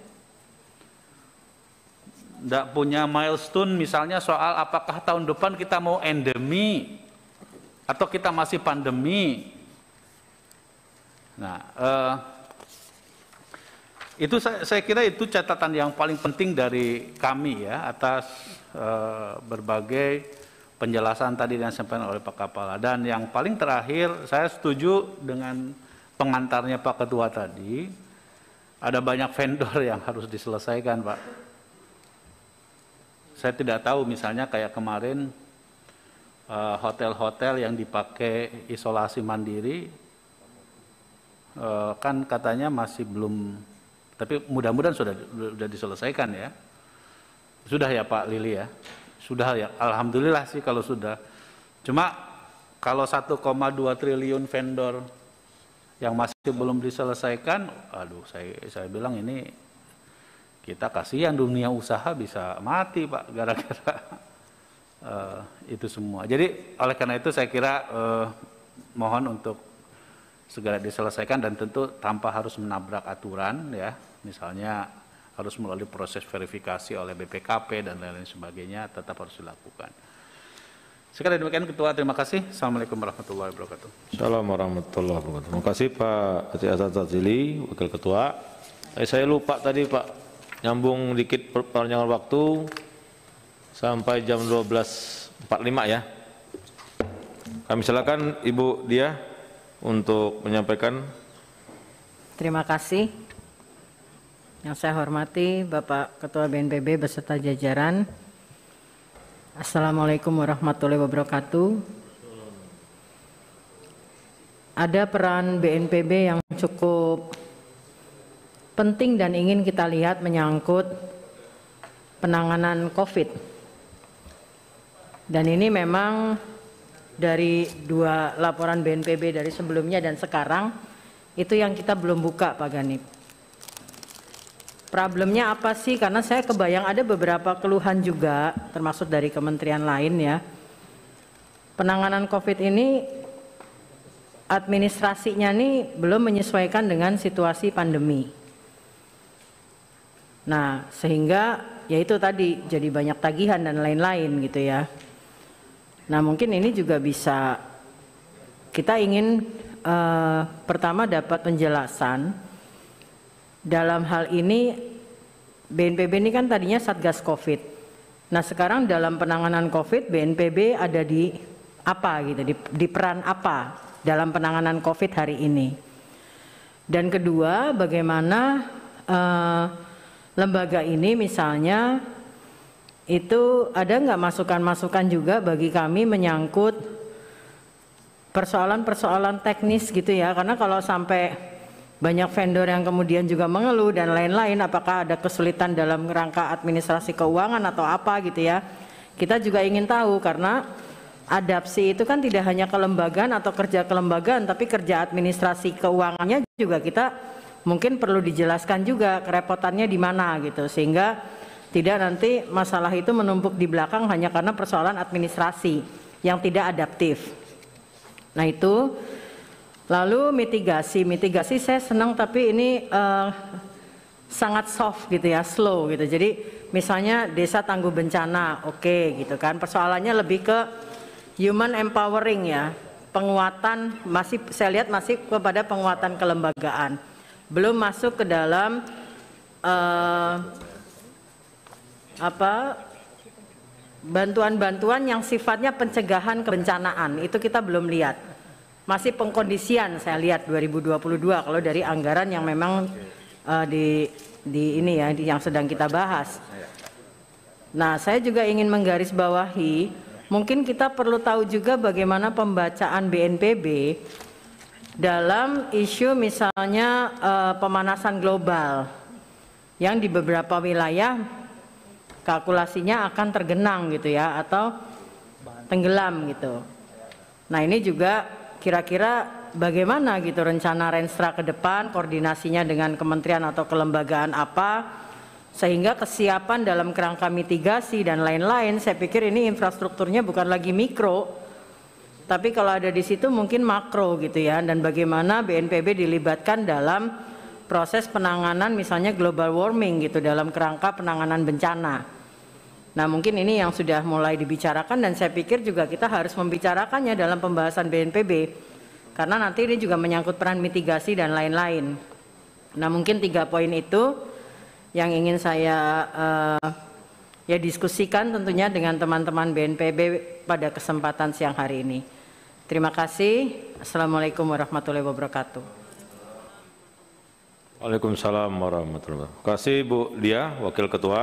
Tidak punya milestone misalnya soal apakah tahun depan kita mau endemi atau kita masih pandemi. Nah, eh, itu saya, saya kira itu catatan yang paling penting dari kami ya atas eh, berbagai penjelasan tadi yang disampaikan oleh Pak Kapala. Dan yang paling terakhir, saya setuju dengan pengantarnya Pak Ketua tadi, ada banyak vendor yang harus diselesaikan Pak. Saya tidak tahu misalnya kayak kemarin eh, hotel-hotel yang dipakai isolasi mandiri eh, kan katanya masih belum tapi mudah-mudahan sudah sudah diselesaikan ya sudah ya Pak Lili ya sudah ya alhamdulillah sih kalau sudah cuma kalau 1,2 triliun vendor yang masih belum diselesaikan aduh saya saya bilang ini kita kasihan dunia usaha bisa mati pak gara-gara uh, itu semua jadi oleh karena itu saya kira uh, mohon untuk segera diselesaikan dan tentu tanpa harus menabrak aturan ya misalnya harus melalui proses verifikasi oleh BPKP dan lain-lain sebagainya tetap harus dilakukan. Sekali demikian Ketua, terima kasih. Assalamualaikum warahmatullahi wabarakatuh. Assalamualaikum warahmatullahi wabarakatuh. Terima kasih Pak Haji Azad Tazili, Wakil Ketua. Eh, saya lupa tadi Pak, nyambung dikit perpanjangan waktu sampai jam 12.45 ya. Kami silakan Ibu Dia untuk menyampaikan. Terima kasih. Yang saya hormati Bapak Ketua BNPB beserta jajaran, Assalamualaikum warahmatullahi wabarakatuh. Ada peran BNPB yang cukup penting dan ingin kita lihat menyangkut penanganan COVID. Dan ini memang dari dua laporan BNPB dari sebelumnya dan sekarang itu yang kita belum buka Pak Ganip problemnya apa sih? Karena saya kebayang ada beberapa keluhan juga, termasuk dari kementerian lain ya. Penanganan COVID ini administrasinya nih belum menyesuaikan dengan situasi pandemi. Nah, sehingga ya itu tadi jadi banyak tagihan dan lain-lain gitu ya. Nah, mungkin ini juga bisa kita ingin uh, pertama dapat penjelasan dalam hal ini BNPB ini kan tadinya Satgas Covid. Nah sekarang dalam penanganan Covid BNPB ada di apa gitu, di, di peran apa dalam penanganan Covid hari ini. Dan kedua bagaimana uh, lembaga ini misalnya itu ada nggak masukan-masukan juga bagi kami menyangkut persoalan-persoalan teknis gitu ya karena kalau sampai banyak vendor yang kemudian juga mengeluh dan lain-lain apakah ada kesulitan dalam rangka administrasi keuangan atau apa gitu ya kita juga ingin tahu karena adapsi itu kan tidak hanya kelembagaan atau kerja kelembagaan tapi kerja administrasi keuangannya juga kita mungkin perlu dijelaskan juga kerepotannya di mana gitu sehingga tidak nanti masalah itu menumpuk di belakang hanya karena persoalan administrasi yang tidak adaptif nah itu Lalu mitigasi, mitigasi saya senang tapi ini uh, sangat soft gitu ya, slow gitu. Jadi misalnya desa tangguh bencana, oke okay, gitu kan. Persoalannya lebih ke human empowering ya, penguatan masih saya lihat masih kepada penguatan kelembagaan, belum masuk ke dalam uh, apa bantuan-bantuan yang sifatnya pencegahan kebencanaan itu kita belum lihat masih pengkondisian saya lihat 2022 kalau dari anggaran yang memang uh, di di ini ya di, yang sedang kita bahas. Nah, saya juga ingin menggarisbawahi mungkin kita perlu tahu juga bagaimana pembacaan BNPB dalam isu misalnya uh, pemanasan global yang di beberapa wilayah kalkulasinya akan tergenang gitu ya atau tenggelam gitu. Nah, ini juga kira-kira bagaimana gitu rencana Renstra ke depan, koordinasinya dengan kementerian atau kelembagaan apa, sehingga kesiapan dalam kerangka mitigasi dan lain-lain, saya pikir ini infrastrukturnya bukan lagi mikro, tapi kalau ada di situ mungkin makro gitu ya, dan bagaimana BNPB dilibatkan dalam proses penanganan misalnya global warming gitu dalam kerangka penanganan bencana Nah mungkin ini yang sudah mulai dibicarakan dan saya pikir juga kita harus membicarakannya dalam pembahasan BNPB karena nanti ini juga menyangkut peran mitigasi dan lain-lain. Nah mungkin tiga poin itu yang ingin saya uh, ya diskusikan tentunya dengan teman-teman BNPB pada kesempatan siang hari ini. Terima kasih. Assalamualaikum warahmatullahi wabarakatuh. Waalaikumsalam warahmatullahi wabarakatuh. Terima kasih Bu Dia, Wakil Ketua.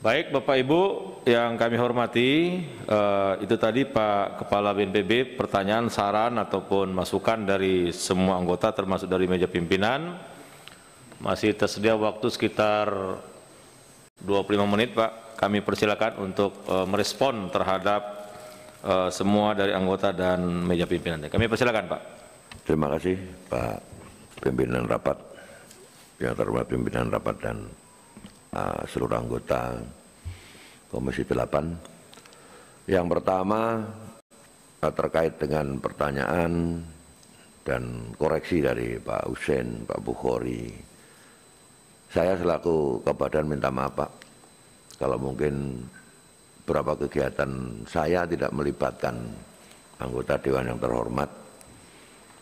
Baik Bapak Ibu yang kami hormati, eh, itu tadi Pak Kepala BNPB pertanyaan, saran ataupun masukan dari semua anggota termasuk dari meja pimpinan. Masih tersedia waktu sekitar 25 menit Pak, kami persilakan untuk eh, merespon terhadap eh, semua dari anggota dan meja pimpinan. Kami persilakan Pak. Terima kasih Pak pimpinan rapat, yang terhormat pimpinan rapat dan Ah, seluruh anggota Komisi 8. Yang pertama ah, terkait dengan pertanyaan dan koreksi dari Pak Husen, Pak Bukhori. Saya selaku kebadan minta maaf Pak, kalau mungkin beberapa kegiatan saya tidak melibatkan anggota Dewan yang terhormat,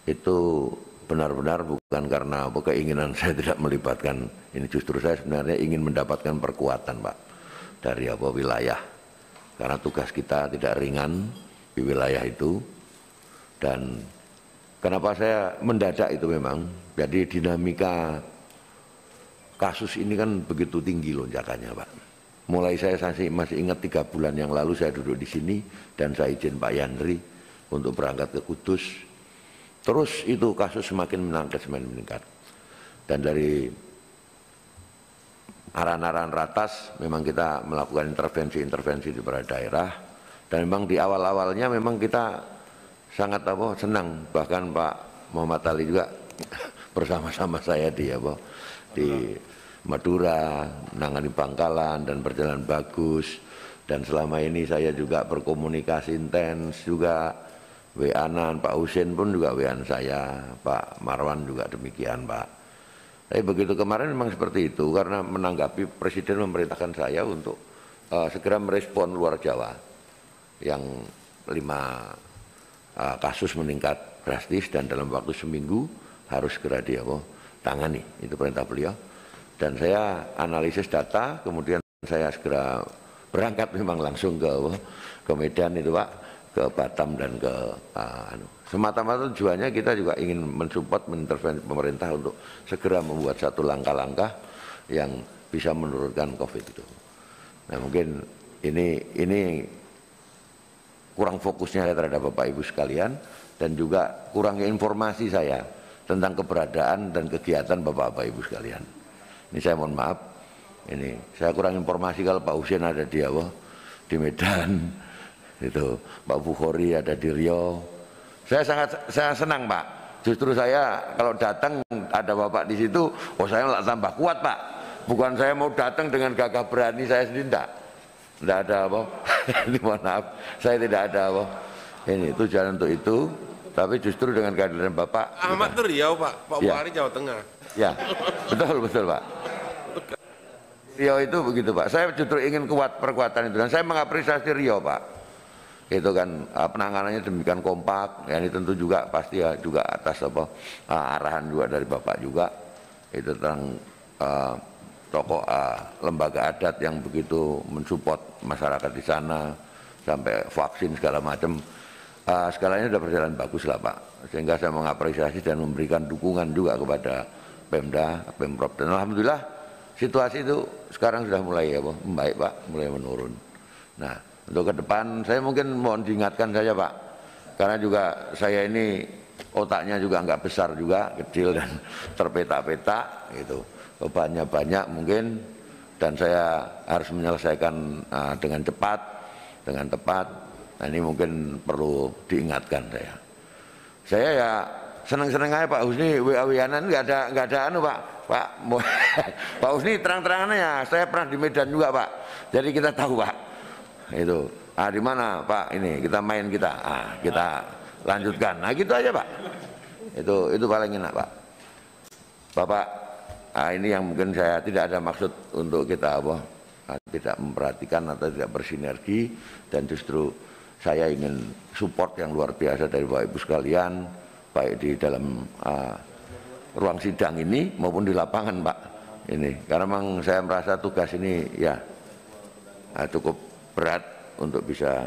itu benar-benar bukan karena apa keinginan saya tidak melibatkan ini justru saya sebenarnya ingin mendapatkan perkuatan Pak dari apa wilayah karena tugas kita tidak ringan di wilayah itu dan kenapa saya mendadak itu memang jadi dinamika kasus ini kan begitu tinggi lonjakannya Pak mulai saya masih ingat tiga bulan yang lalu saya duduk di sini dan saya izin Pak Yandri untuk berangkat ke Kudus Terus itu kasus semakin meningkat, semakin meningkat. Dan dari arahan-arahan ratas memang kita melakukan intervensi-intervensi di beberapa daerah dan memang di awal-awalnya memang kita sangat apa senang bahkan Pak Muhammad Ali juga bersama-sama saya di apa di Madura menangani Bangkalan dan berjalan bagus dan selama ini saya juga berkomunikasi intens juga Wanan Pak Husin pun juga Wan saya, Pak Marwan juga demikian Pak. Tapi begitu kemarin memang seperti itu karena menanggapi Presiden memerintahkan saya untuk uh, segera merespon luar Jawa yang lima uh, kasus meningkat drastis dan dalam waktu seminggu harus segera dia oh, tangani itu perintah beliau dan saya analisis data kemudian saya segera berangkat memang langsung ke oh, ke Medan itu Pak ke Batam dan ke uh, semata-mata tujuannya kita juga ingin mensupport mengintervensi pemerintah untuk segera membuat satu langkah-langkah yang bisa menurunkan COVID itu. Nah mungkin ini ini kurang fokusnya saya terhadap Bapak Ibu sekalian dan juga kurang informasi saya tentang keberadaan dan kegiatan Bapak-Bapak Ibu sekalian. Ini saya mohon maaf, ini saya kurang informasi kalau Pak Husin ada di awal di Medan, itu Pak Bukhori ada di Riau. Saya sangat saya senang Pak. Justru saya kalau datang ada Bapak di situ, oh saya nggak tambah kuat Pak. Bukan saya mau datang dengan gagah berani saya sendiri enggak. Enggak ada apa. Ini mohon maaf, saya tidak ada apa. Ini itu jalan untuk itu, tapi justru dengan kehadiran Bapak. amat itu Riau Pak, Pak ya. Bukhari Jawa Tengah. Ya, betul betul Pak. Rio itu begitu Pak. Saya justru ingin kuat perkuatan itu dan saya mengapresiasi Rio Pak itu kan ah, penanganannya demikian kompak ya ini tentu juga pasti ya juga atas apa ah, arahan juga dari Bapak juga itu tentang uh, tokoh uh, lembaga adat yang begitu mensupport masyarakat di sana sampai vaksin segala macam uh, skalanya sudah berjalan bagus lah Pak sehingga saya mengapresiasi dan memberikan dukungan juga kepada Pemda, Pemprov dan Alhamdulillah situasi itu sekarang sudah mulai ya, membaik Pak, mulai menurun. Nah, untuk ke depan saya mungkin mohon diingatkan saja Pak karena juga saya ini otaknya juga nggak besar juga kecil dan terpeta-peta gitu banyak-banyak mungkin dan saya harus menyelesaikan uh, dengan cepat dengan tepat nah ini mungkin perlu diingatkan saya saya ya seneng-seneng aja Pak Husni wa-wianan nggak ada nggak ada anu Pak Pak Pak Husni terang-terangannya saya pernah di Medan juga Pak jadi kita tahu Pak itu ah di mana pak ini kita main kita ah kita lanjutkan nah gitu aja pak itu itu paling enak pak bapak ah ini yang mungkin saya tidak ada maksud untuk kita apa ah, tidak memperhatikan atau tidak bersinergi dan justru saya ingin support yang luar biasa dari bapak ibu sekalian baik di dalam ah, ruang sidang ini maupun di lapangan pak ini karena memang saya merasa tugas ini ya ah, cukup berat untuk bisa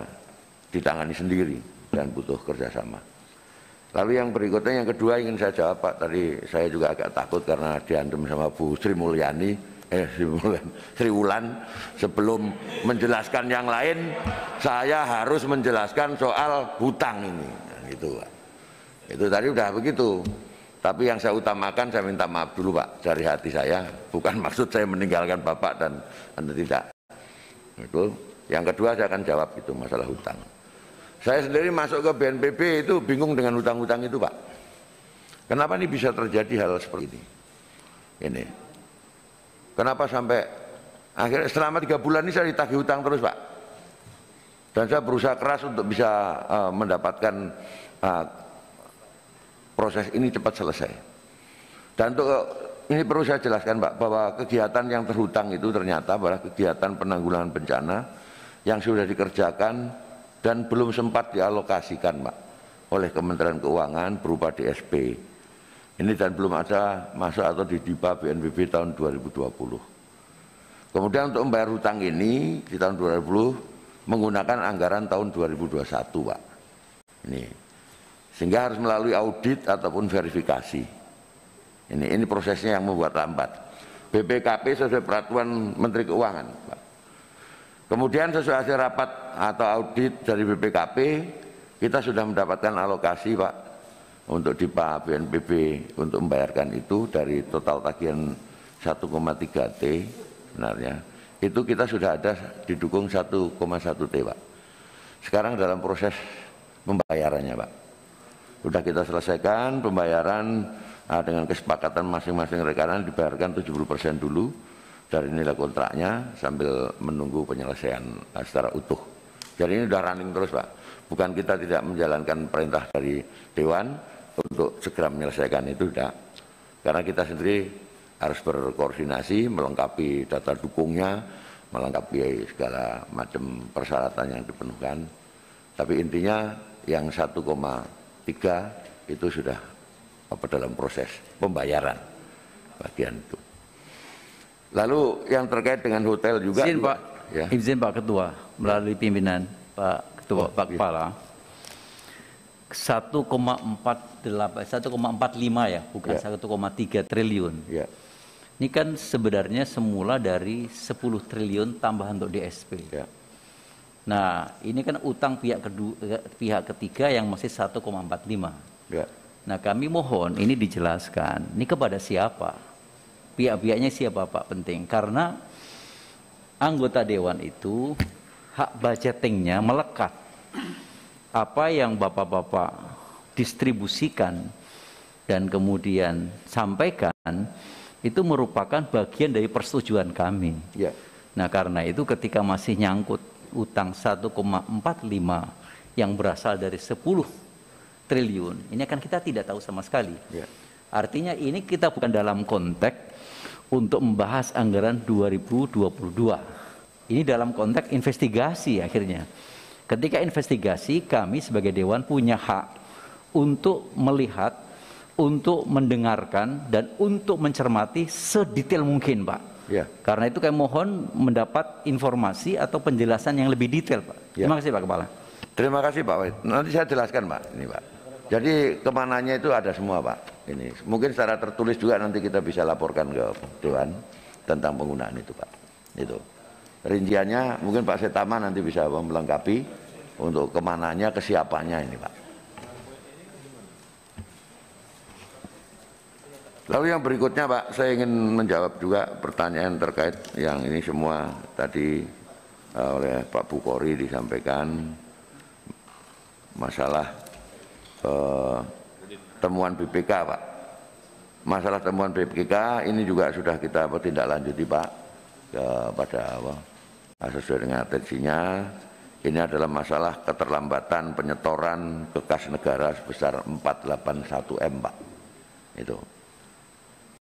ditangani sendiri dan butuh kerjasama. Lalu yang berikutnya yang kedua ingin saya jawab Pak tadi saya juga agak takut karena diantum sama Bu Sri Mulyani eh Sri, Mulyani, Sri Wulan sebelum menjelaskan yang lain saya harus menjelaskan soal hutang ini nah, gitu Pak. Itu tadi udah begitu. Tapi yang saya utamakan saya minta maaf dulu Pak dari hati saya bukan maksud saya meninggalkan Bapak dan Anda tidak. Itu yang kedua saya akan jawab itu masalah hutang. Saya sendiri masuk ke BNPB itu bingung dengan hutang-hutang itu Pak. Kenapa ini bisa terjadi hal seperti ini? Ini. Kenapa sampai akhirnya selama tiga bulan ini saya ditagih hutang terus Pak. Dan saya berusaha keras untuk bisa uh, mendapatkan uh, proses ini cepat selesai. Dan untuk eh, ini perlu saya jelaskan Pak bahwa kegiatan yang terhutang itu ternyata adalah kegiatan penanggulangan bencana yang sudah dikerjakan dan belum sempat dialokasikan Pak oleh Kementerian Keuangan berupa DSP. Ini dan belum ada masuk atau DIPA BNPB tahun 2020. Kemudian untuk membayar hutang ini di tahun 2020 menggunakan anggaran tahun 2021 Pak. Ini. Sehingga harus melalui audit ataupun verifikasi. Ini ini prosesnya yang membuat lambat. BPKP sesuai peraturan Menteri Keuangan Pak. Kemudian sesuai hasil rapat atau audit dari BPKP, kita sudah mendapatkan alokasi Pak untuk di Pak BNPB untuk membayarkan itu dari total tagihan 1,3 T sebenarnya. Itu kita sudah ada didukung 1,1 T Pak. Sekarang dalam proses pembayarannya Pak. Sudah kita selesaikan pembayaran ah, dengan kesepakatan masing-masing rekanan dibayarkan 70% persen dulu dari nilai kontraknya sambil menunggu penyelesaian secara utuh. Jadi ini sudah running terus Pak. Bukan kita tidak menjalankan perintah dari Dewan untuk segera menyelesaikan itu tidak. Karena kita sendiri harus berkoordinasi, melengkapi data dukungnya, melengkapi segala macam persyaratan yang dipenuhkan. Tapi intinya yang 1,3 itu sudah apa dalam proses pembayaran bagian itu. Lalu yang terkait dengan hotel juga. Izin Pak, ya. izin Pak Ketua melalui pimpinan Pak Ketua oh, Pak iya. Kepala. 1,48 1,45 eh, ya, bukan yeah. 1,3 triliun. Yeah. Ini kan sebenarnya semula dari 10 triliun tambahan untuk DSP. Yeah. Nah, ini kan utang pihak kedua eh, pihak ketiga yang masih 1,45. Yeah. Nah, kami mohon ini dijelaskan. Ini kepada siapa? pihak-pihaknya siapa Pak penting karena anggota dewan itu hak budgetingnya melekat apa yang bapak-bapak distribusikan dan kemudian sampaikan itu merupakan bagian dari persetujuan kami. Ya. Nah karena itu ketika masih nyangkut utang 1,45 yang berasal dari 10 triliun, ini akan kita tidak tahu sama sekali. Ya. Artinya ini kita bukan dalam konteks untuk membahas anggaran 2022. Ini dalam konteks investigasi akhirnya. Ketika investigasi kami sebagai dewan punya hak untuk melihat, untuk mendengarkan dan untuk mencermati sedetail mungkin, Pak. Ya. Karena itu kami mohon mendapat informasi atau penjelasan yang lebih detail, Pak. Ya. Terima kasih, Pak Kepala. Terima kasih, Pak Nanti saya jelaskan, Pak. Ini, Pak. Jadi kemananya itu ada semua, Pak ini. Mungkin secara tertulis juga nanti kita bisa laporkan ke Dewan tentang penggunaan itu Pak. Itu. Rinciannya mungkin Pak Setama nanti bisa melengkapi untuk kemananya, kesiapannya ini Pak. Lalu yang berikutnya Pak, saya ingin menjawab juga pertanyaan terkait yang ini semua tadi eh, oleh Pak Bukori disampaikan masalah eh, temuan BPK Pak masalah temuan BPK ini juga sudah kita bertindak lanjuti Pak kepada apa sesuai dengan atensinya ini adalah masalah keterlambatan penyetoran ke negara sebesar 481 M Pak itu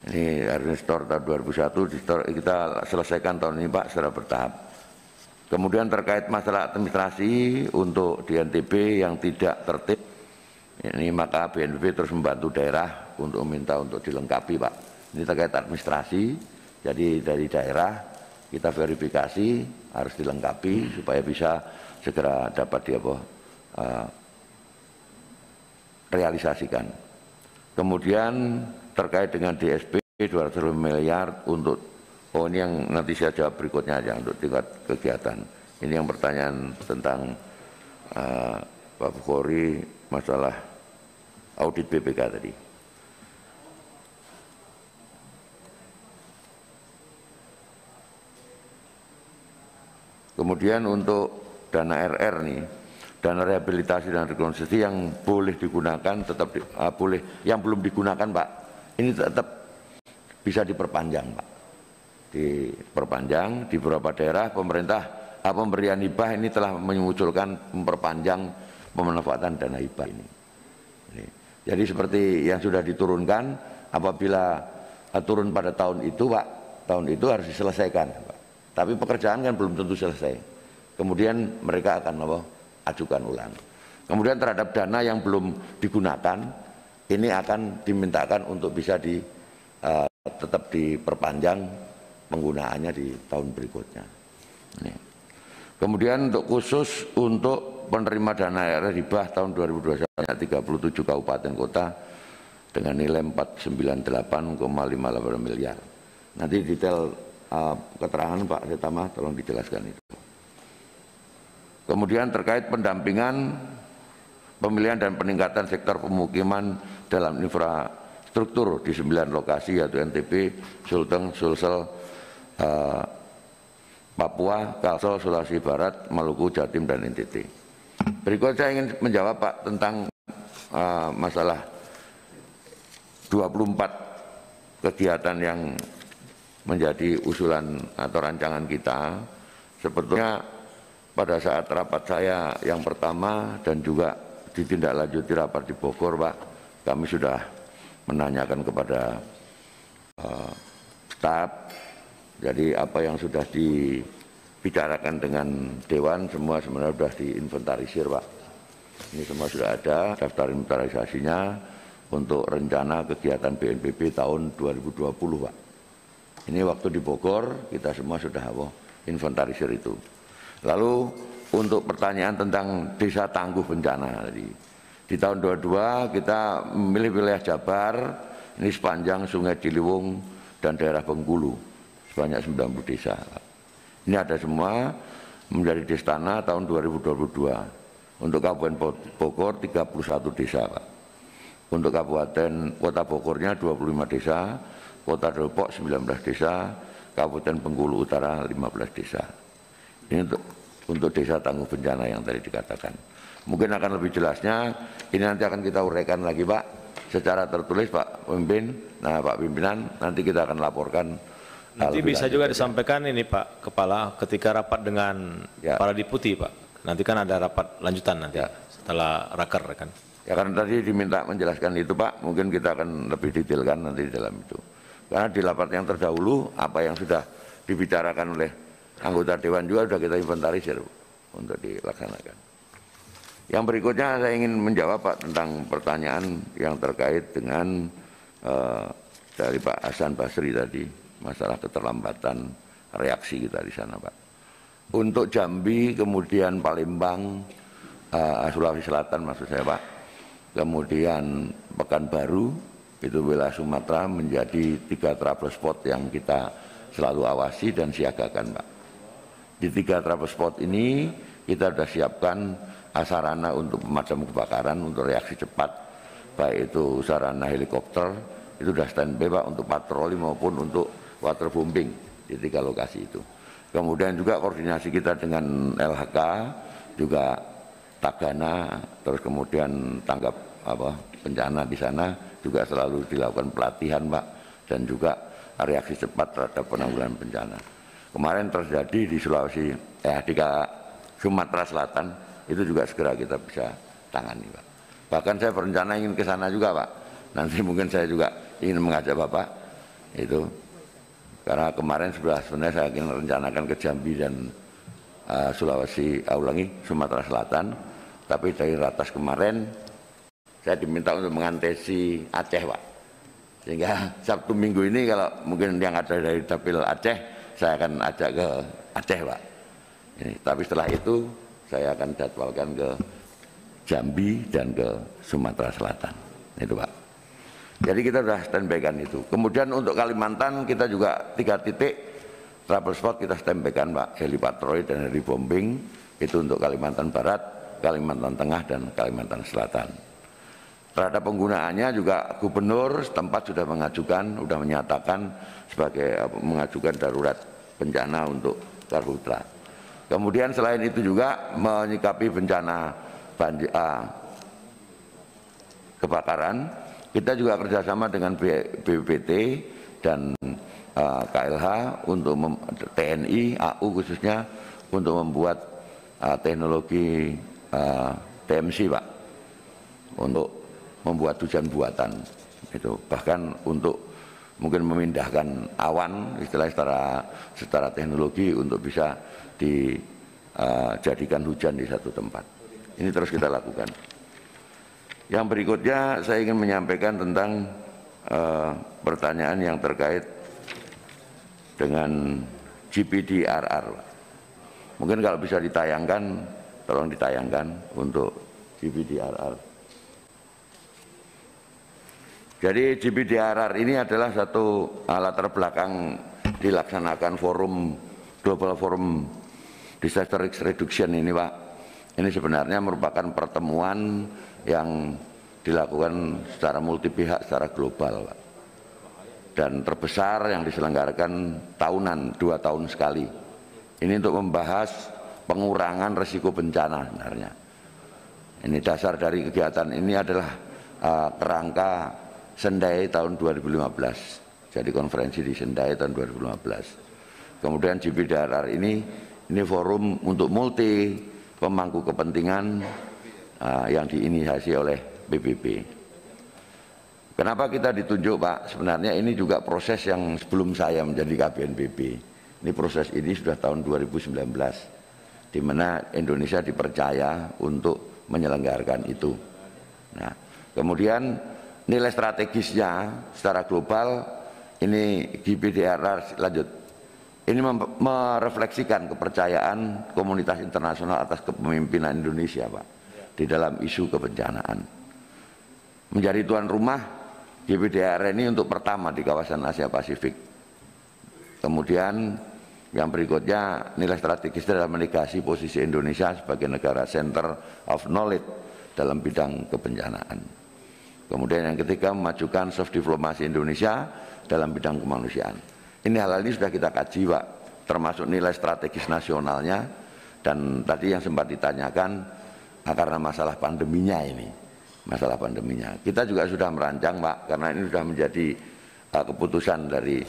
ini harus setor tahun 2001 di store, kita selesaikan tahun ini Pak secara bertahap kemudian terkait masalah administrasi untuk di NTB yang tidak tertib ini maka BNPB terus membantu daerah untuk minta untuk dilengkapi Pak. Ini terkait administrasi, jadi dari daerah kita verifikasi harus dilengkapi hmm. supaya bisa segera dapat dia uh, eh, realisasikan. Kemudian terkait dengan DSP 200 miliar untuk oh ini yang nanti saya jawab berikutnya aja untuk tingkat kegiatan. Ini yang pertanyaan tentang uh, Pak Bukhari masalah audit BPK tadi. Kemudian untuk dana RR nih, dana rehabilitasi dan rekonstruksi yang boleh digunakan tetap di, uh, boleh yang belum digunakan Pak. Ini tetap bisa diperpanjang Pak. Diperpanjang di beberapa daerah pemerintah uh, pemberian hibah ini telah menyemunculkan memperpanjang pemanfaatan dana hibah ini. Jadi seperti yang sudah diturunkan, apabila eh, turun pada tahun itu, Pak, tahun itu harus diselesaikan. Pak. Tapi pekerjaan kan belum tentu selesai. Kemudian mereka akan apa? ajukan ulang. Kemudian terhadap dana yang belum digunakan, ini akan dimintakan untuk bisa di uh, tetap diperpanjang penggunaannya di tahun berikutnya. Kemudian untuk khusus untuk penerima dana daerah hibah tahun 2021 37 kabupaten kota dengan nilai 498,58 miliar. Nanti detail uh, keterangan Pak Setama tolong dijelaskan itu. Kemudian terkait pendampingan pemilihan dan peningkatan sektor pemukiman dalam infrastruktur di sembilan lokasi yaitu NTP, Sulteng, Sulsel, uh, Papua, Kalsel, Sulawesi Barat, Maluku, Jatim, dan NTT. Berikut saya ingin menjawab Pak tentang uh, masalah 24 kegiatan yang menjadi usulan atau rancangan kita. Sebetulnya pada saat rapat saya yang pertama dan juga ditindaklanjuti rapat di Bogor, Pak, kami sudah menanyakan kepada uh, staf. Jadi apa yang sudah di bicarakan dengan Dewan semua sebenarnya sudah diinventarisir Pak. Ini semua sudah ada daftar inventarisasinya untuk rencana kegiatan BNPB tahun 2020 Pak. Ini waktu di Bogor kita semua sudah hafal inventarisir itu. Lalu untuk pertanyaan tentang desa tangguh bencana tadi. Di tahun 22 kita memilih wilayah Jabar ini sepanjang Sungai Ciliwung dan daerah Bengkulu sebanyak 90 desa. Ini ada semua menjadi destana tahun 2022. Untuk Kabupaten Bogor 31 desa, Pak. Untuk Kabupaten Kota Bogornya 25 desa, Kota Depok 19 desa, Kabupaten Bengkulu Utara 15 desa. Ini untuk untuk desa tangguh bencana yang tadi dikatakan. Mungkin akan lebih jelasnya ini nanti akan kita uraikan lagi, Pak, secara tertulis, Pak Pimpin. Nah, Pak Pimpinan nanti kita akan laporkan Nanti bisa juga disampaikan ini Pak Kepala ketika rapat dengan ya. para diputi Pak. Nanti kan ada rapat lanjutan nanti ya. setelah raker ya kan. Ya karena tadi diminta menjelaskan itu Pak, mungkin kita akan lebih detailkan nanti di dalam itu. Karena di rapat yang terdahulu apa yang sudah dibicarakan oleh anggota dewan juga sudah kita inventarisir untuk dilaksanakan. Yang berikutnya saya ingin menjawab Pak tentang pertanyaan yang terkait dengan uh, dari Pak Hasan Basri tadi masalah keterlambatan reaksi kita di sana Pak. Untuk Jambi kemudian Palembang, uh, Sulawesi Selatan maksud saya Pak, kemudian Pekanbaru itu wilayah Sumatera menjadi tiga trouble spot yang kita selalu awasi dan siagakan Pak. Di tiga trouble spot ini kita sudah siapkan sarana untuk pemadam kebakaran untuk reaksi cepat baik itu sarana helikopter itu sudah standby Pak untuk patroli maupun untuk waterbombing di tiga lokasi itu. Kemudian juga koordinasi kita dengan LHK juga tagana terus kemudian tanggap apa bencana di sana juga selalu dilakukan pelatihan Pak dan juga reaksi cepat terhadap penanggulangan bencana. Kemarin terjadi di Sulawesi eh di Sumatera Selatan itu juga segera kita bisa tangani Pak. Bahkan saya berencana ingin ke sana juga Pak. Nanti mungkin saya juga ingin mengajak Bapak itu karena kemarin sebelah sebenarnya saya ingin rencanakan ke Jambi dan uh, Sulawesi uh, ulangi Sumatera Selatan tapi dari ratas kemarin saya diminta untuk mengantesi Aceh Pak sehingga Sabtu Minggu ini kalau mungkin yang ada dari dapil Aceh saya akan ajak ke Aceh Pak ini, tapi setelah itu saya akan jadwalkan ke Jambi dan ke Sumatera Selatan itu Pak jadi kita sudah standby itu. Kemudian untuk Kalimantan kita juga tiga titik trouble spot kita standby Pak heli patroli dan heli bombing itu untuk Kalimantan Barat, Kalimantan Tengah dan Kalimantan Selatan. Terhadap penggunaannya juga gubernur setempat sudah mengajukan, sudah menyatakan sebagai mengajukan darurat bencana untuk karhutla. Kemudian selain itu juga menyikapi bencana banjir, ah, kebakaran kita juga kerjasama dengan BPPT dan uh, eh, KLH untuk TNI, AU khususnya untuk membuat uh, teknologi uh, eh, TMC Pak untuk membuat hujan buatan itu bahkan untuk mungkin memindahkan awan istilah secara secara teknologi untuk bisa dijadikan uh, hujan di satu tempat. Ini terus kita lakukan. Yang berikutnya saya ingin menyampaikan tentang uh, pertanyaan yang terkait dengan GPDRR. Mungkin kalau bisa ditayangkan, tolong ditayangkan untuk GPDRR. Jadi GPDRR ini adalah satu alat terbelakang dilaksanakan forum global forum disaster risk reduction ini Pak. Ini sebenarnya merupakan pertemuan yang dilakukan secara multi pihak secara global, Pak. Dan terbesar yang diselenggarakan tahunan, dua tahun sekali. Ini untuk membahas pengurangan resiko bencana sebenarnya. Ini dasar dari kegiatan ini adalah uh, kerangka Sendai tahun 2015. Jadi konferensi di Sendai tahun 2015. Kemudian GPDRR ini ini forum untuk multi pemangku kepentingan uh, yang diinisiasi oleh PBB. Kenapa kita ditunjuk Pak? Sebenarnya ini juga proses yang sebelum saya menjadi KBNPB. Ini proses ini sudah tahun 2019 di mana Indonesia dipercaya untuk menyelenggarakan itu. Nah, kemudian nilai strategisnya secara global ini GPDR lanjut. Ini merefleksikan kepercayaan komunitas internasional atas kepemimpinan Indonesia, Pak di dalam isu kebencanaan. Menjadi tuan rumah GPDR ini untuk pertama di kawasan Asia Pasifik. Kemudian yang berikutnya nilai strategis dalam menegasi posisi Indonesia sebagai negara center of knowledge dalam bidang kebencanaan. Kemudian yang ketiga memajukan soft diplomasi Indonesia dalam bidang kemanusiaan. Ini hal-hal ini sudah kita kaji Pak, termasuk nilai strategis nasionalnya dan tadi yang sempat ditanyakan nah, karena masalah pandeminya ini masalah pandeminya kita juga sudah merancang pak karena ini sudah menjadi uh, keputusan dari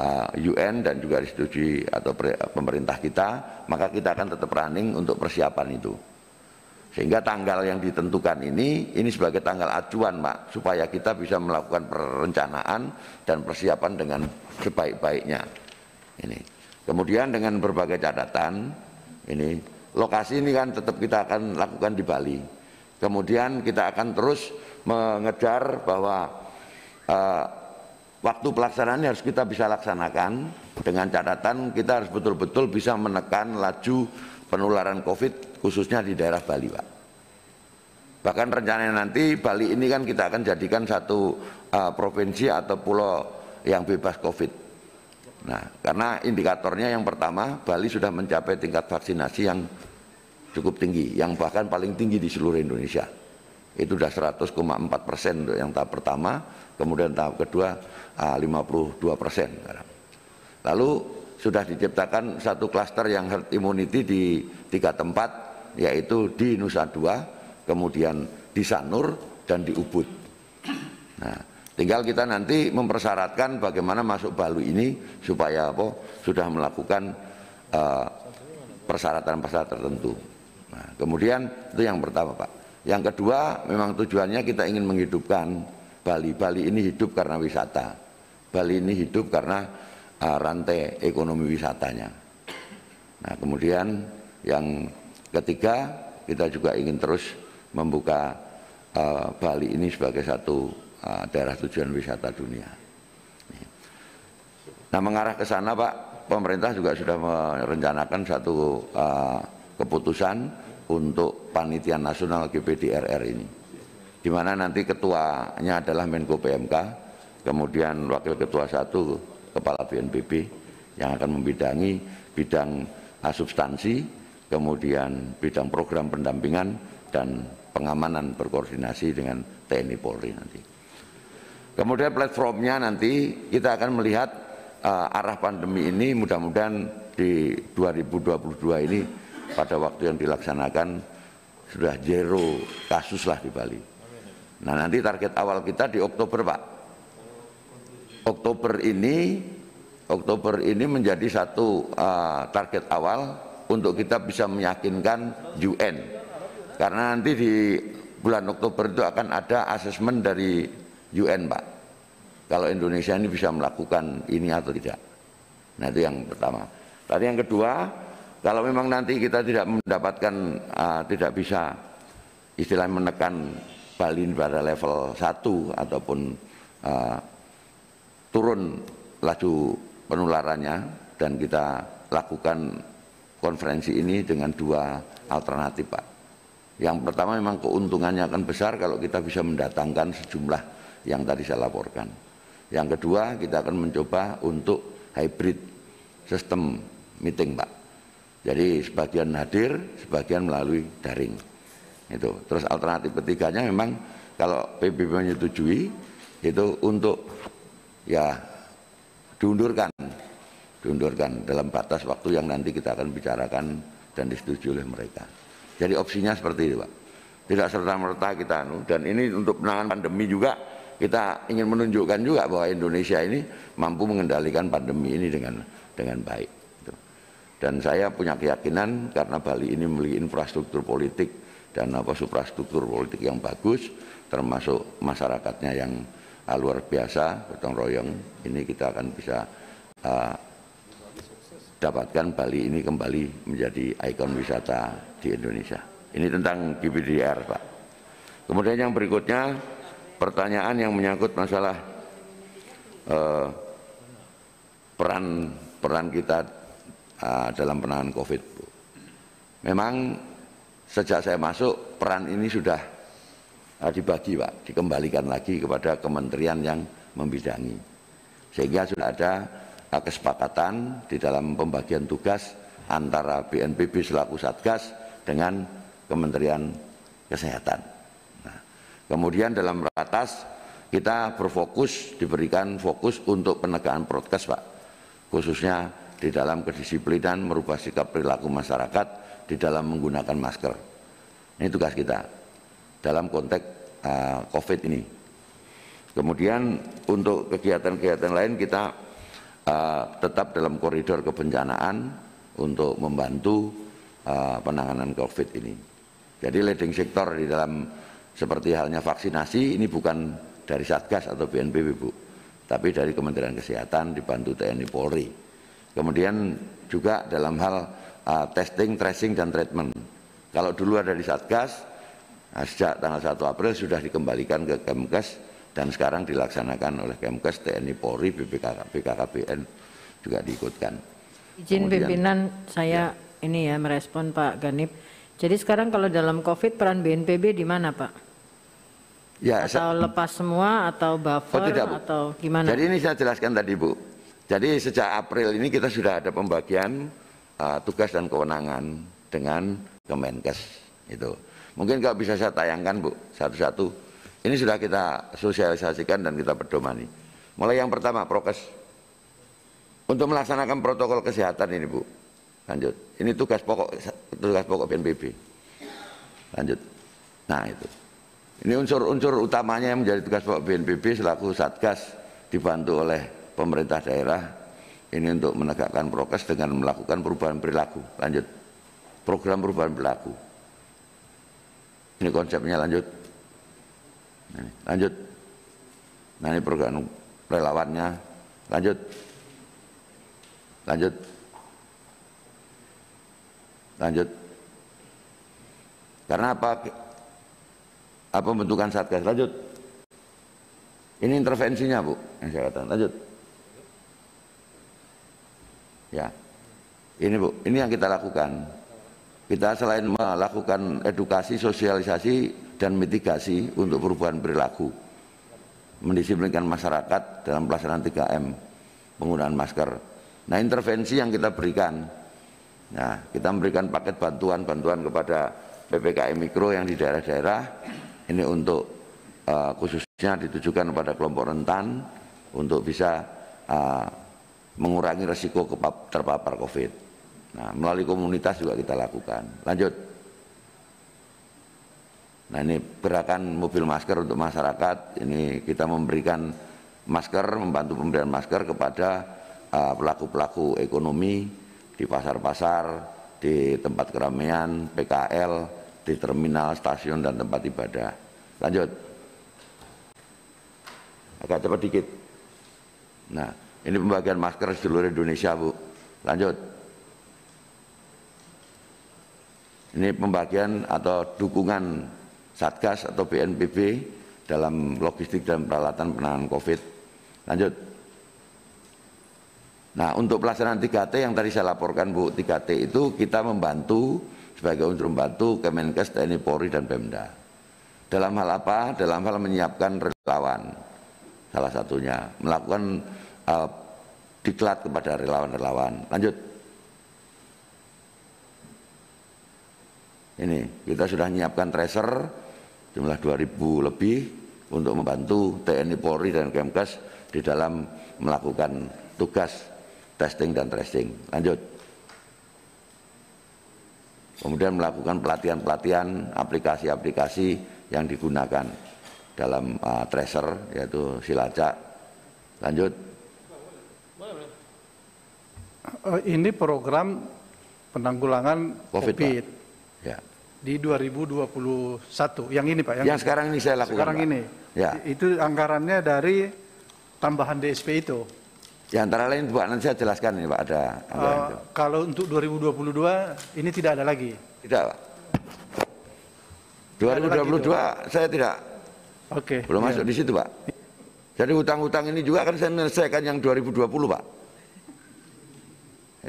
uh, eh, UN dan juga disetujui atau pemerintah kita maka kita akan tetap running untuk persiapan itu sehingga tanggal yang ditentukan ini ini sebagai tanggal acuan pak supaya kita bisa melakukan perencanaan dan persiapan dengan sebaik-baiknya ini kemudian dengan berbagai catatan ini lokasi ini kan tetap kita akan lakukan di Bali. Kemudian kita akan terus mengejar bahwa uh, waktu pelaksanaannya harus kita bisa laksanakan dengan catatan kita harus betul-betul bisa menekan laju penularan COVID khususnya di daerah Bali, Pak. Bahkan rencananya nanti Bali ini kan kita akan jadikan satu uh, provinsi atau pulau yang bebas COVID. Nah, karena indikatornya yang pertama Bali sudah mencapai tingkat vaksinasi yang cukup tinggi, yang bahkan paling tinggi di seluruh Indonesia. Itu sudah 100,4 persen untuk yang tahap pertama, kemudian tahap kedua 52 ah, persen. Lalu sudah diciptakan satu klaster yang herd immunity di tiga tempat, yaitu di Nusa Dua, kemudian di Sanur, dan di Ubud. Nah, tinggal kita nanti mempersyaratkan bagaimana masuk Balu ini supaya apa sudah melakukan ah, persyaratan-persyaratan uh, persyaratan -persyaratan tertentu. Nah, kemudian itu yang pertama Pak. Yang kedua memang tujuannya kita ingin menghidupkan Bali. Bali ini hidup karena wisata. Bali ini hidup karena uh, rantai ekonomi wisatanya. Nah kemudian yang ketiga kita juga ingin terus membuka uh, Bali ini sebagai satu uh, daerah tujuan wisata dunia. Nah mengarah ke sana Pak, pemerintah juga sudah merencanakan satu uh, keputusan untuk panitia nasional GPDRR ini. Di mana nanti ketuanya adalah Menko PMK, kemudian wakil ketua satu kepala BNPB yang akan membidangi bidang substansi, kemudian bidang program pendampingan dan pengamanan berkoordinasi dengan TNI Polri nanti. Kemudian platformnya nanti kita akan melihat uh, arah pandemi ini mudah-mudahan di 2022 ini pada waktu yang dilaksanakan sudah zero kasus lah di Bali. Nah nanti target awal kita di Oktober Pak. Oktober ini Oktober ini menjadi satu uh, target awal untuk kita bisa meyakinkan UN karena nanti di bulan Oktober itu akan ada asesmen dari UN Pak kalau Indonesia ini bisa melakukan ini atau tidak nah itu yang pertama tadi yang kedua kalau memang nanti kita tidak mendapatkan, uh, tidak bisa istilah menekan Bali pada level 1 ataupun uh, turun laju penularannya dan kita lakukan konferensi ini dengan dua alternatif Pak. Yang pertama memang keuntungannya akan besar kalau kita bisa mendatangkan sejumlah yang tadi saya laporkan. Yang kedua kita akan mencoba untuk hybrid sistem meeting Pak jadi sebagian hadir, sebagian melalui daring. Itu. Terus alternatif ketiganya memang kalau PBB menyetujui itu untuk ya diundurkan, diundurkan dalam batas waktu yang nanti kita akan bicarakan dan disetujui oleh mereka. Jadi opsinya seperti itu, Pak. Tidak serta merta kita anu dan ini untuk penanganan pandemi juga kita ingin menunjukkan juga bahwa Indonesia ini mampu mengendalikan pandemi ini dengan dengan baik. Dan saya punya keyakinan karena Bali ini memiliki infrastruktur politik dan apa suprastruktur politik yang bagus, termasuk masyarakatnya yang ah, luar biasa, gotong royong. Ini kita akan bisa uh, dapatkan Bali ini kembali menjadi ikon wisata di Indonesia. Ini tentang GPDR, Pak. Kemudian yang berikutnya pertanyaan yang menyangkut masalah uh, peran peran kita Ah, dalam penanganan COVID. Memang sejak saya masuk peran ini sudah uh, dibagi Pak, dikembalikan lagi kepada kementerian yang membidangi. Sehingga sudah ada ah, kesepakatan di dalam pembagian tugas antara BNPB selaku Satgas dengan Kementerian Kesehatan. Nah, kemudian dalam ratas kita berfokus diberikan fokus untuk penegakan protes Pak khususnya di dalam kedisiplinan merubah sikap perilaku masyarakat di dalam menggunakan masker. Ini tugas kita dalam konteks uh, COVID ini. Kemudian untuk kegiatan-kegiatan lain kita uh, tetap dalam koridor kebencanaan untuk membantu uh, penanganan COVID ini. Jadi leading sektor di dalam seperti halnya vaksinasi ini bukan dari Satgas atau BNPB Bu, tapi dari Kementerian Kesehatan dibantu TNI Polri. Kemudian juga dalam hal uh, testing, tracing, dan treatment. Kalau dulu ada di Satgas, nah, sejak tanggal 1 April sudah dikembalikan ke Kemkes dan sekarang dilaksanakan oleh Kemkes, TNI, Polri, BPK, BKKBN juga diikutkan. Izin pimpinan saya ya. ini ya merespon Pak Ganip. Jadi sekarang kalau dalam COVID peran BNPB di mana Pak? Ya, atau lepas semua atau buffer oh, tidak, Bu. atau gimana? Jadi ini saya jelaskan tadi Bu. Jadi sejak April ini kita sudah ada pembagian uh, tugas dan kewenangan dengan Kemenkes itu. Mungkin kalau bisa saya tayangkan Bu satu-satu. Ini sudah kita sosialisasikan dan kita pedomani. Mulai yang pertama prokes. Untuk melaksanakan protokol kesehatan ini Bu. Lanjut. Ini tugas pokok tugas pokok BNPB. Lanjut. Nah itu. Ini unsur-unsur utamanya yang menjadi tugas pokok BNPB selaku Satgas dibantu oleh pemerintah daerah ini untuk menegakkan prokes dengan melakukan perubahan perilaku. Lanjut. Program perubahan perilaku. Ini konsepnya lanjut. Lanjut. Nah ini program relawannya. Lanjut. Lanjut. Lanjut. Karena apa? Apa bentukan satgas? Lanjut. Ini intervensinya, Bu, yang saya katakan. Lanjut. Ya. Ini Bu, ini yang kita lakukan. Kita selain melakukan edukasi, sosialisasi dan mitigasi untuk perubahan perilaku. Mendisiplinkan masyarakat dalam pelaksanaan 3M, penggunaan masker. Nah, intervensi yang kita berikan. Nah, kita memberikan paket bantuan-bantuan kepada PPKM mikro yang di daerah-daerah ini untuk uh, khususnya ditujukan kepada kelompok rentan untuk bisa uh, mengurangi resiko terpapar COVID. Nah, melalui komunitas juga kita lakukan. Lanjut. Nah, ini gerakan mobil masker untuk masyarakat. Ini kita memberikan masker, membantu pemberian masker kepada eh, pelaku-pelaku uh, ekonomi di pasar-pasar, di tempat keramaian, PKL, di terminal, stasiun, dan tempat ibadah. Lanjut. Agak cepat dikit. Nah, ini pembagian masker seluruh Indonesia, Bu. Lanjut. Ini pembagian atau dukungan Satgas atau BNPB dalam logistik dan peralatan penanganan COVID. Lanjut. Nah, untuk pelaksanaan 3T yang tadi saya laporkan, Bu, 3T itu kita membantu sebagai unsur membantu Kemenkes, TNI, Polri, dan Pemda. Dalam hal apa? Dalam hal menyiapkan relawan, salah satunya. Melakukan uh, diklat kepada relawan-relawan. Lanjut. Ini kita sudah menyiapkan tracer jumlah 2000 lebih untuk membantu TNI Polri dan Kemkes di dalam melakukan tugas testing dan tracing. Lanjut. Kemudian melakukan pelatihan-pelatihan aplikasi-aplikasi yang digunakan dalam uh, tracer yaitu silacak. Lanjut. Eh, ini program penanggulangan COVID. COVID. Ya. Di 2021, yang ini Pak. Yang, yang sekarang ini saya lakukan. Sekarang Pak. ini. Ya. Itu anggarannya dari tambahan DSP itu. Ya antara lain Pak, nanti saya jelaskan ini Pak ada. Uh, Kalau untuk 2022 ini tidak ada lagi. Tidak Pak. 2022 tidak saya tidak. Oke. Okay. Belum ya. masuk di situ Pak. Jadi hutang-hutang ini juga akan saya menyelesaikan yang 2020 Pak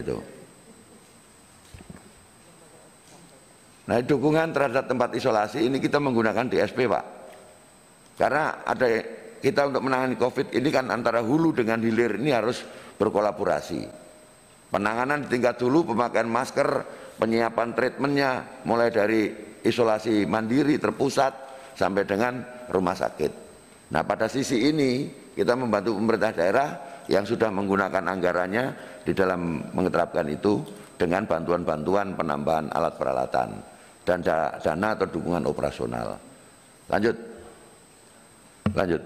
itu. Nah, dukungan terhadap tempat isolasi ini kita menggunakan DSP, Pak. Karena ada kita untuk menangani Covid ini kan antara hulu dengan hilir ini harus berkolaborasi. Penanganan di tingkat hulu, pemakaian masker, penyiapan treatmentnya, mulai dari isolasi mandiri terpusat sampai dengan rumah sakit. Nah, pada sisi ini kita membantu pemerintah daerah yang sudah menggunakan anggarannya di dalam menerapkan itu dengan bantuan-bantuan penambahan alat peralatan dan dana atau dukungan operasional. Lanjut. Lanjut.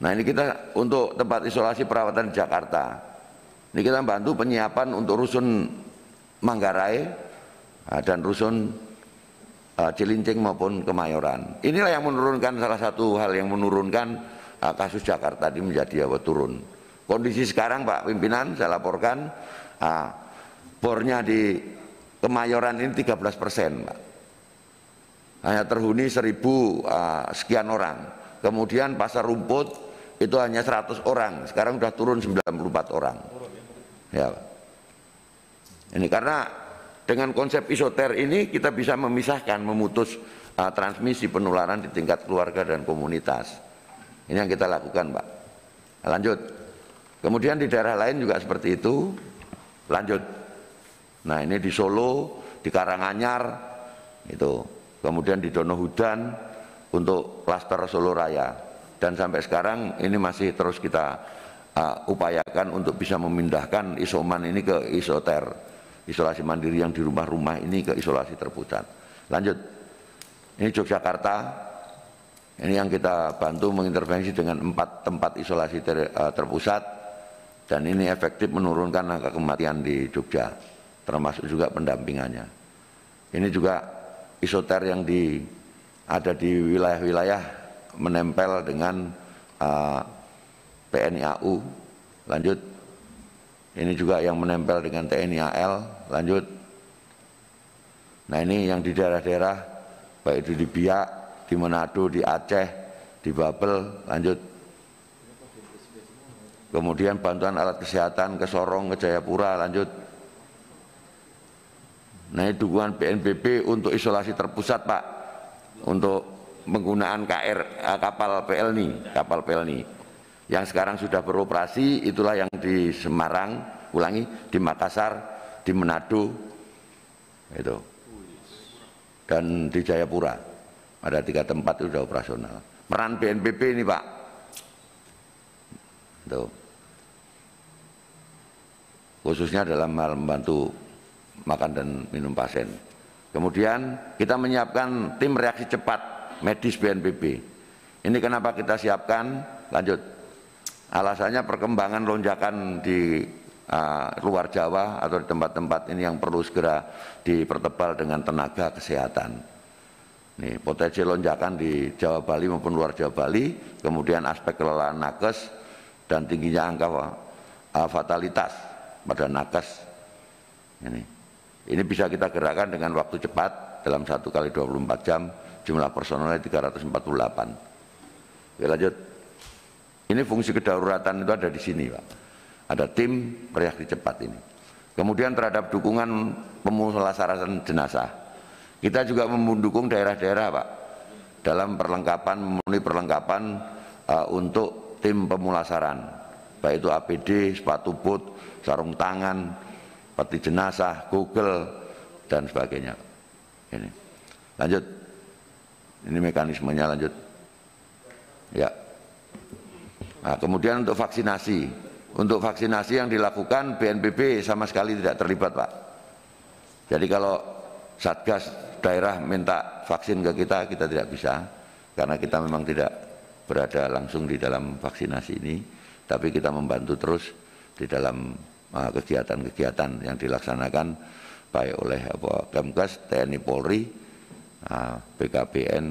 Nah ini kita untuk tempat isolasi perawatan di Jakarta. Ini kita bantu penyiapan untuk rusun Manggarai dan rusun Cilincing maupun Kemayoran. Inilah yang menurunkan salah satu hal yang menurunkan kasus Jakarta ini menjadi apa turun. Kondisi sekarang Pak Pimpinan saya laporkan ah, bornya di Kemayoran ini 13 persen Pak. Hanya terhuni seribu uh, sekian orang. Kemudian pasar rumput itu hanya 100 orang. Sekarang sudah turun 94 orang. Ya Ini karena dengan konsep isoter ini kita bisa memisahkan, memutus uh, transmisi penularan di tingkat keluarga dan komunitas. Ini yang kita lakukan, Pak. Lanjut. Kemudian di daerah lain juga seperti itu. Lanjut. Nah, ini di Solo, di Karanganyar itu. Kemudian di Donohudan untuk klaster Solo Raya. Dan sampai sekarang ini masih terus kita uh, upayakan untuk bisa memindahkan isoman ini ke isoter. Isolasi mandiri yang di rumah-rumah ini ke isolasi terpusat. Lanjut. Ini Yogyakarta, ini yang kita bantu mengintervensi dengan empat tempat isolasi ter, eh, terpusat dan ini efektif menurunkan angka kematian di Jogja, termasuk juga pendampingannya. Ini juga isoter yang di ada di wilayah-wilayah menempel dengan uh, eh, PNIAU. Lanjut. Ini juga yang menempel dengan TNI AL. Lanjut. Nah ini yang di daerah-daerah baik itu di Biak, di Manado, di Aceh, di Babel, lanjut. Kemudian bantuan alat kesehatan ke Sorong, ke Jayapura, lanjut. Nah, dukungan BNPB untuk isolasi terpusat, Pak. Untuk penggunaan KR eh, kapal PLNI, kapal PLNI. Yang sekarang sudah beroperasi itulah yang di Semarang, ulangi, di Makassar, di Manado, itu. Dan di Jayapura. Ada tiga tempat itu sudah operasional. Peran BNPB ini Pak. Tuh. Khususnya dalam hal membantu makan dan minum pasien. Kemudian kita menyiapkan tim reaksi cepat medis BNPB. Ini kenapa kita siapkan? Lanjut. Alasannya perkembangan lonjakan di uh, luar Jawa atau di tempat-tempat ini yang perlu segera dipertebal dengan tenaga kesehatan. Nih, potensi lonjakan di Jawa Bali maupun luar Jawa Bali, kemudian aspek kelelahan nakes dan tingginya angka eh, fatalitas pada nakes. Ini. Ini bisa kita gerakkan dengan waktu cepat dalam satu kali 24 jam jumlah personelnya 348. Oke, lanjut. Ini fungsi kedaruratan itu ada di sini, Pak. Ada tim reaksi cepat ini. Kemudian terhadap dukungan pemulasaran jenazah kita juga mendukung daerah-daerah, Pak, dalam perlengkapan memenuhi perlengkapan uh, untuk tim pemulasaran, baik itu APD, sepatu bot, sarung tangan, peti jenazah, Google dan sebagainya. Ini. Lanjut. Ini mekanismenya lanjut. Ya. Nah, kemudian untuk vaksinasi. Untuk vaksinasi yang dilakukan BNPB sama sekali tidak terlibat, Pak. Jadi kalau satgas daerah minta vaksin ke kita, kita tidak bisa karena kita memang tidak berada langsung di dalam vaksinasi ini, tapi kita membantu terus di dalam eh, kegiatan-kegiatan yang dilaksanakan baik oleh Kemkes, TNI Polri, eh, BKBN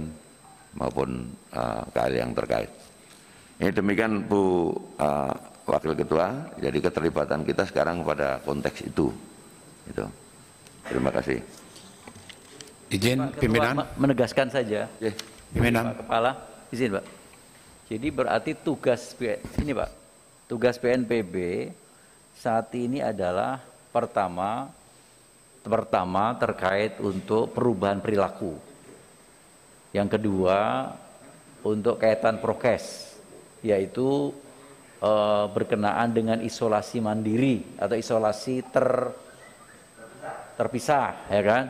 maupun eh, KL yang terkait. Ini demikian Bu Wakil Ketua, jadi keterlibatan kita sekarang pada konteks Itu. Terima kasih. Izin Pak pimpinan Ketua, menegaskan saja. Yeah. Pimpinan Pak Kepala, izin Pak. Jadi berarti tugas ini Pak, tugas PNPB saat ini adalah pertama pertama terkait untuk perubahan perilaku. Yang kedua untuk kaitan prokes yaitu e, berkenaan dengan isolasi mandiri atau isolasi ter terpisah ya kan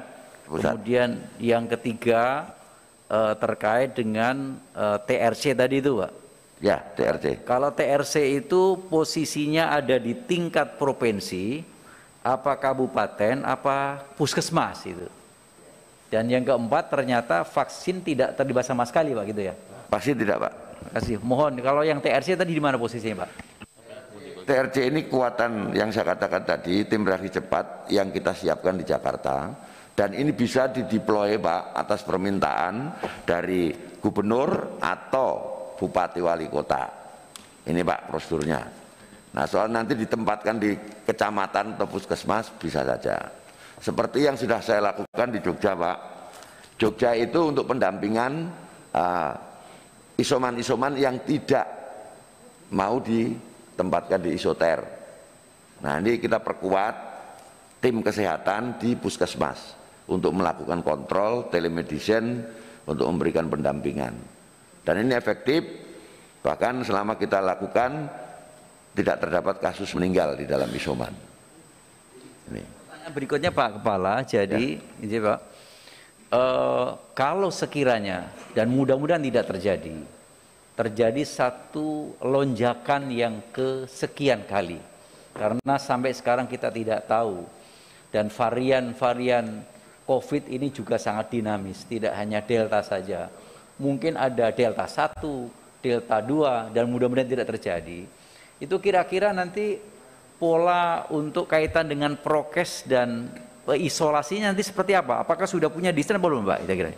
Pusat. Kemudian yang ketiga uh, terkait dengan uh, eh, TRC tadi itu, Pak. Ya, TRC. Kalau TRC itu posisinya ada di tingkat provinsi, apa kabupaten, apa puskesmas itu. Dan yang keempat ternyata vaksin tidak terlibat sama sekali, Pak, gitu ya. Vaksin tidak, Pak. Kasih. Mohon kalau yang TRC tadi di mana posisinya, Pak? TRC ini kekuatan yang saya katakan tadi, tim reaksi cepat yang kita siapkan di Jakarta dan ini bisa dideploy Pak atas permintaan dari gubernur atau bupati wali kota. Ini Pak prosedurnya. Nah soal nanti ditempatkan di kecamatan atau puskesmas bisa saja. Seperti yang sudah saya lakukan di Jogja Pak. Jogja itu untuk pendampingan eh, isoman-isoman uh, yang tidak mau ditempatkan di isoter. Nah ini kita perkuat tim kesehatan di puskesmas untuk melakukan kontrol telemedicine untuk memberikan pendampingan. Dan ini efektif, bahkan selama kita lakukan tidak terdapat kasus meninggal di dalam isoman. Ini. Berikutnya Pak Kepala, jadi, ya. ini Pak, uh, kalau sekiranya dan mudah-mudahan tidak terjadi, terjadi satu lonjakan yang kesekian kali, karena sampai sekarang kita tidak tahu dan varian-varian COVID ini juga sangat dinamis, tidak hanya delta saja. Mungkin ada delta 1, delta 2 dan mudah-mudahan tidak terjadi. Itu kira-kira nanti pola untuk kaitan dengan prokes dan isolasinya nanti seperti apa? Apakah sudah punya desain belum, Pak? Kira-kira.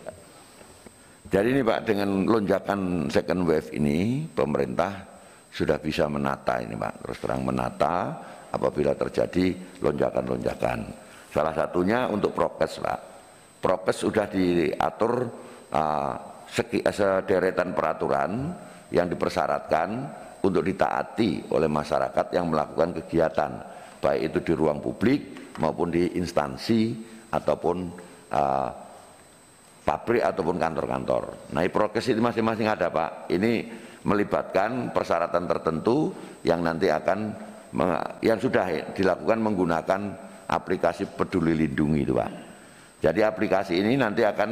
Jadi ini Pak, dengan lonjakan second wave ini, pemerintah sudah bisa menata ini Pak, terus terang menata apabila terjadi lonjakan-lonjakan. Salah satunya untuk prokes, Pak. Prokes sudah diatur uh, sederetan peraturan yang dipersyaratkan untuk ditaati oleh masyarakat yang melakukan kegiatan, baik itu di ruang publik maupun di instansi ataupun uh, pabrik ataupun kantor-kantor. Nah, prokes ini masing-masing ada, Pak. Ini melibatkan persyaratan tertentu yang nanti akan yang sudah dilakukan menggunakan aplikasi peduli lindungi itu Pak. Jadi aplikasi ini nanti akan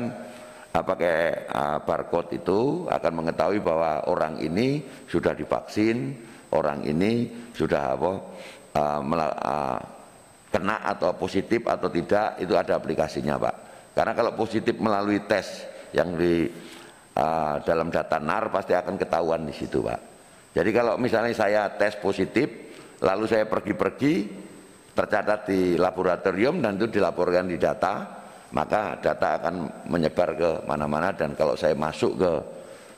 eh, pakai eh, barcode itu akan mengetahui bahwa orang ini sudah divaksin, orang ini sudah apa eh, kena atau positif atau tidak itu ada aplikasinya Pak. Karena kalau positif melalui tes yang di dalam data NAR pasti akan ketahuan di situ Pak. Jadi kalau misalnya saya tes positif lalu saya pergi-pergi tercatat di laboratorium dan itu dilaporkan di data maka data akan menyebar ke mana-mana dan kalau saya masuk ke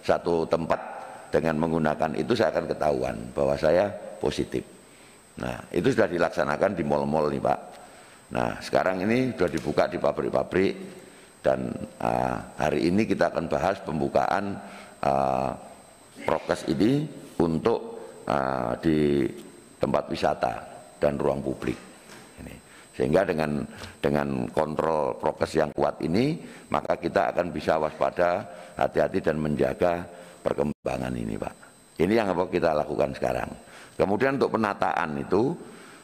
satu tempat dengan menggunakan itu saya akan ketahuan bahwa saya positif. Nah, itu sudah dilaksanakan di mal-mal nih, Pak. Nah, sekarang ini sudah dibuka di pabrik-pabrik dan uh, hari ini kita akan bahas pembukaan uh, prokes ini untuk uh, di tempat wisata dan ruang publik. Sehingga dengan dengan kontrol prokes yang kuat ini, maka kita akan bisa waspada, hati-hati dan menjaga perkembangan ini, Pak. Ini yang apa kita lakukan sekarang. Kemudian untuk penataan itu,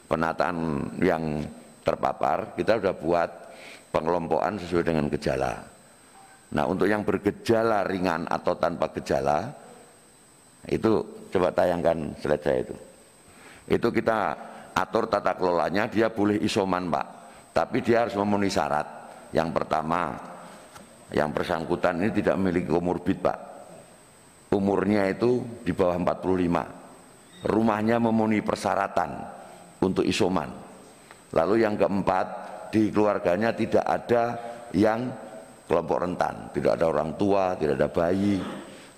penataan yang terpapar, kita sudah buat pengelompokan sesuai dengan gejala. Nah, untuk yang bergejala ringan atau tanpa gejala, itu coba tayangkan slide saya itu. Itu kita atur tata kelolanya dia boleh isoman pak tapi dia harus memenuhi syarat yang pertama yang bersangkutan ini tidak memiliki komorbid pak umurnya itu di bawah 45 rumahnya memenuhi persyaratan untuk isoman lalu yang keempat di keluarganya tidak ada yang kelompok rentan tidak ada orang tua, tidak ada bayi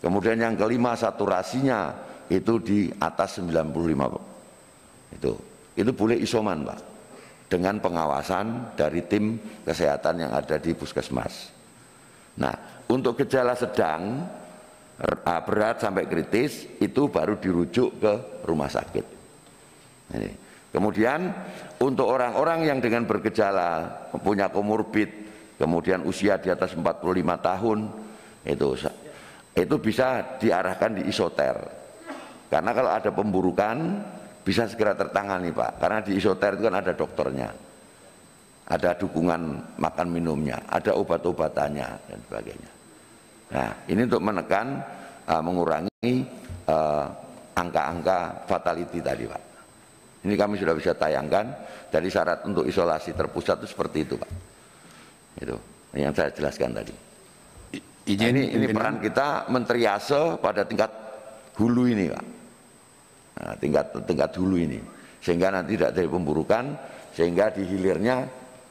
kemudian yang kelima saturasinya itu di atas 95 itu itu boleh isoman Pak dengan pengawasan dari tim kesehatan yang ada di puskesmas. Nah, untuk gejala sedang ah, berat sampai kritis itu baru dirujuk ke rumah sakit. Ini. Kemudian untuk orang-orang yang dengan bergejala punya komorbid, kemudian usia di atas 45 tahun itu itu bisa diarahkan di isoter. Karena kalau ada pemburukan bisa segera tertangani Pak karena di isoter itu kan ada dokternya ada dukungan makan minumnya ada obat-obatannya dan sebagainya nah ini untuk menekan uh, mengurangi eh, angka-angka uh, fatality tadi Pak ini kami sudah bisa tayangkan dari syarat untuk isolasi terpusat itu seperti itu Pak itu yang saya jelaskan tadi I, nah, ini, ini peran kita menteriase pada tingkat hulu ini Pak nah, tingkat tingkat dulu ini sehingga nanti tidak dari pemburukan sehingga di hilirnya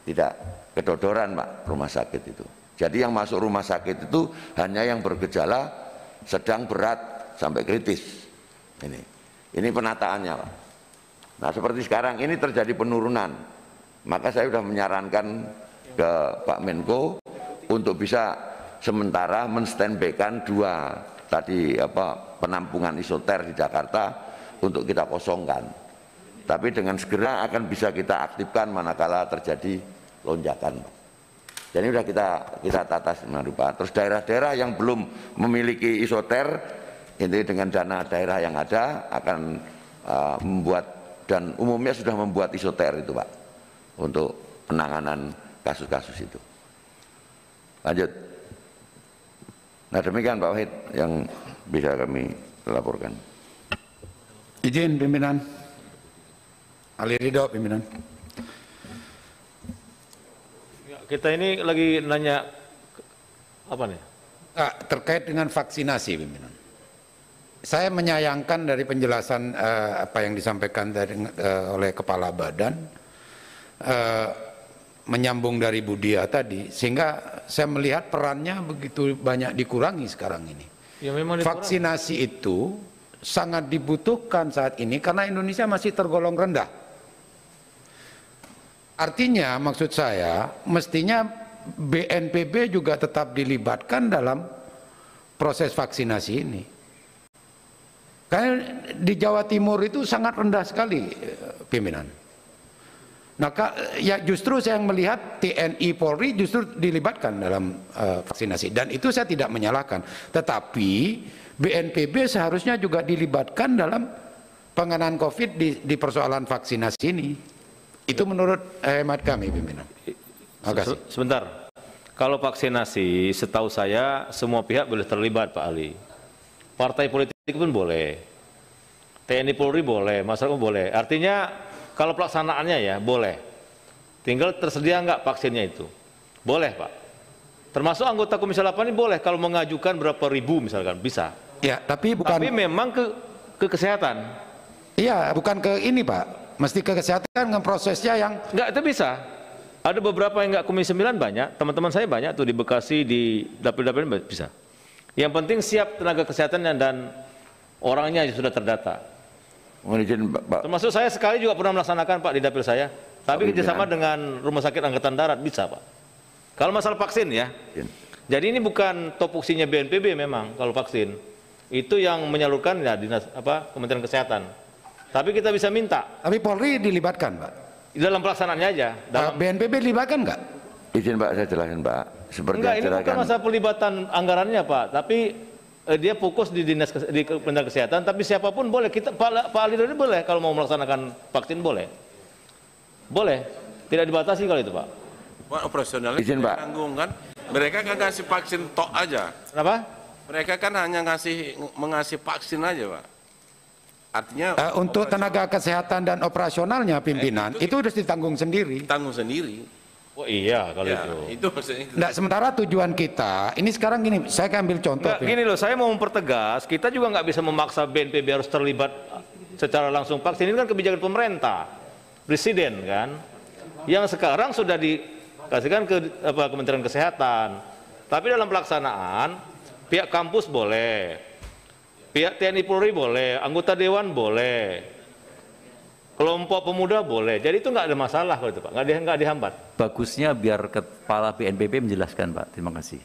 tidak kedodoran pak rumah sakit itu jadi yang masuk rumah sakit itu hanya yang bergejala sedang berat sampai kritis ini ini penataannya pak nah seperti sekarang ini terjadi penurunan maka saya sudah menyarankan ke Pak Menko untuk bisa sementara menstandbackan dua tadi apa penampungan isoter di Jakarta untuk kita kosongkan. Tapi dengan segera akan bisa kita aktifkan manakala terjadi lonjakan. Jadi sudah kita kita tata sedemikian rupa. Terus daerah-daerah yang belum memiliki isoter, ini dengan dana daerah yang ada akan uh, membuat dan umumnya sudah membuat isoter itu pak untuk penanganan kasus-kasus itu. Lanjut. Nah demikian Pak Wahid yang bisa kami laporkan. Izin pimpinan. Ali Ridho pimpinan. Ya, kita ini lagi nanya apa nih? Ah, terkait dengan vaksinasi pimpinan. Saya menyayangkan dari penjelasan uh, apa yang disampaikan dari, uh, oleh kepala badan uh, menyambung dari Budia tadi sehingga saya melihat perannya begitu banyak dikurangi sekarang ini. Ya, memang dikurangi. Vaksinasi itu sangat dibutuhkan saat ini karena Indonesia masih tergolong rendah. Artinya maksud saya mestinya BNPB juga tetap dilibatkan dalam proses vaksinasi ini. Karena di Jawa Timur itu sangat rendah sekali eh, pimpinan. Nah, ya justru saya melihat TNI Polri justru dilibatkan dalam uh, vaksinasi dan itu saya tidak menyalahkan. Tetapi BNPB seharusnya juga dilibatkan dalam pengenaan COVID di, di persoalan vaksinasi ini. Itu menurut eh, hemat kami, pimpinan. Makasih. Sebentar, kalau vaksinasi, setahu saya semua pihak boleh terlibat, Pak Ali. Partai politik pun boleh, TNI Polri boleh, masyarakat boleh. Artinya kalau pelaksanaannya ya boleh. Tinggal tersedia nggak vaksinnya itu? Boleh, Pak. Termasuk anggota Komisi 8 ini boleh kalau mengajukan berapa ribu misalkan bisa. Ya, tapi bukan. Tapi memang ke ke kesehatan. Iya, bukan ke ini pak. Mesti ke kesehatan kan prosesnya yang. Enggak, itu bisa. Ada beberapa yang nggak komisi 9 banyak. Teman-teman saya banyak tuh di Bekasi di dapil-dapil bisa. Yang penting siap tenaga kesehatannya dan orangnya sudah terdata. Mungkin, Pak. Termasuk saya sekali juga pernah melaksanakan Pak di dapil saya. Tapi kerjasama dengan Rumah Sakit Angkatan Darat bisa Pak. Kalau masalah vaksin ya. Iya. Jadi ini bukan topoksinya BNPB memang kalau vaksin itu yang menyalurkan ya dinas apa Kementerian Kesehatan. Tapi kita bisa minta. Tapi Polri dilibatkan, Pak. Dalam pelaksanaannya aja. Dalam... BNPB dilibatkan nggak? Izin Pak, saya jelaskan Pak. Seperti Enggak, ini bukan kan- masalah pelibatan anggarannya Pak, tapi eh, dia fokus di dinas di Kementerian Kesehatan. Tapi siapapun boleh, kita Pak, Pak Ali boleh kalau mau melaksanakan vaksin boleh, boleh, tidak dibatasi kalau itu Pak. Pak operasionalnya izin Pak. Tanggung, kan? Mereka kan kasih vaksin tok aja. Kenapa? Mereka kan hanya ngasih mengasih vaksin aja, Pak. Artinya uh, untuk tenaga kesehatan dan operasionalnya eh, pimpinan eh, itu, itu harus ditanggung sendiri. Tanggung sendiri. Oh iya kalau ya, itu. Itu sementara tujuan kita ini sekarang gini, saya akan ambil contoh. Nggak, gini loh, saya mau mempertegas, kita juga nggak bisa memaksa BNPB harus terlibat secara langsung vaksin ini kan kebijakan pemerintah, presiden kan, yang sekarang sudah dikasihkan ke apa, Kementerian Kesehatan. Tapi dalam pelaksanaan Pihak kampus boleh. Pihak TNI Polri boleh, anggota dewan boleh, kelompok pemuda boleh. Jadi itu nggak ada masalah kalau itu Pak, nggak, di, nggak dihambat. Bagusnya biar kepala BNPB menjelaskan Pak, terima kasih.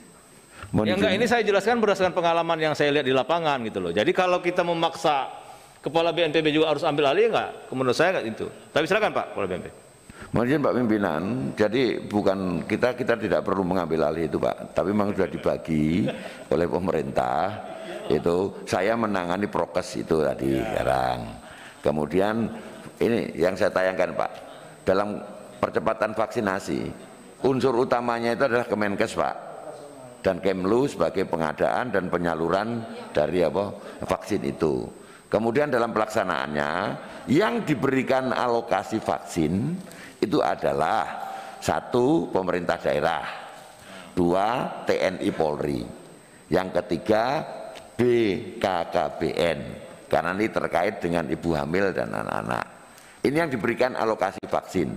Mohon ya enggak, ini saya jelaskan berdasarkan pengalaman yang saya lihat di lapangan gitu loh. Jadi kalau kita memaksa kepala BNPB juga harus ambil alih enggak? Menurut saya enggak itu. Tapi silakan Pak, kepala BNPB. Mungkin Pak Pimpinan, jadi bukan kita kita tidak perlu mengambil alih itu Pak, tapi memang sudah dibagi oleh pemerintah itu saya menangani prokes itu tadi iya. sekarang. Kemudian ini yang saya tayangkan Pak, dalam percepatan vaksinasi unsur utamanya itu adalah Kemenkes Pak dan Kemlu sebagai pengadaan dan penyaluran dari apa vaksin itu. Kemudian dalam pelaksanaannya yang diberikan alokasi vaksin itu adalah satu pemerintah daerah, dua TNI Polri, yang ketiga BKKBN karena ini terkait dengan ibu hamil dan anak-anak. Ini yang diberikan alokasi vaksin.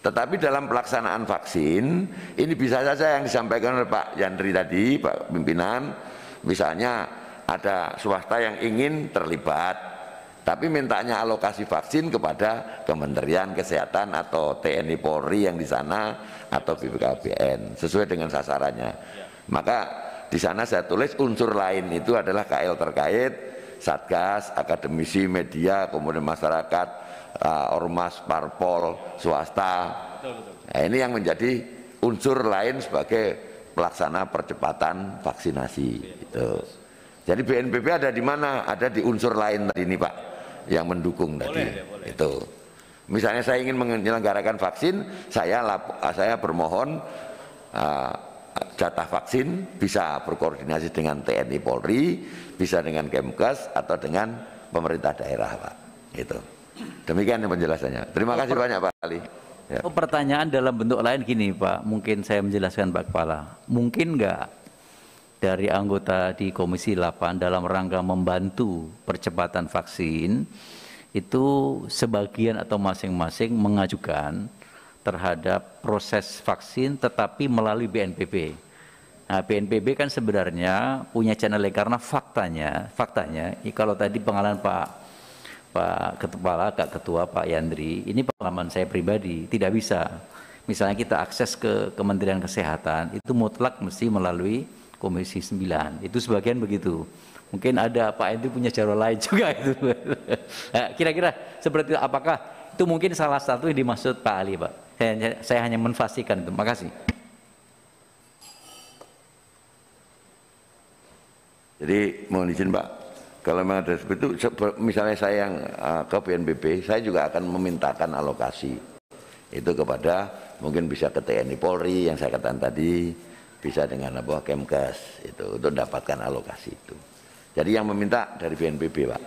Tetapi dalam pelaksanaan vaksin ini bisa saja yang disampaikan oleh Pak Yandri tadi, Pak pimpinan, misalnya ada swasta yang ingin terlibat tapi mintanya alokasi vaksin kepada Kementerian Kesehatan atau TNI Polri yang di sana atau BPKBN sesuai dengan sasarannya. Maka di sana saya tulis unsur lain itu adalah KL terkait, Satgas, akademisi, media, kemudian masyarakat, eh, ormas, parpol, swasta. Nah, ini yang menjadi unsur lain sebagai pelaksana percepatan vaksinasi. Iya, gitu. Jadi BNPB ada di mana? Ada di unsur lain tadi ini Pak yang mendukung boleh, tadi. Ya, Itu. Misalnya saya ingin menyelenggarakan vaksin, saya lap, ah, saya bermohon uh, jatah vaksin bisa berkoordinasi dengan TNI Polri, bisa dengan Kemkes atau dengan pemerintah daerah, Pak. Itu. Demikian penjelasannya. Terima kasih banyak Pak Ali. Ya. Oh, pertanyaan dalam bentuk lain gini Pak, mungkin saya menjelaskan Pak Kepala. Mungkin enggak dari anggota di Komisi 8 dalam rangka membantu percepatan vaksin itu sebagian atau masing-masing mengajukan terhadap proses vaksin tetapi melalui BNPB. Nah, BNPB kan sebenarnya punya channel karena faktanya, faktanya kalau tadi pengalaman Pak Pak Kepala, Kak Ketua, Pak Yandri, ini pengalaman saya pribadi, tidak bisa. Misalnya kita akses ke Kementerian Kesehatan, itu mutlak mesti melalui Komisi 9. Itu sebagian begitu. Mungkin ada Pak Endri punya cara lain juga itu. Nah, kira-kira seperti itu. Apakah itu mungkin salah satu yang dimaksud Pak Ali, Pak? Saya, saya hanya menfasikan itu. kasih. Jadi mohon izin Pak, kalau memang ada seperti itu, misalnya saya yang ah, ke PNBP, saya juga akan memintakan alokasi itu kepada mungkin bisa ke TNI Polri yang saya katakan tadi, bisa dengan apa Kemkes itu untuk mendapatkan alokasi itu. Jadi yang meminta dari BNPB pak,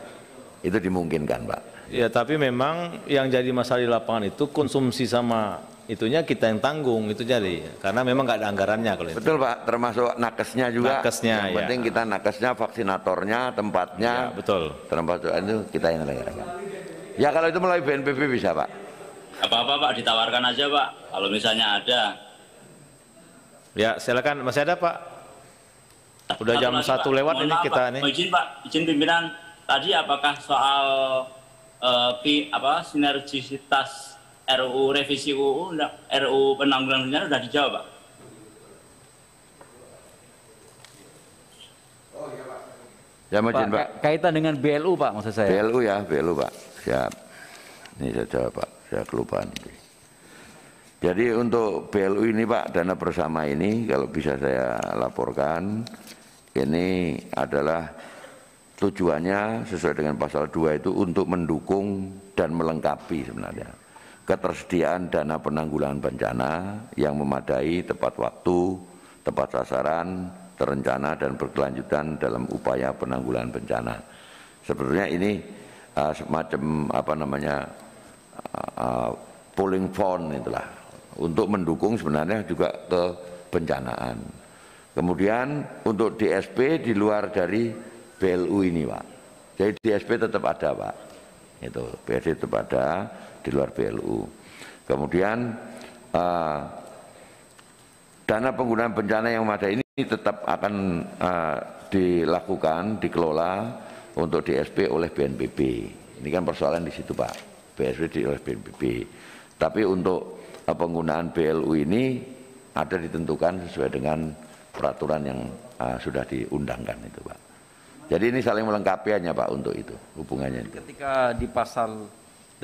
itu dimungkinkan pak. Ya tapi memang yang jadi masalah di lapangan itu konsumsi sama itunya kita yang tanggung itu jadi karena memang nggak ada anggarannya kalau itu. Betul pak, termasuk nakesnya juga. Nakesnya yang ya. penting kita nakesnya, vaksinatornya, tempatnya. Ya, betul. Termasuk itu kita yang anggarannya. Ya kalau itu melalui BNPB bisa pak. Apa apa pak ditawarkan aja pak. Kalau misalnya ada Ya, silakan. Masih ada, Pak? Sudah jam lagi, satu Pak. lewat Mohon ini maaf, kita ini. Izin, Pak. Izin pimpinan. Tadi apakah soal uh, apa sinergisitas RU revisi UU RU penanggulangan bencana sudah dijawab, Pak? Oh, iya, Pak. Ya, Pak, Pak. Kaitan dengan BLU, Pak, maksud saya. BLU ya, BLU, Pak. Siap. Ini saya jawab, Pak. Saya kelupaan. Jadi untuk BLU ini Pak, dana bersama ini kalau bisa saya laporkan, ini adalah tujuannya sesuai dengan pasal 2 itu untuk mendukung dan melengkapi sebenarnya ketersediaan dana penanggulangan bencana yang memadai, tepat waktu, tepat sasaran, terencana dan berkelanjutan dalam upaya penanggulangan bencana. Sebenarnya ini uh, semacam apa namanya uh, ah, uh, ah, polling fund itulah untuk mendukung sebenarnya juga ke kebencanaan. Kemudian untuk DSP di luar dari BLU ini Pak. Jadi DSP tetap ada Pak. Itu BSP tetap ada di luar BLU. Kemudian uh, dana penggunaan bencana yang ada ini tetap akan uh, dilakukan, dikelola untuk DSP oleh BNPB. Ini kan persoalan di situ Pak. BSP di oleh BNPB. Tapi untuk Eh, penggunaan BLU ini ada ditentukan sesuai dengan peraturan yang uh, sudah diundangkan itu Pak. Jadi ini saling melengkapi hanya Pak untuk itu hubungannya. Itu. Ketika di pasal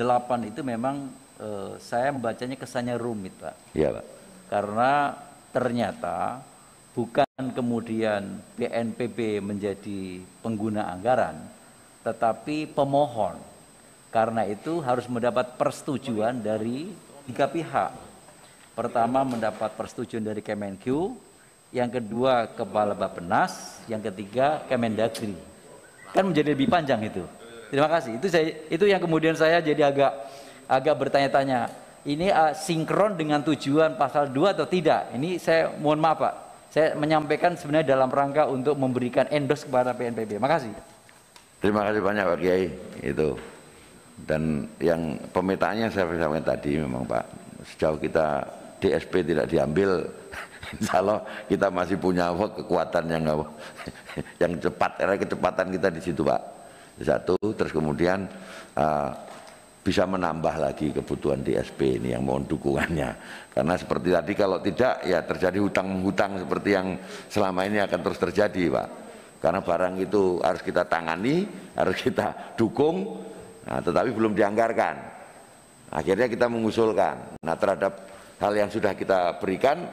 8 itu memang uh, saya membacanya kesannya rumit Pak. Iya Pak. Karena ternyata bukan kemudian BNPB menjadi pengguna anggaran, tetapi pemohon. Karena itu harus mendapat persetujuan dari tiga pihak. Pertama mendapat persetujuan dari Kemenkyu, yang kedua Kepala Bappenas, yang ketiga Kemendagri. Kan menjadi lebih panjang itu. Terima kasih. Itu saya itu yang kemudian saya jadi agak agak bertanya-tanya. Ini uh, sinkron dengan tujuan pasal 2 atau tidak? Ini saya mohon maaf Pak. Saya menyampaikan sebenarnya dalam rangka untuk memberikan endorse kepada PNPB. Makasih. Terima kasih banyak Pak Kiai. Itu dan yang pemetaannya saya sampaikan tadi memang Pak sejauh kita DSP tidak diambil insya Allah kita masih punya kekuatan yang yang cepat era kecepatan kita di situ Pak satu terus kemudian uh, bisa menambah lagi kebutuhan DSP ini yang mohon dukungannya karena seperti tadi kalau tidak ya terjadi hutang hutang seperti yang selama ini akan terus terjadi Pak karena barang itu harus kita tangani harus kita dukung Nah, tetapi belum dianggarkan. Akhirnya kita mengusulkan. Nah, terhadap hal yang sudah kita berikan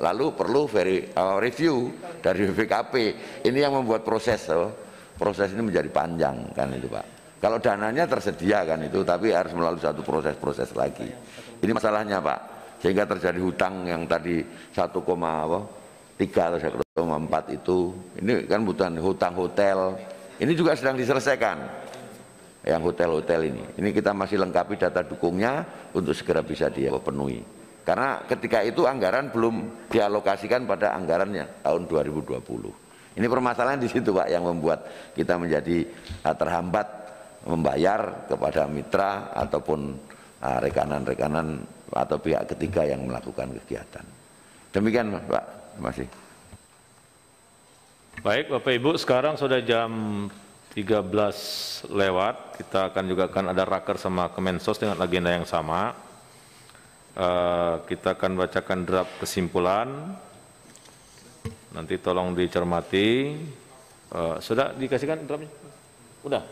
lalu perlu very uh, eh, review dari BPKP. Ini yang membuat proses loh. Proses ini menjadi panjang kan itu, Pak. Kalau dananya tersedia kan itu, tapi harus melalui satu proses-proses lagi. Ini masalahnya, Pak. Sehingga terjadi hutang yang tadi satu koma tiga atau 1,4 itu. Ini kan butuh hutang hotel. Ini juga sedang diselesaikan yang hotel-hotel ini. Ini kita masih lengkapi data dukungnya untuk segera bisa dia penuhi. Karena ketika itu anggaran belum dialokasikan pada anggarannya tahun 2020. Ini permasalahan di situ Pak yang membuat kita menjadi eh, terhambat membayar kepada mitra ataupun eh, rekanan-rekanan atau pihak ketiga yang melakukan kegiatan. Demikian Pak, masih. Baik Bapak Ibu, sekarang sudah jam 13 lewat kita akan juga akan ada raker sama Kemensos dengan agenda yang sama uh, kita akan bacakan draft kesimpulan nanti tolong dicermati uh, sudah dikasihkan draftnya udah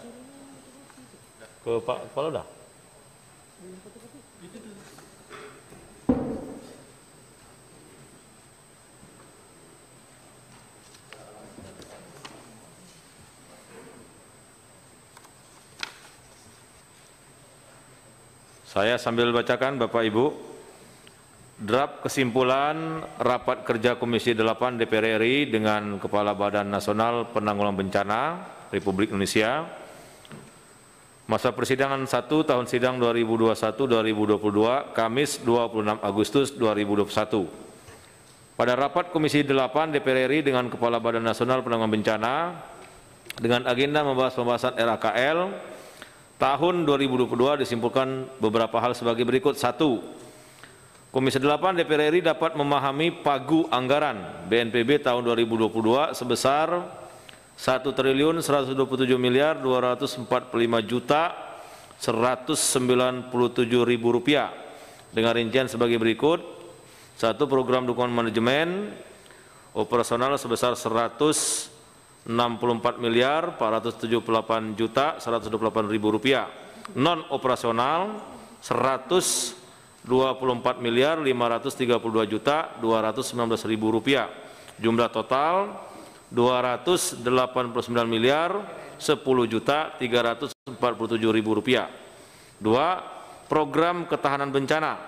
ke Pak Kepala udah Saya sambil bacakan Bapak Ibu draft kesimpulan rapat kerja Komisi 8 DPR RI dengan Kepala Badan Nasional Penanggulangan Bencana Republik Indonesia masa persidangan 1 tahun sidang 2021-2022 Kamis 26 Agustus 2021 pada rapat Komisi 8 DPR RI dengan Kepala Badan Nasional Penanggulangan Bencana dengan agenda membahas pembahasan RAKL tahun 2022 disimpulkan beberapa hal sebagai berikut. Satu, Komisi 8 DPR RI dapat memahami pagu anggaran BNPB tahun 2022 sebesar 1 triliun 127 miliar 245 juta 197 ribu rupiah dengan rincian sebagai berikut satu program dukungan manajemen operasional sebesar 100 64 miliar 478 juta 128 ribu rupiah non operasional 124 miliar 532 juta 219 ribu rupiah jumlah total 289 miliar 10 juta 347 ribu rupiah dua program ketahanan bencana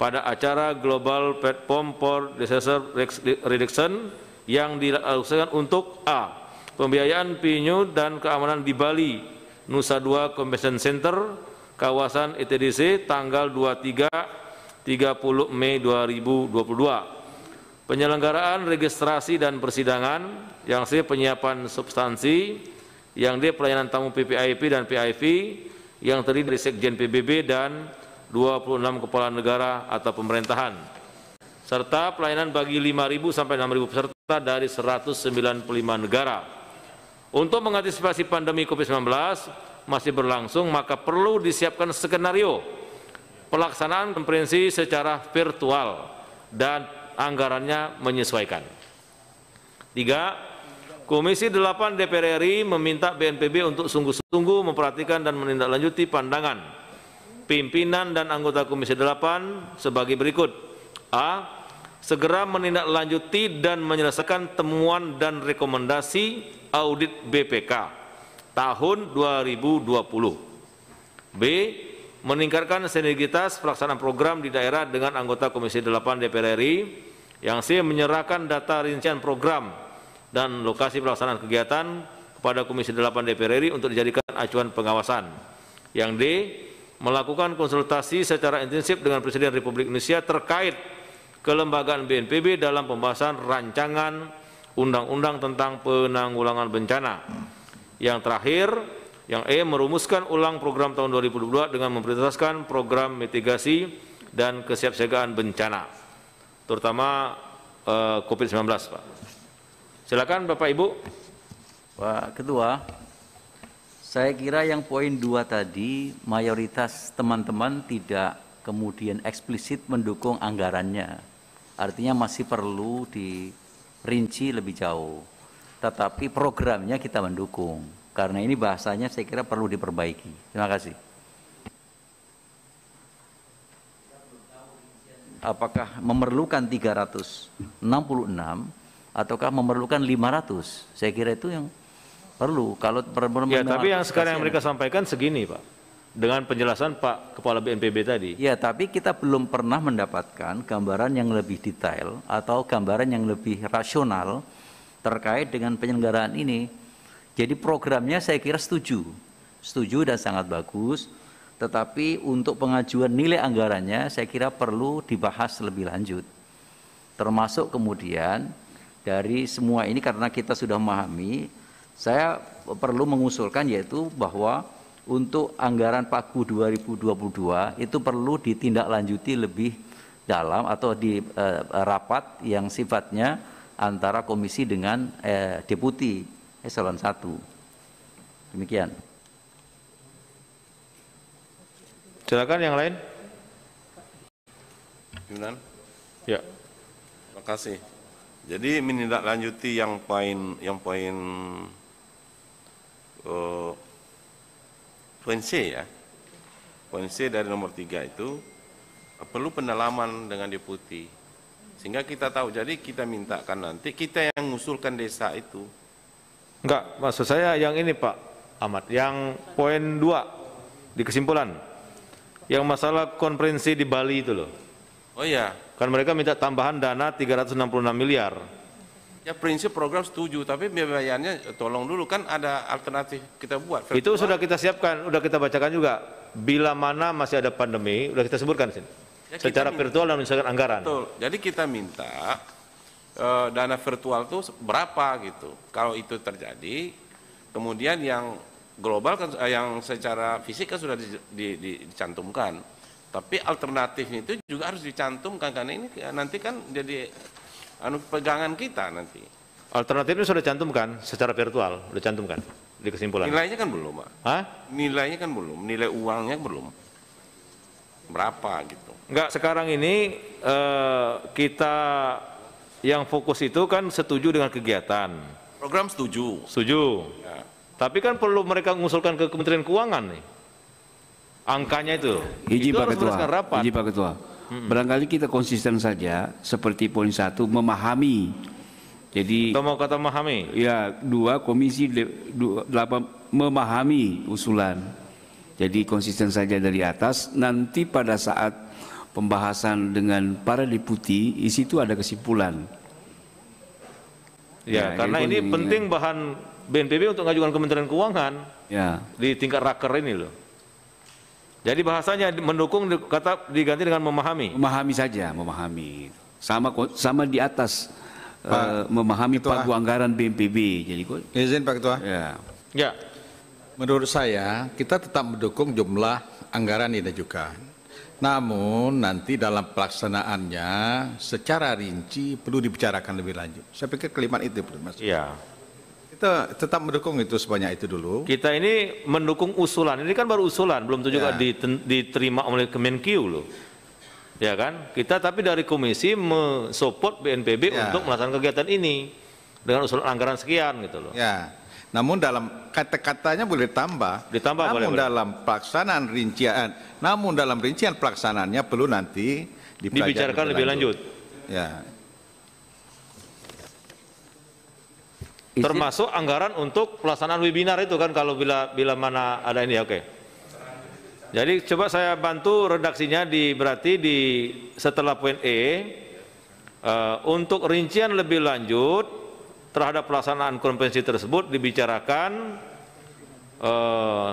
pada acara Global Platform for Disaster Reduction yang dilaksanakan untuk A. Pembiayaan PINYU dan keamanan di Bali, Nusa Dua Convention Center, kawasan ETDC tanggal 23 30 Mei 2022. Penyelenggaraan registrasi dan persidangan, yang C penyiapan substansi, yang D pelayanan tamu PPIP dan PIV, yang terdiri dari Sekjen PBB dan 26 kepala negara atau pemerintahan, serta pelayanan bagi 5.000 sampai 6.000 peserta dari 195 negara. Untuk mengantisipasi pandemi COVID-19 masih berlangsung, maka perlu disiapkan skenario pelaksanaan konferensi secara virtual dan anggarannya menyesuaikan. Tiga, Komisi 8 DPR RI meminta BNPB untuk sungguh-sungguh memperhatikan dan menindaklanjuti pandangan pimpinan dan anggota Komisi 8 sebagai berikut. A. Segera menindaklanjuti dan menyelesaikan temuan dan rekomendasi audit BPK tahun 2020. B. Meningkatkan sinergitas pelaksanaan program di daerah dengan anggota Komisi 8 DPR RI. Yang C. Menyerahkan data rincian program dan lokasi pelaksanaan kegiatan kepada Komisi 8 DPR RI untuk dijadikan acuan pengawasan. Yang D melakukan konsultasi secara intensif dengan Presiden Republik Indonesia terkait kelembagaan BNPB dalam pembahasan rancangan undang-undang tentang penanggulangan bencana. Yang terakhir, yang E merumuskan ulang program tahun 2022 dengan memprioritaskan program mitigasi dan kesiapsiagaan bencana, terutama eh, COVID-19, Pak. Silakan Bapak Ibu. Pak Ketua, saya kira yang poin dua tadi, mayoritas teman-teman tidak kemudian eksplisit mendukung anggarannya. Artinya masih perlu dirinci lebih jauh. Tetapi programnya kita mendukung. Karena ini bahasanya saya kira perlu diperbaiki. Terima kasih. Apakah memerlukan 366 ataukah memerlukan 500? Saya kira itu yang Perlu kalau perempuan Ya, tapi yang sekarang yang mereka sampaikan segini, Pak. Dengan penjelasan Pak Kepala BNPB tadi. Ya, tapi kita belum pernah mendapatkan gambaran yang lebih detail atau gambaran yang lebih rasional terkait dengan penyelenggaraan ini. Jadi programnya saya kira setuju. Setuju dan sangat bagus. Tetapi untuk pengajuan nilai anggarannya saya kira perlu dibahas lebih lanjut. Termasuk kemudian dari semua ini karena kita sudah memahami saya perlu mengusulkan yaitu bahwa untuk anggaran Paku 2022 itu perlu ditindaklanjuti lebih dalam atau di eh, rapat yang sifatnya antara komisi dengan eh, deputi eselon 1. Demikian. Silakan yang lain. Yunan. Ya. Terima kasih. Jadi menindaklanjuti yang poin yang poin uh, eh, poin C ya. Poin C dari nomor tiga itu eh, perlu pendalaman dengan deputi. Sehingga kita tahu, jadi kita mintakan nanti, kita yang mengusulkan desa itu. Enggak, maksud saya yang ini Pak Ahmad, yang poin dua di kesimpulan. Yang masalah konferensi di Bali itu loh. Oh iya. Kan mereka minta tambahan dana 366 miliar. Ya prinsip program setuju, tapi biayanya eh, tolong dulu kan ada alternatif kita buat. Virtual. Itu sudah kita siapkan, sudah kita bacakan juga. Bila mana masih ada pandemi, sudah kita sebutkan sini. Ya, Secara minta, virtual dan misalkan anggaran. Betul. Jadi kita minta e, dana virtual itu berapa gitu. Kalau itu terjadi, kemudian yang global kan eh, yang secara fisik kan sudah dicantumkan. Tapi alternatifnya itu juga harus dicantumkan karena ini nanti kan jadi anu pegangan kita nanti. Alternatifnya sudah cantumkan secara virtual, sudah cantumkan di kesimpulan. Nilainya kan belum, Pak. Hah? Nilainya kan belum, nilai uangnya belum. Berapa gitu. Enggak, sekarang ini eh, kita yang fokus itu kan setuju dengan kegiatan. Program setuju. Setuju. Ya. Tapi kan perlu mereka mengusulkan ke Kementerian Keuangan nih. Angkanya itu. Iji itu Pak Ketua. Rapat. Iji Pak Ketua. Hmm. Barangkali kita konsisten saja seperti poin satu memahami. Jadi mau kata memahami? Ya, dua komisi de, dua, delapan, memahami usulan. Jadi konsisten saja dari atas. Nanti pada saat pembahasan dengan para deputi, di situ ada kesimpulan. Ya, ya karena ini penting ya. bahan BNPB untuk mengajukan Kementerian Keuangan ya. di tingkat raker ini loh. Jadi bahasanya mendukung kata diganti dengan memahami. Memahami saja, memahami. Sama sama di atas Pak, uh, memahami Ketua. pagu anggaran BNPB. Jadi kok izin Pak Ketua. Ya. Ya. Menurut saya kita tetap mendukung jumlah anggaran ini juga. Namun nanti dalam pelaksanaannya secara rinci perlu dibicarakan lebih lanjut. Saya pikir kelima itu perlu Mas. Iya kita tetap mendukung itu sebanyak itu dulu. Kita ini mendukung usulan. Ini kan baru usulan, belum tentu juga ya. diterima oleh Kemenkeu loh. Ya kan? Kita tapi dari komisi mensupport BNPB ya. untuk melaksanakan kegiatan ini dengan usulan anggaran sekian gitu loh. Ya. Namun dalam kata-katanya boleh tambah. Ditambah namun boleh. dalam pelaksanaan rincian, namun dalam rincian pelaksanaannya perlu nanti dibicarakan lebih lanjut. lanjut. Ya. izin. Termasuk anggaran untuk pelaksanaan webinar itu kan kalau bila bila mana ada ini ya oke. Okay. Jadi coba saya bantu redaksinya di berarti di setelah poin E uh, untuk rincian lebih lanjut terhadap pelaksanaan konvensi tersebut dibicarakan uh,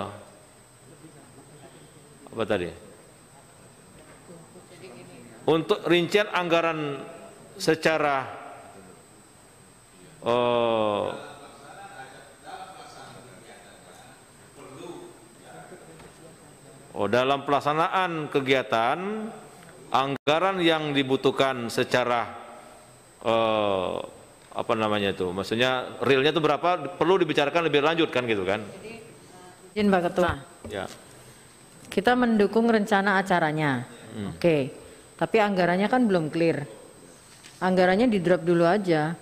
apa tadi? Untuk rincian anggaran secara Oh. oh dalam pelaksanaan kegiatan anggaran yang dibutuhkan secara eh, apa namanya itu, maksudnya realnya itu berapa perlu dibicarakan lebih lanjut kan gitu kan? Jadi, eh, izin Pak Ketua. Nah, ya. Kita mendukung rencana acaranya, hmm. oke. Okay. Tapi anggarannya kan belum clear. Anggarannya di drop dulu aja.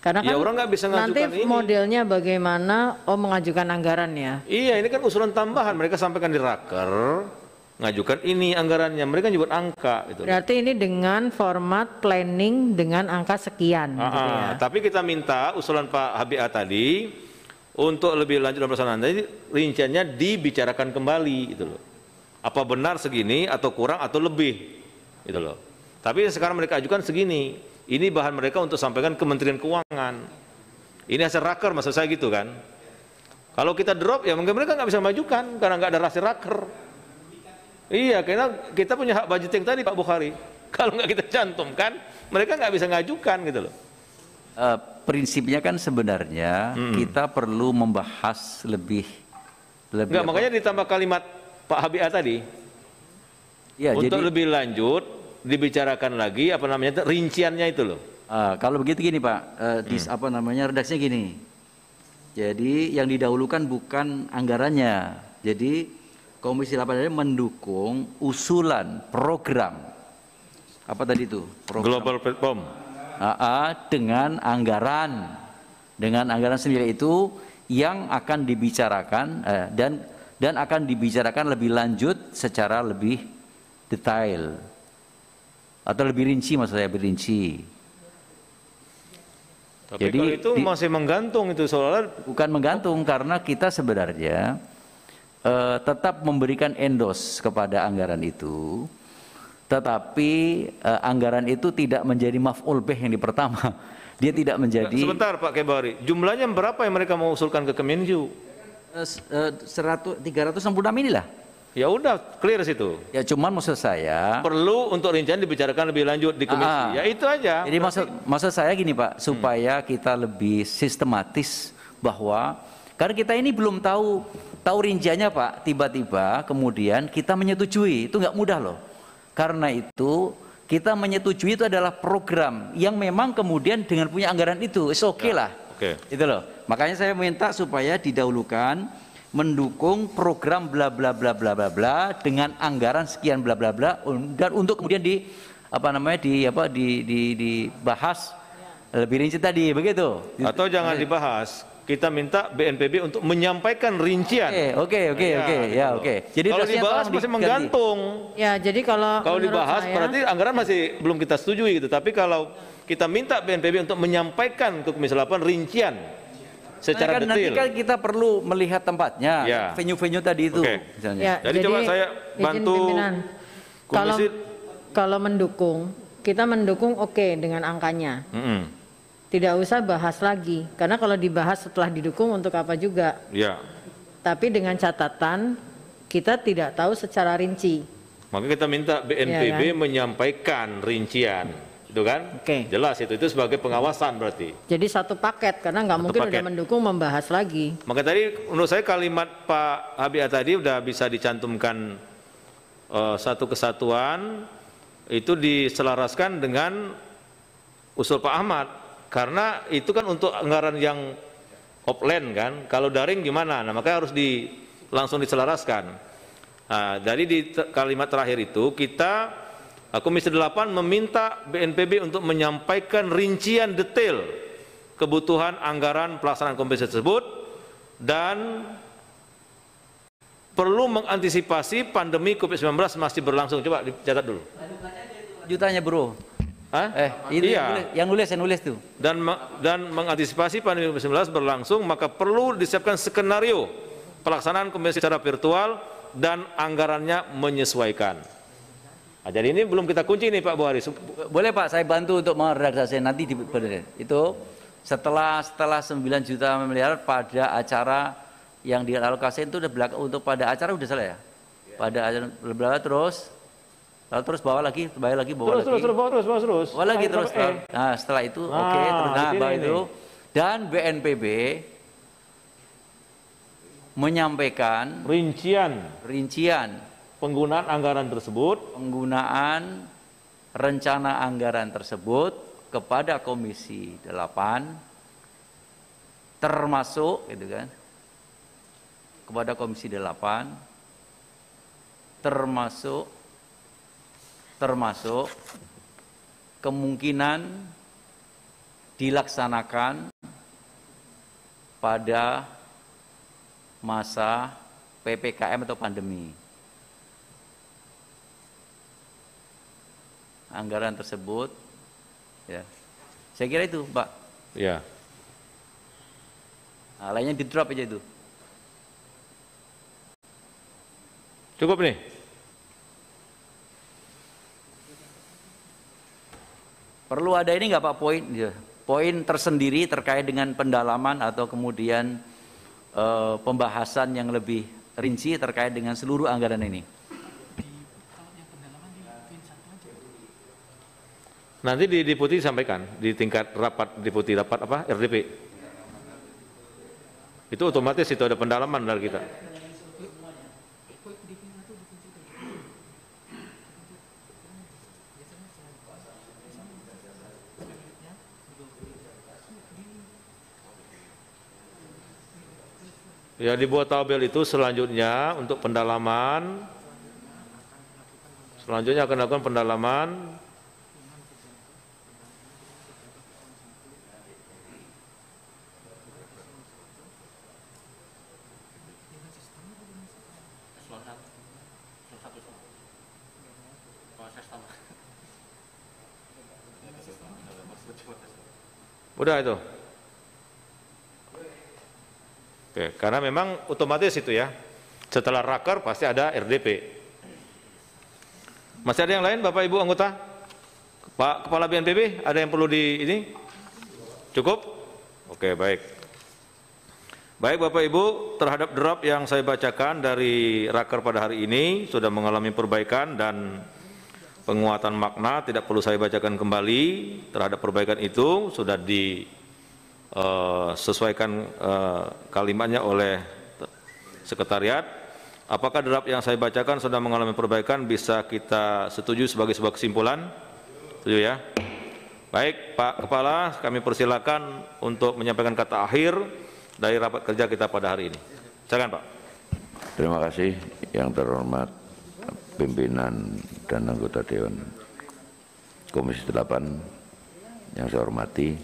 Karena ya, kan ya orang nggak bisa nanti ini. Nanti modelnya bagaimana oh mengajukan anggaran ya. Iya, ini kan usulan tambahan mereka sampaikan di raker ngajukan ini anggarannya mereka nyebut angka gitu. Berarti ini dengan format planning dengan angka sekian Aa, ah, gitu ah. ya. Tapi kita minta usulan Pak HBA tadi untuk lebih lanjut dalam pelaksanaan Anda rinciannya dibicarakan kembali gitu loh. Apa benar segini atau kurang atau lebih gitu loh. Tapi sekarang mereka ajukan segini. Ini bahan mereka untuk sampaikan Kementerian Keuangan. Ini hasil raker maksud saya gitu kan. Kalau kita drop ya mungkin mereka nggak bisa majukan karena nggak ada hasil raker. Iya, karena kita punya hak budgeting tadi Pak Bukhari. Kalau nggak kita cantumkan, mereka nggak bisa ngajukan gitu loh. Uh, prinsipnya kan sebenarnya hmm. kita perlu membahas lebih lebih. Enggak, makanya ditambah kalimat Pak Habibah tadi. Ya, Untuk jadi, lebih lanjut dibicarakan lagi apa namanya rinciannya itu loh. Uh, kalau begitu gini Pak, uh, di hmm. apa namanya redaksinya gini. Jadi yang didahulukan bukan anggarannya. Jadi Komisi 8 ini mendukung usulan program apa tadi itu? Program. Global platform. Uh, dengan anggaran dengan anggaran sendiri itu yang akan dibicarakan eh, dan dan akan dibicarakan lebih lanjut secara lebih detail atau lebih rinci maksud saya berinci. Tapi Jadi kalau itu di, masih menggantung itu seolah bukan menggantung karena kita sebenarnya uh, tetap memberikan endos kepada anggaran itu, tetapi uh, anggaran itu tidak menjadi maf'ul bih yang di pertama. Dia tidak menjadi nah, Sebentar Pak Kebari, jumlahnya berapa yang mereka mau usulkan ke Kemenju? Eh, ratus uh, 100 366 inilah. Ya udah clear situ. Ya cuman maksud saya perlu untuk rincian dibicarakan lebih lanjut di komisi. Aa, ah, ah. ya itu aja. Jadi Berarti, maksud maksud saya gini Pak, supaya hmm. kita lebih sistematis bahwa karena kita ini belum tahu tahu rinciannya Pak, tiba-tiba kemudian kita menyetujui itu nggak mudah loh. Karena itu kita menyetujui itu adalah program yang memang kemudian dengan punya anggaran itu, oke okay ya, lah. Oke. Okay. Itu loh. Makanya saya minta supaya didahulukan mendukung program bla bla bla bla bla bla dengan anggaran sekian bla bla bla dan untuk kemudian di apa namanya di apa di di dibahas ya. lebih rinci tadi begitu. Atau jangan dibahas, kita minta BNPB untuk menyampaikan rincian. Oke, oke, oke, iya, gitu ya, oke. Jadi kalau dibahas masih menggantung. Ya, jadi kalau kalau dibahas saya, berarti anggaran masih belum kita setujui gitu. Tapi kalau kita minta BNPB untuk menyampaikan untuk misalnya 8 rincian secara kan detail. Nanti kan kita perlu melihat tempatnya, venue ya. venue-venue tadi itu. Okay. Misalnya. Ya, jadi, jadi coba saya bantu Kalau, kalau mendukung, kita mendukung oke okay dengan angkanya. Mm -hmm. Tidak usah bahas lagi, karena kalau dibahas setelah didukung untuk apa juga. Ya. Tapi dengan catatan kita tidak tahu secara rinci. Maka kita minta BNPB ya kan? menyampaikan rincian itu kan okay. jelas itu itu sebagai pengawasan berarti jadi satu paket karena nggak mungkin paket. udah mendukung membahas lagi maka tadi menurut saya kalimat Pak Habib tadi udah bisa dicantumkan uh, satu kesatuan itu diselaraskan dengan usul Pak Ahmad karena itu kan untuk anggaran yang offline kan kalau daring gimana nah maka harus di langsung diselaraskan nah, dari di kalimat terakhir itu kita Komisi 8 meminta BNPB untuk menyampaikan rincian detail kebutuhan anggaran pelaksanaan kompensasi tersebut dan perlu mengantisipasi pandemi COVID-19 masih berlangsung. Coba dicatat dulu. Jutanya bro. Hah? Eh, ini iya. yang nulis, yang nulis tuh. Dan dan mengantisipasi pandemi COVID-19 berlangsung, maka perlu disiapkan skenario pelaksanaan kompensasi secara virtual dan anggarannya menyesuaikan. Nah, jadi ini belum kita kunci nih Pak Buhari. Boleh Pak, saya bantu untuk meredaksasi nanti di itu setelah setelah 9 juta miliar pada acara yang dialokasi itu udah belakang untuk pada acara udah salah ya? Iya. Pada acara belakang terus lalu terus bawa lagi, bawa lagi, bawa terus, lagi. Terus, terus, bawa terus, bawa terus. Bawa lagi terus. terus. E. Nah, setelah itu nah, oke, okay, terus nah, bawa itu. Dan BNPB menyampaikan rincian rincian penggunaan anggaran tersebut penggunaan rencana anggaran tersebut kepada komisi 8 termasuk gitu kan kepada komisi 8 termasuk termasuk kemungkinan dilaksanakan pada masa PPKM atau pandemi. anggaran tersebut. Ya. Saya kira itu, Pak. Ya. Nah, lainnya di drop aja itu. Cukup nih. Perlu ada ini nggak Pak poin? Ya, poin tersendiri terkait dengan pendalaman atau kemudian e, pembahasan yang lebih rinci terkait dengan seluruh anggaran ini. Nanti di deputi sampaikan di tingkat rapat deputi rapat apa RDP. Itu otomatis itu ada pendalaman dari kita. Ya dibuat tabel itu selanjutnya untuk pendalaman selanjutnya akan dilakukan pendalaman Udah itu. Oke, karena memang otomatis itu ya. Setelah raker pasti ada RDP. Masih ada yang lain Bapak Ibu anggota? Pak Kepala BNPB ada yang perlu di ini? Cukup? Oke, baik. Baik Bapak Ibu, terhadap draft yang saya bacakan dari raker pada hari ini sudah mengalami perbaikan dan penguatan makna tidak perlu saya bacakan kembali terhadap perbaikan itu sudah disesuaikan eh, eh, kalimatnya oleh sekretariat. Apakah draft yang saya bacakan sudah mengalami perbaikan bisa kita setuju sebagai sebuah kesimpulan? Setuju ya. Baik, Pak Kepala, kami persilakan untuk menyampaikan kata akhir dari rapat kerja kita pada hari ini. Silakan, Pak. Terima kasih yang terhormat pimpinan dan anggota Dewan Komisi 8 yang saya hormati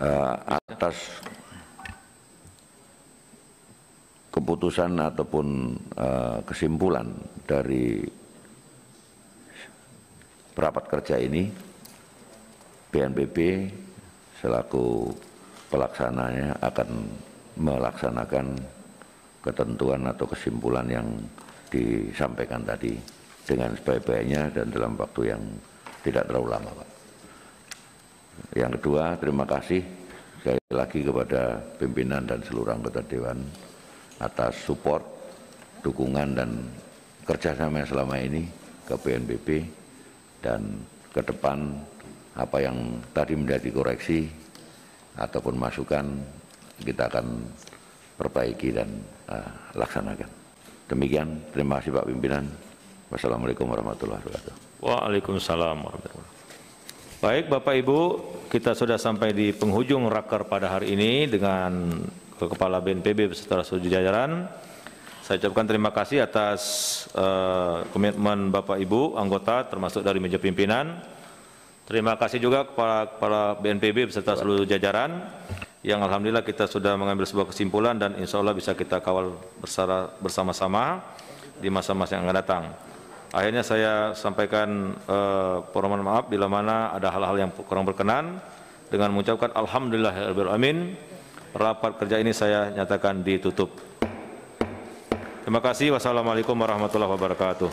uh, atas keputusan ataupun uh, kesimpulan dari rapat kerja ini BNPB selaku pelaksananya akan melaksanakan ketentuan atau kesimpulan yang disampaikan tadi dengan sebaik-baiknya dan dalam waktu yang tidak terlalu lama Pak. Yang kedua terima kasih sekali lagi kepada pimpinan dan seluruh anggota Dewan atas support, dukungan dan kerjasama yang selama ini ke BNPB dan ke depan apa yang tadi menjadi koreksi ataupun masukan kita akan perbaiki dan uh, laksanakan. Demikian, terima kasih Pak Pimpinan. Wassalamualaikum warahmatullahi wabarakatuh. Waalaikumsalam warahmatullahi wabarakatuh. Baik Bapak Ibu, kita sudah sampai di penghujung raker pada hari ini dengan Kepala BNPB beserta seluruh jajaran. Saya ucapkan terima kasih atas uh, komitmen Bapak Ibu anggota termasuk dari meja pimpinan. Terima kasih juga kepada Kepala BNPB beserta seluruh jajaran yang Alhamdulillah kita sudah mengambil sebuah kesimpulan dan insya Allah bisa kita kawal bersama-sama di masa-masa yang akan datang. Akhirnya saya sampaikan eh, permohonan maaf bila mana ada hal-hal yang kurang berkenan dengan mengucapkan Alhamdulillah Amin. Rapat kerja ini saya nyatakan ditutup. Terima kasih. Wassalamualaikum warahmatullahi wabarakatuh.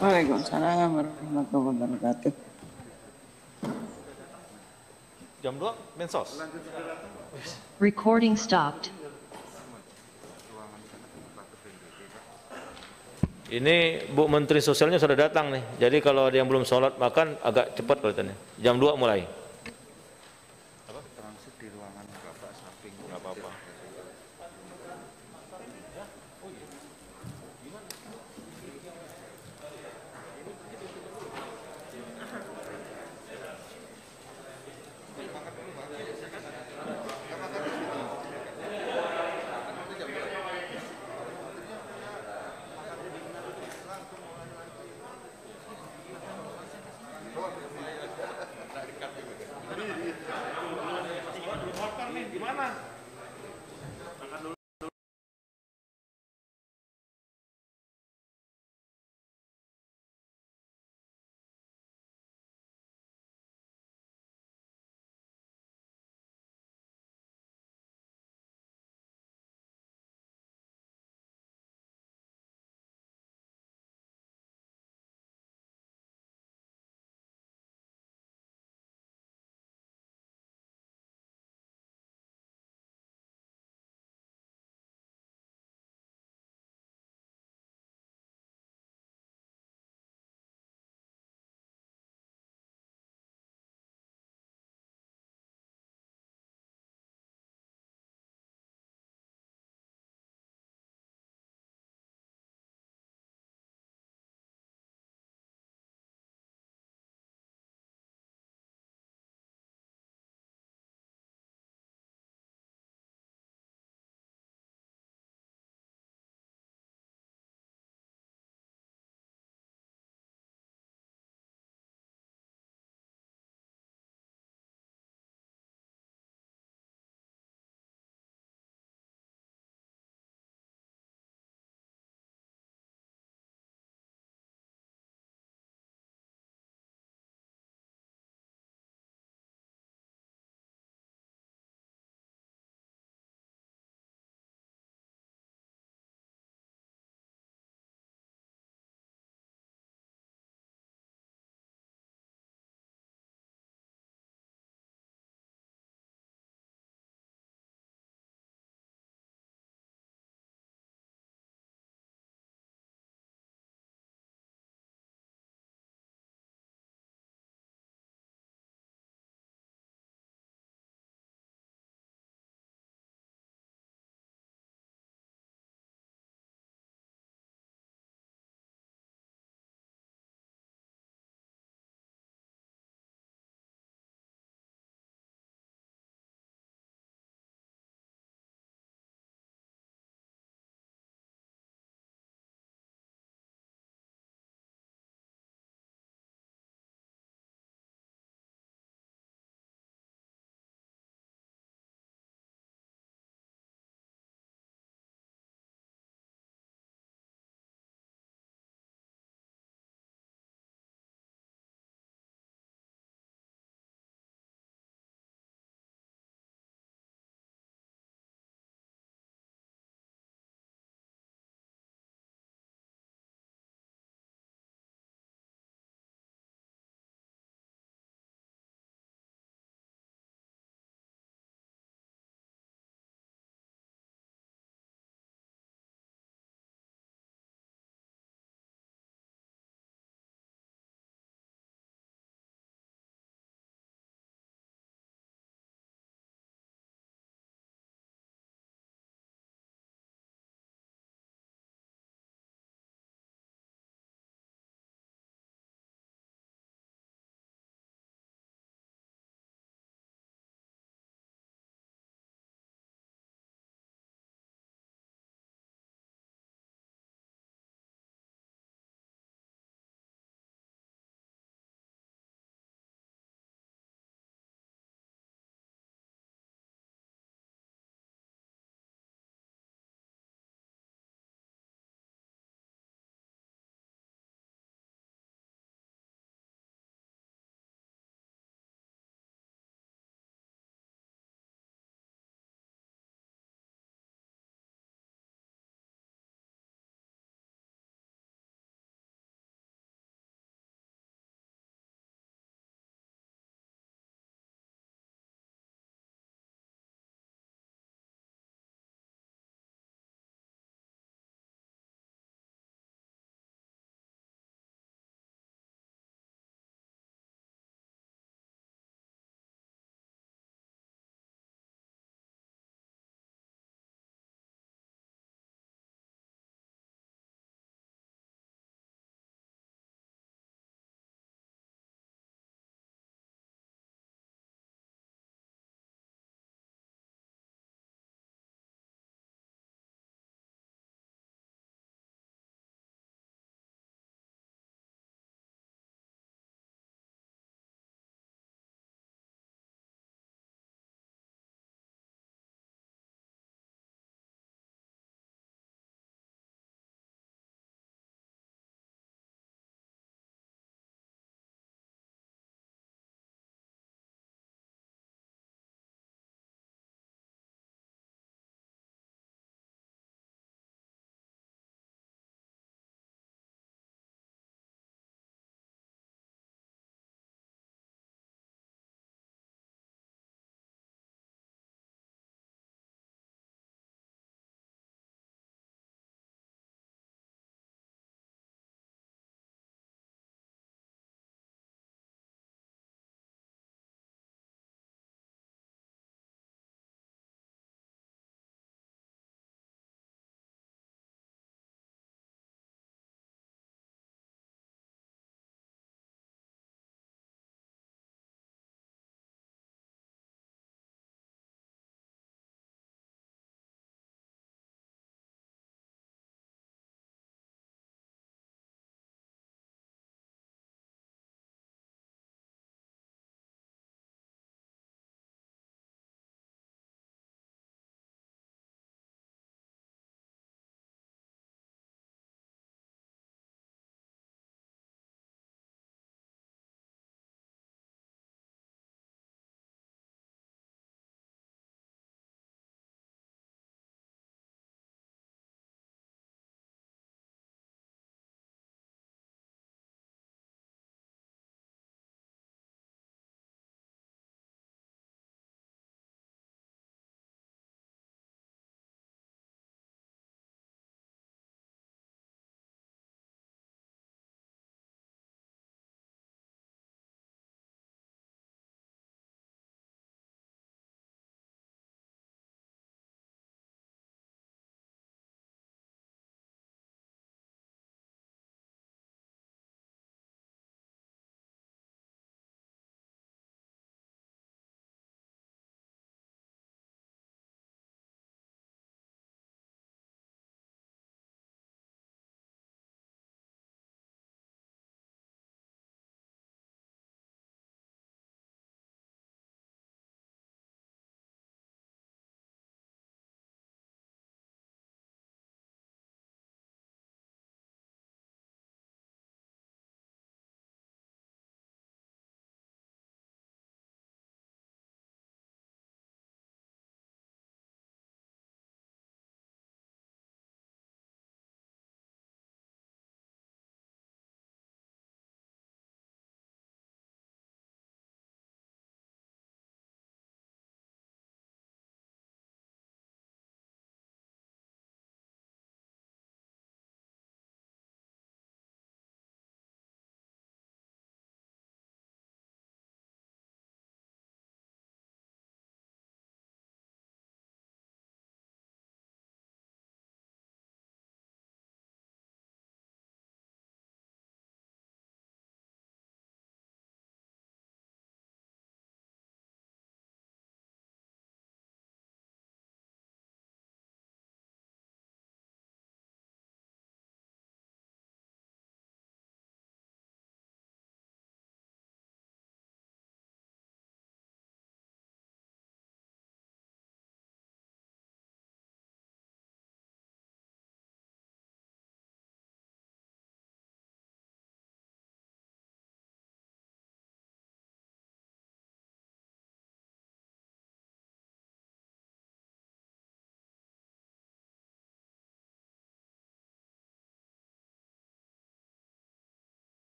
Waalaikumsalam warahmatullahi wabarakatuh. Jam 2 mensos. Recording stopped. Ini Bu Menteri Sosialnya sudah datang nih. Jadi kalau ada yang belum sholat makan agak cepat kelihatannya. Jam 2 mulai.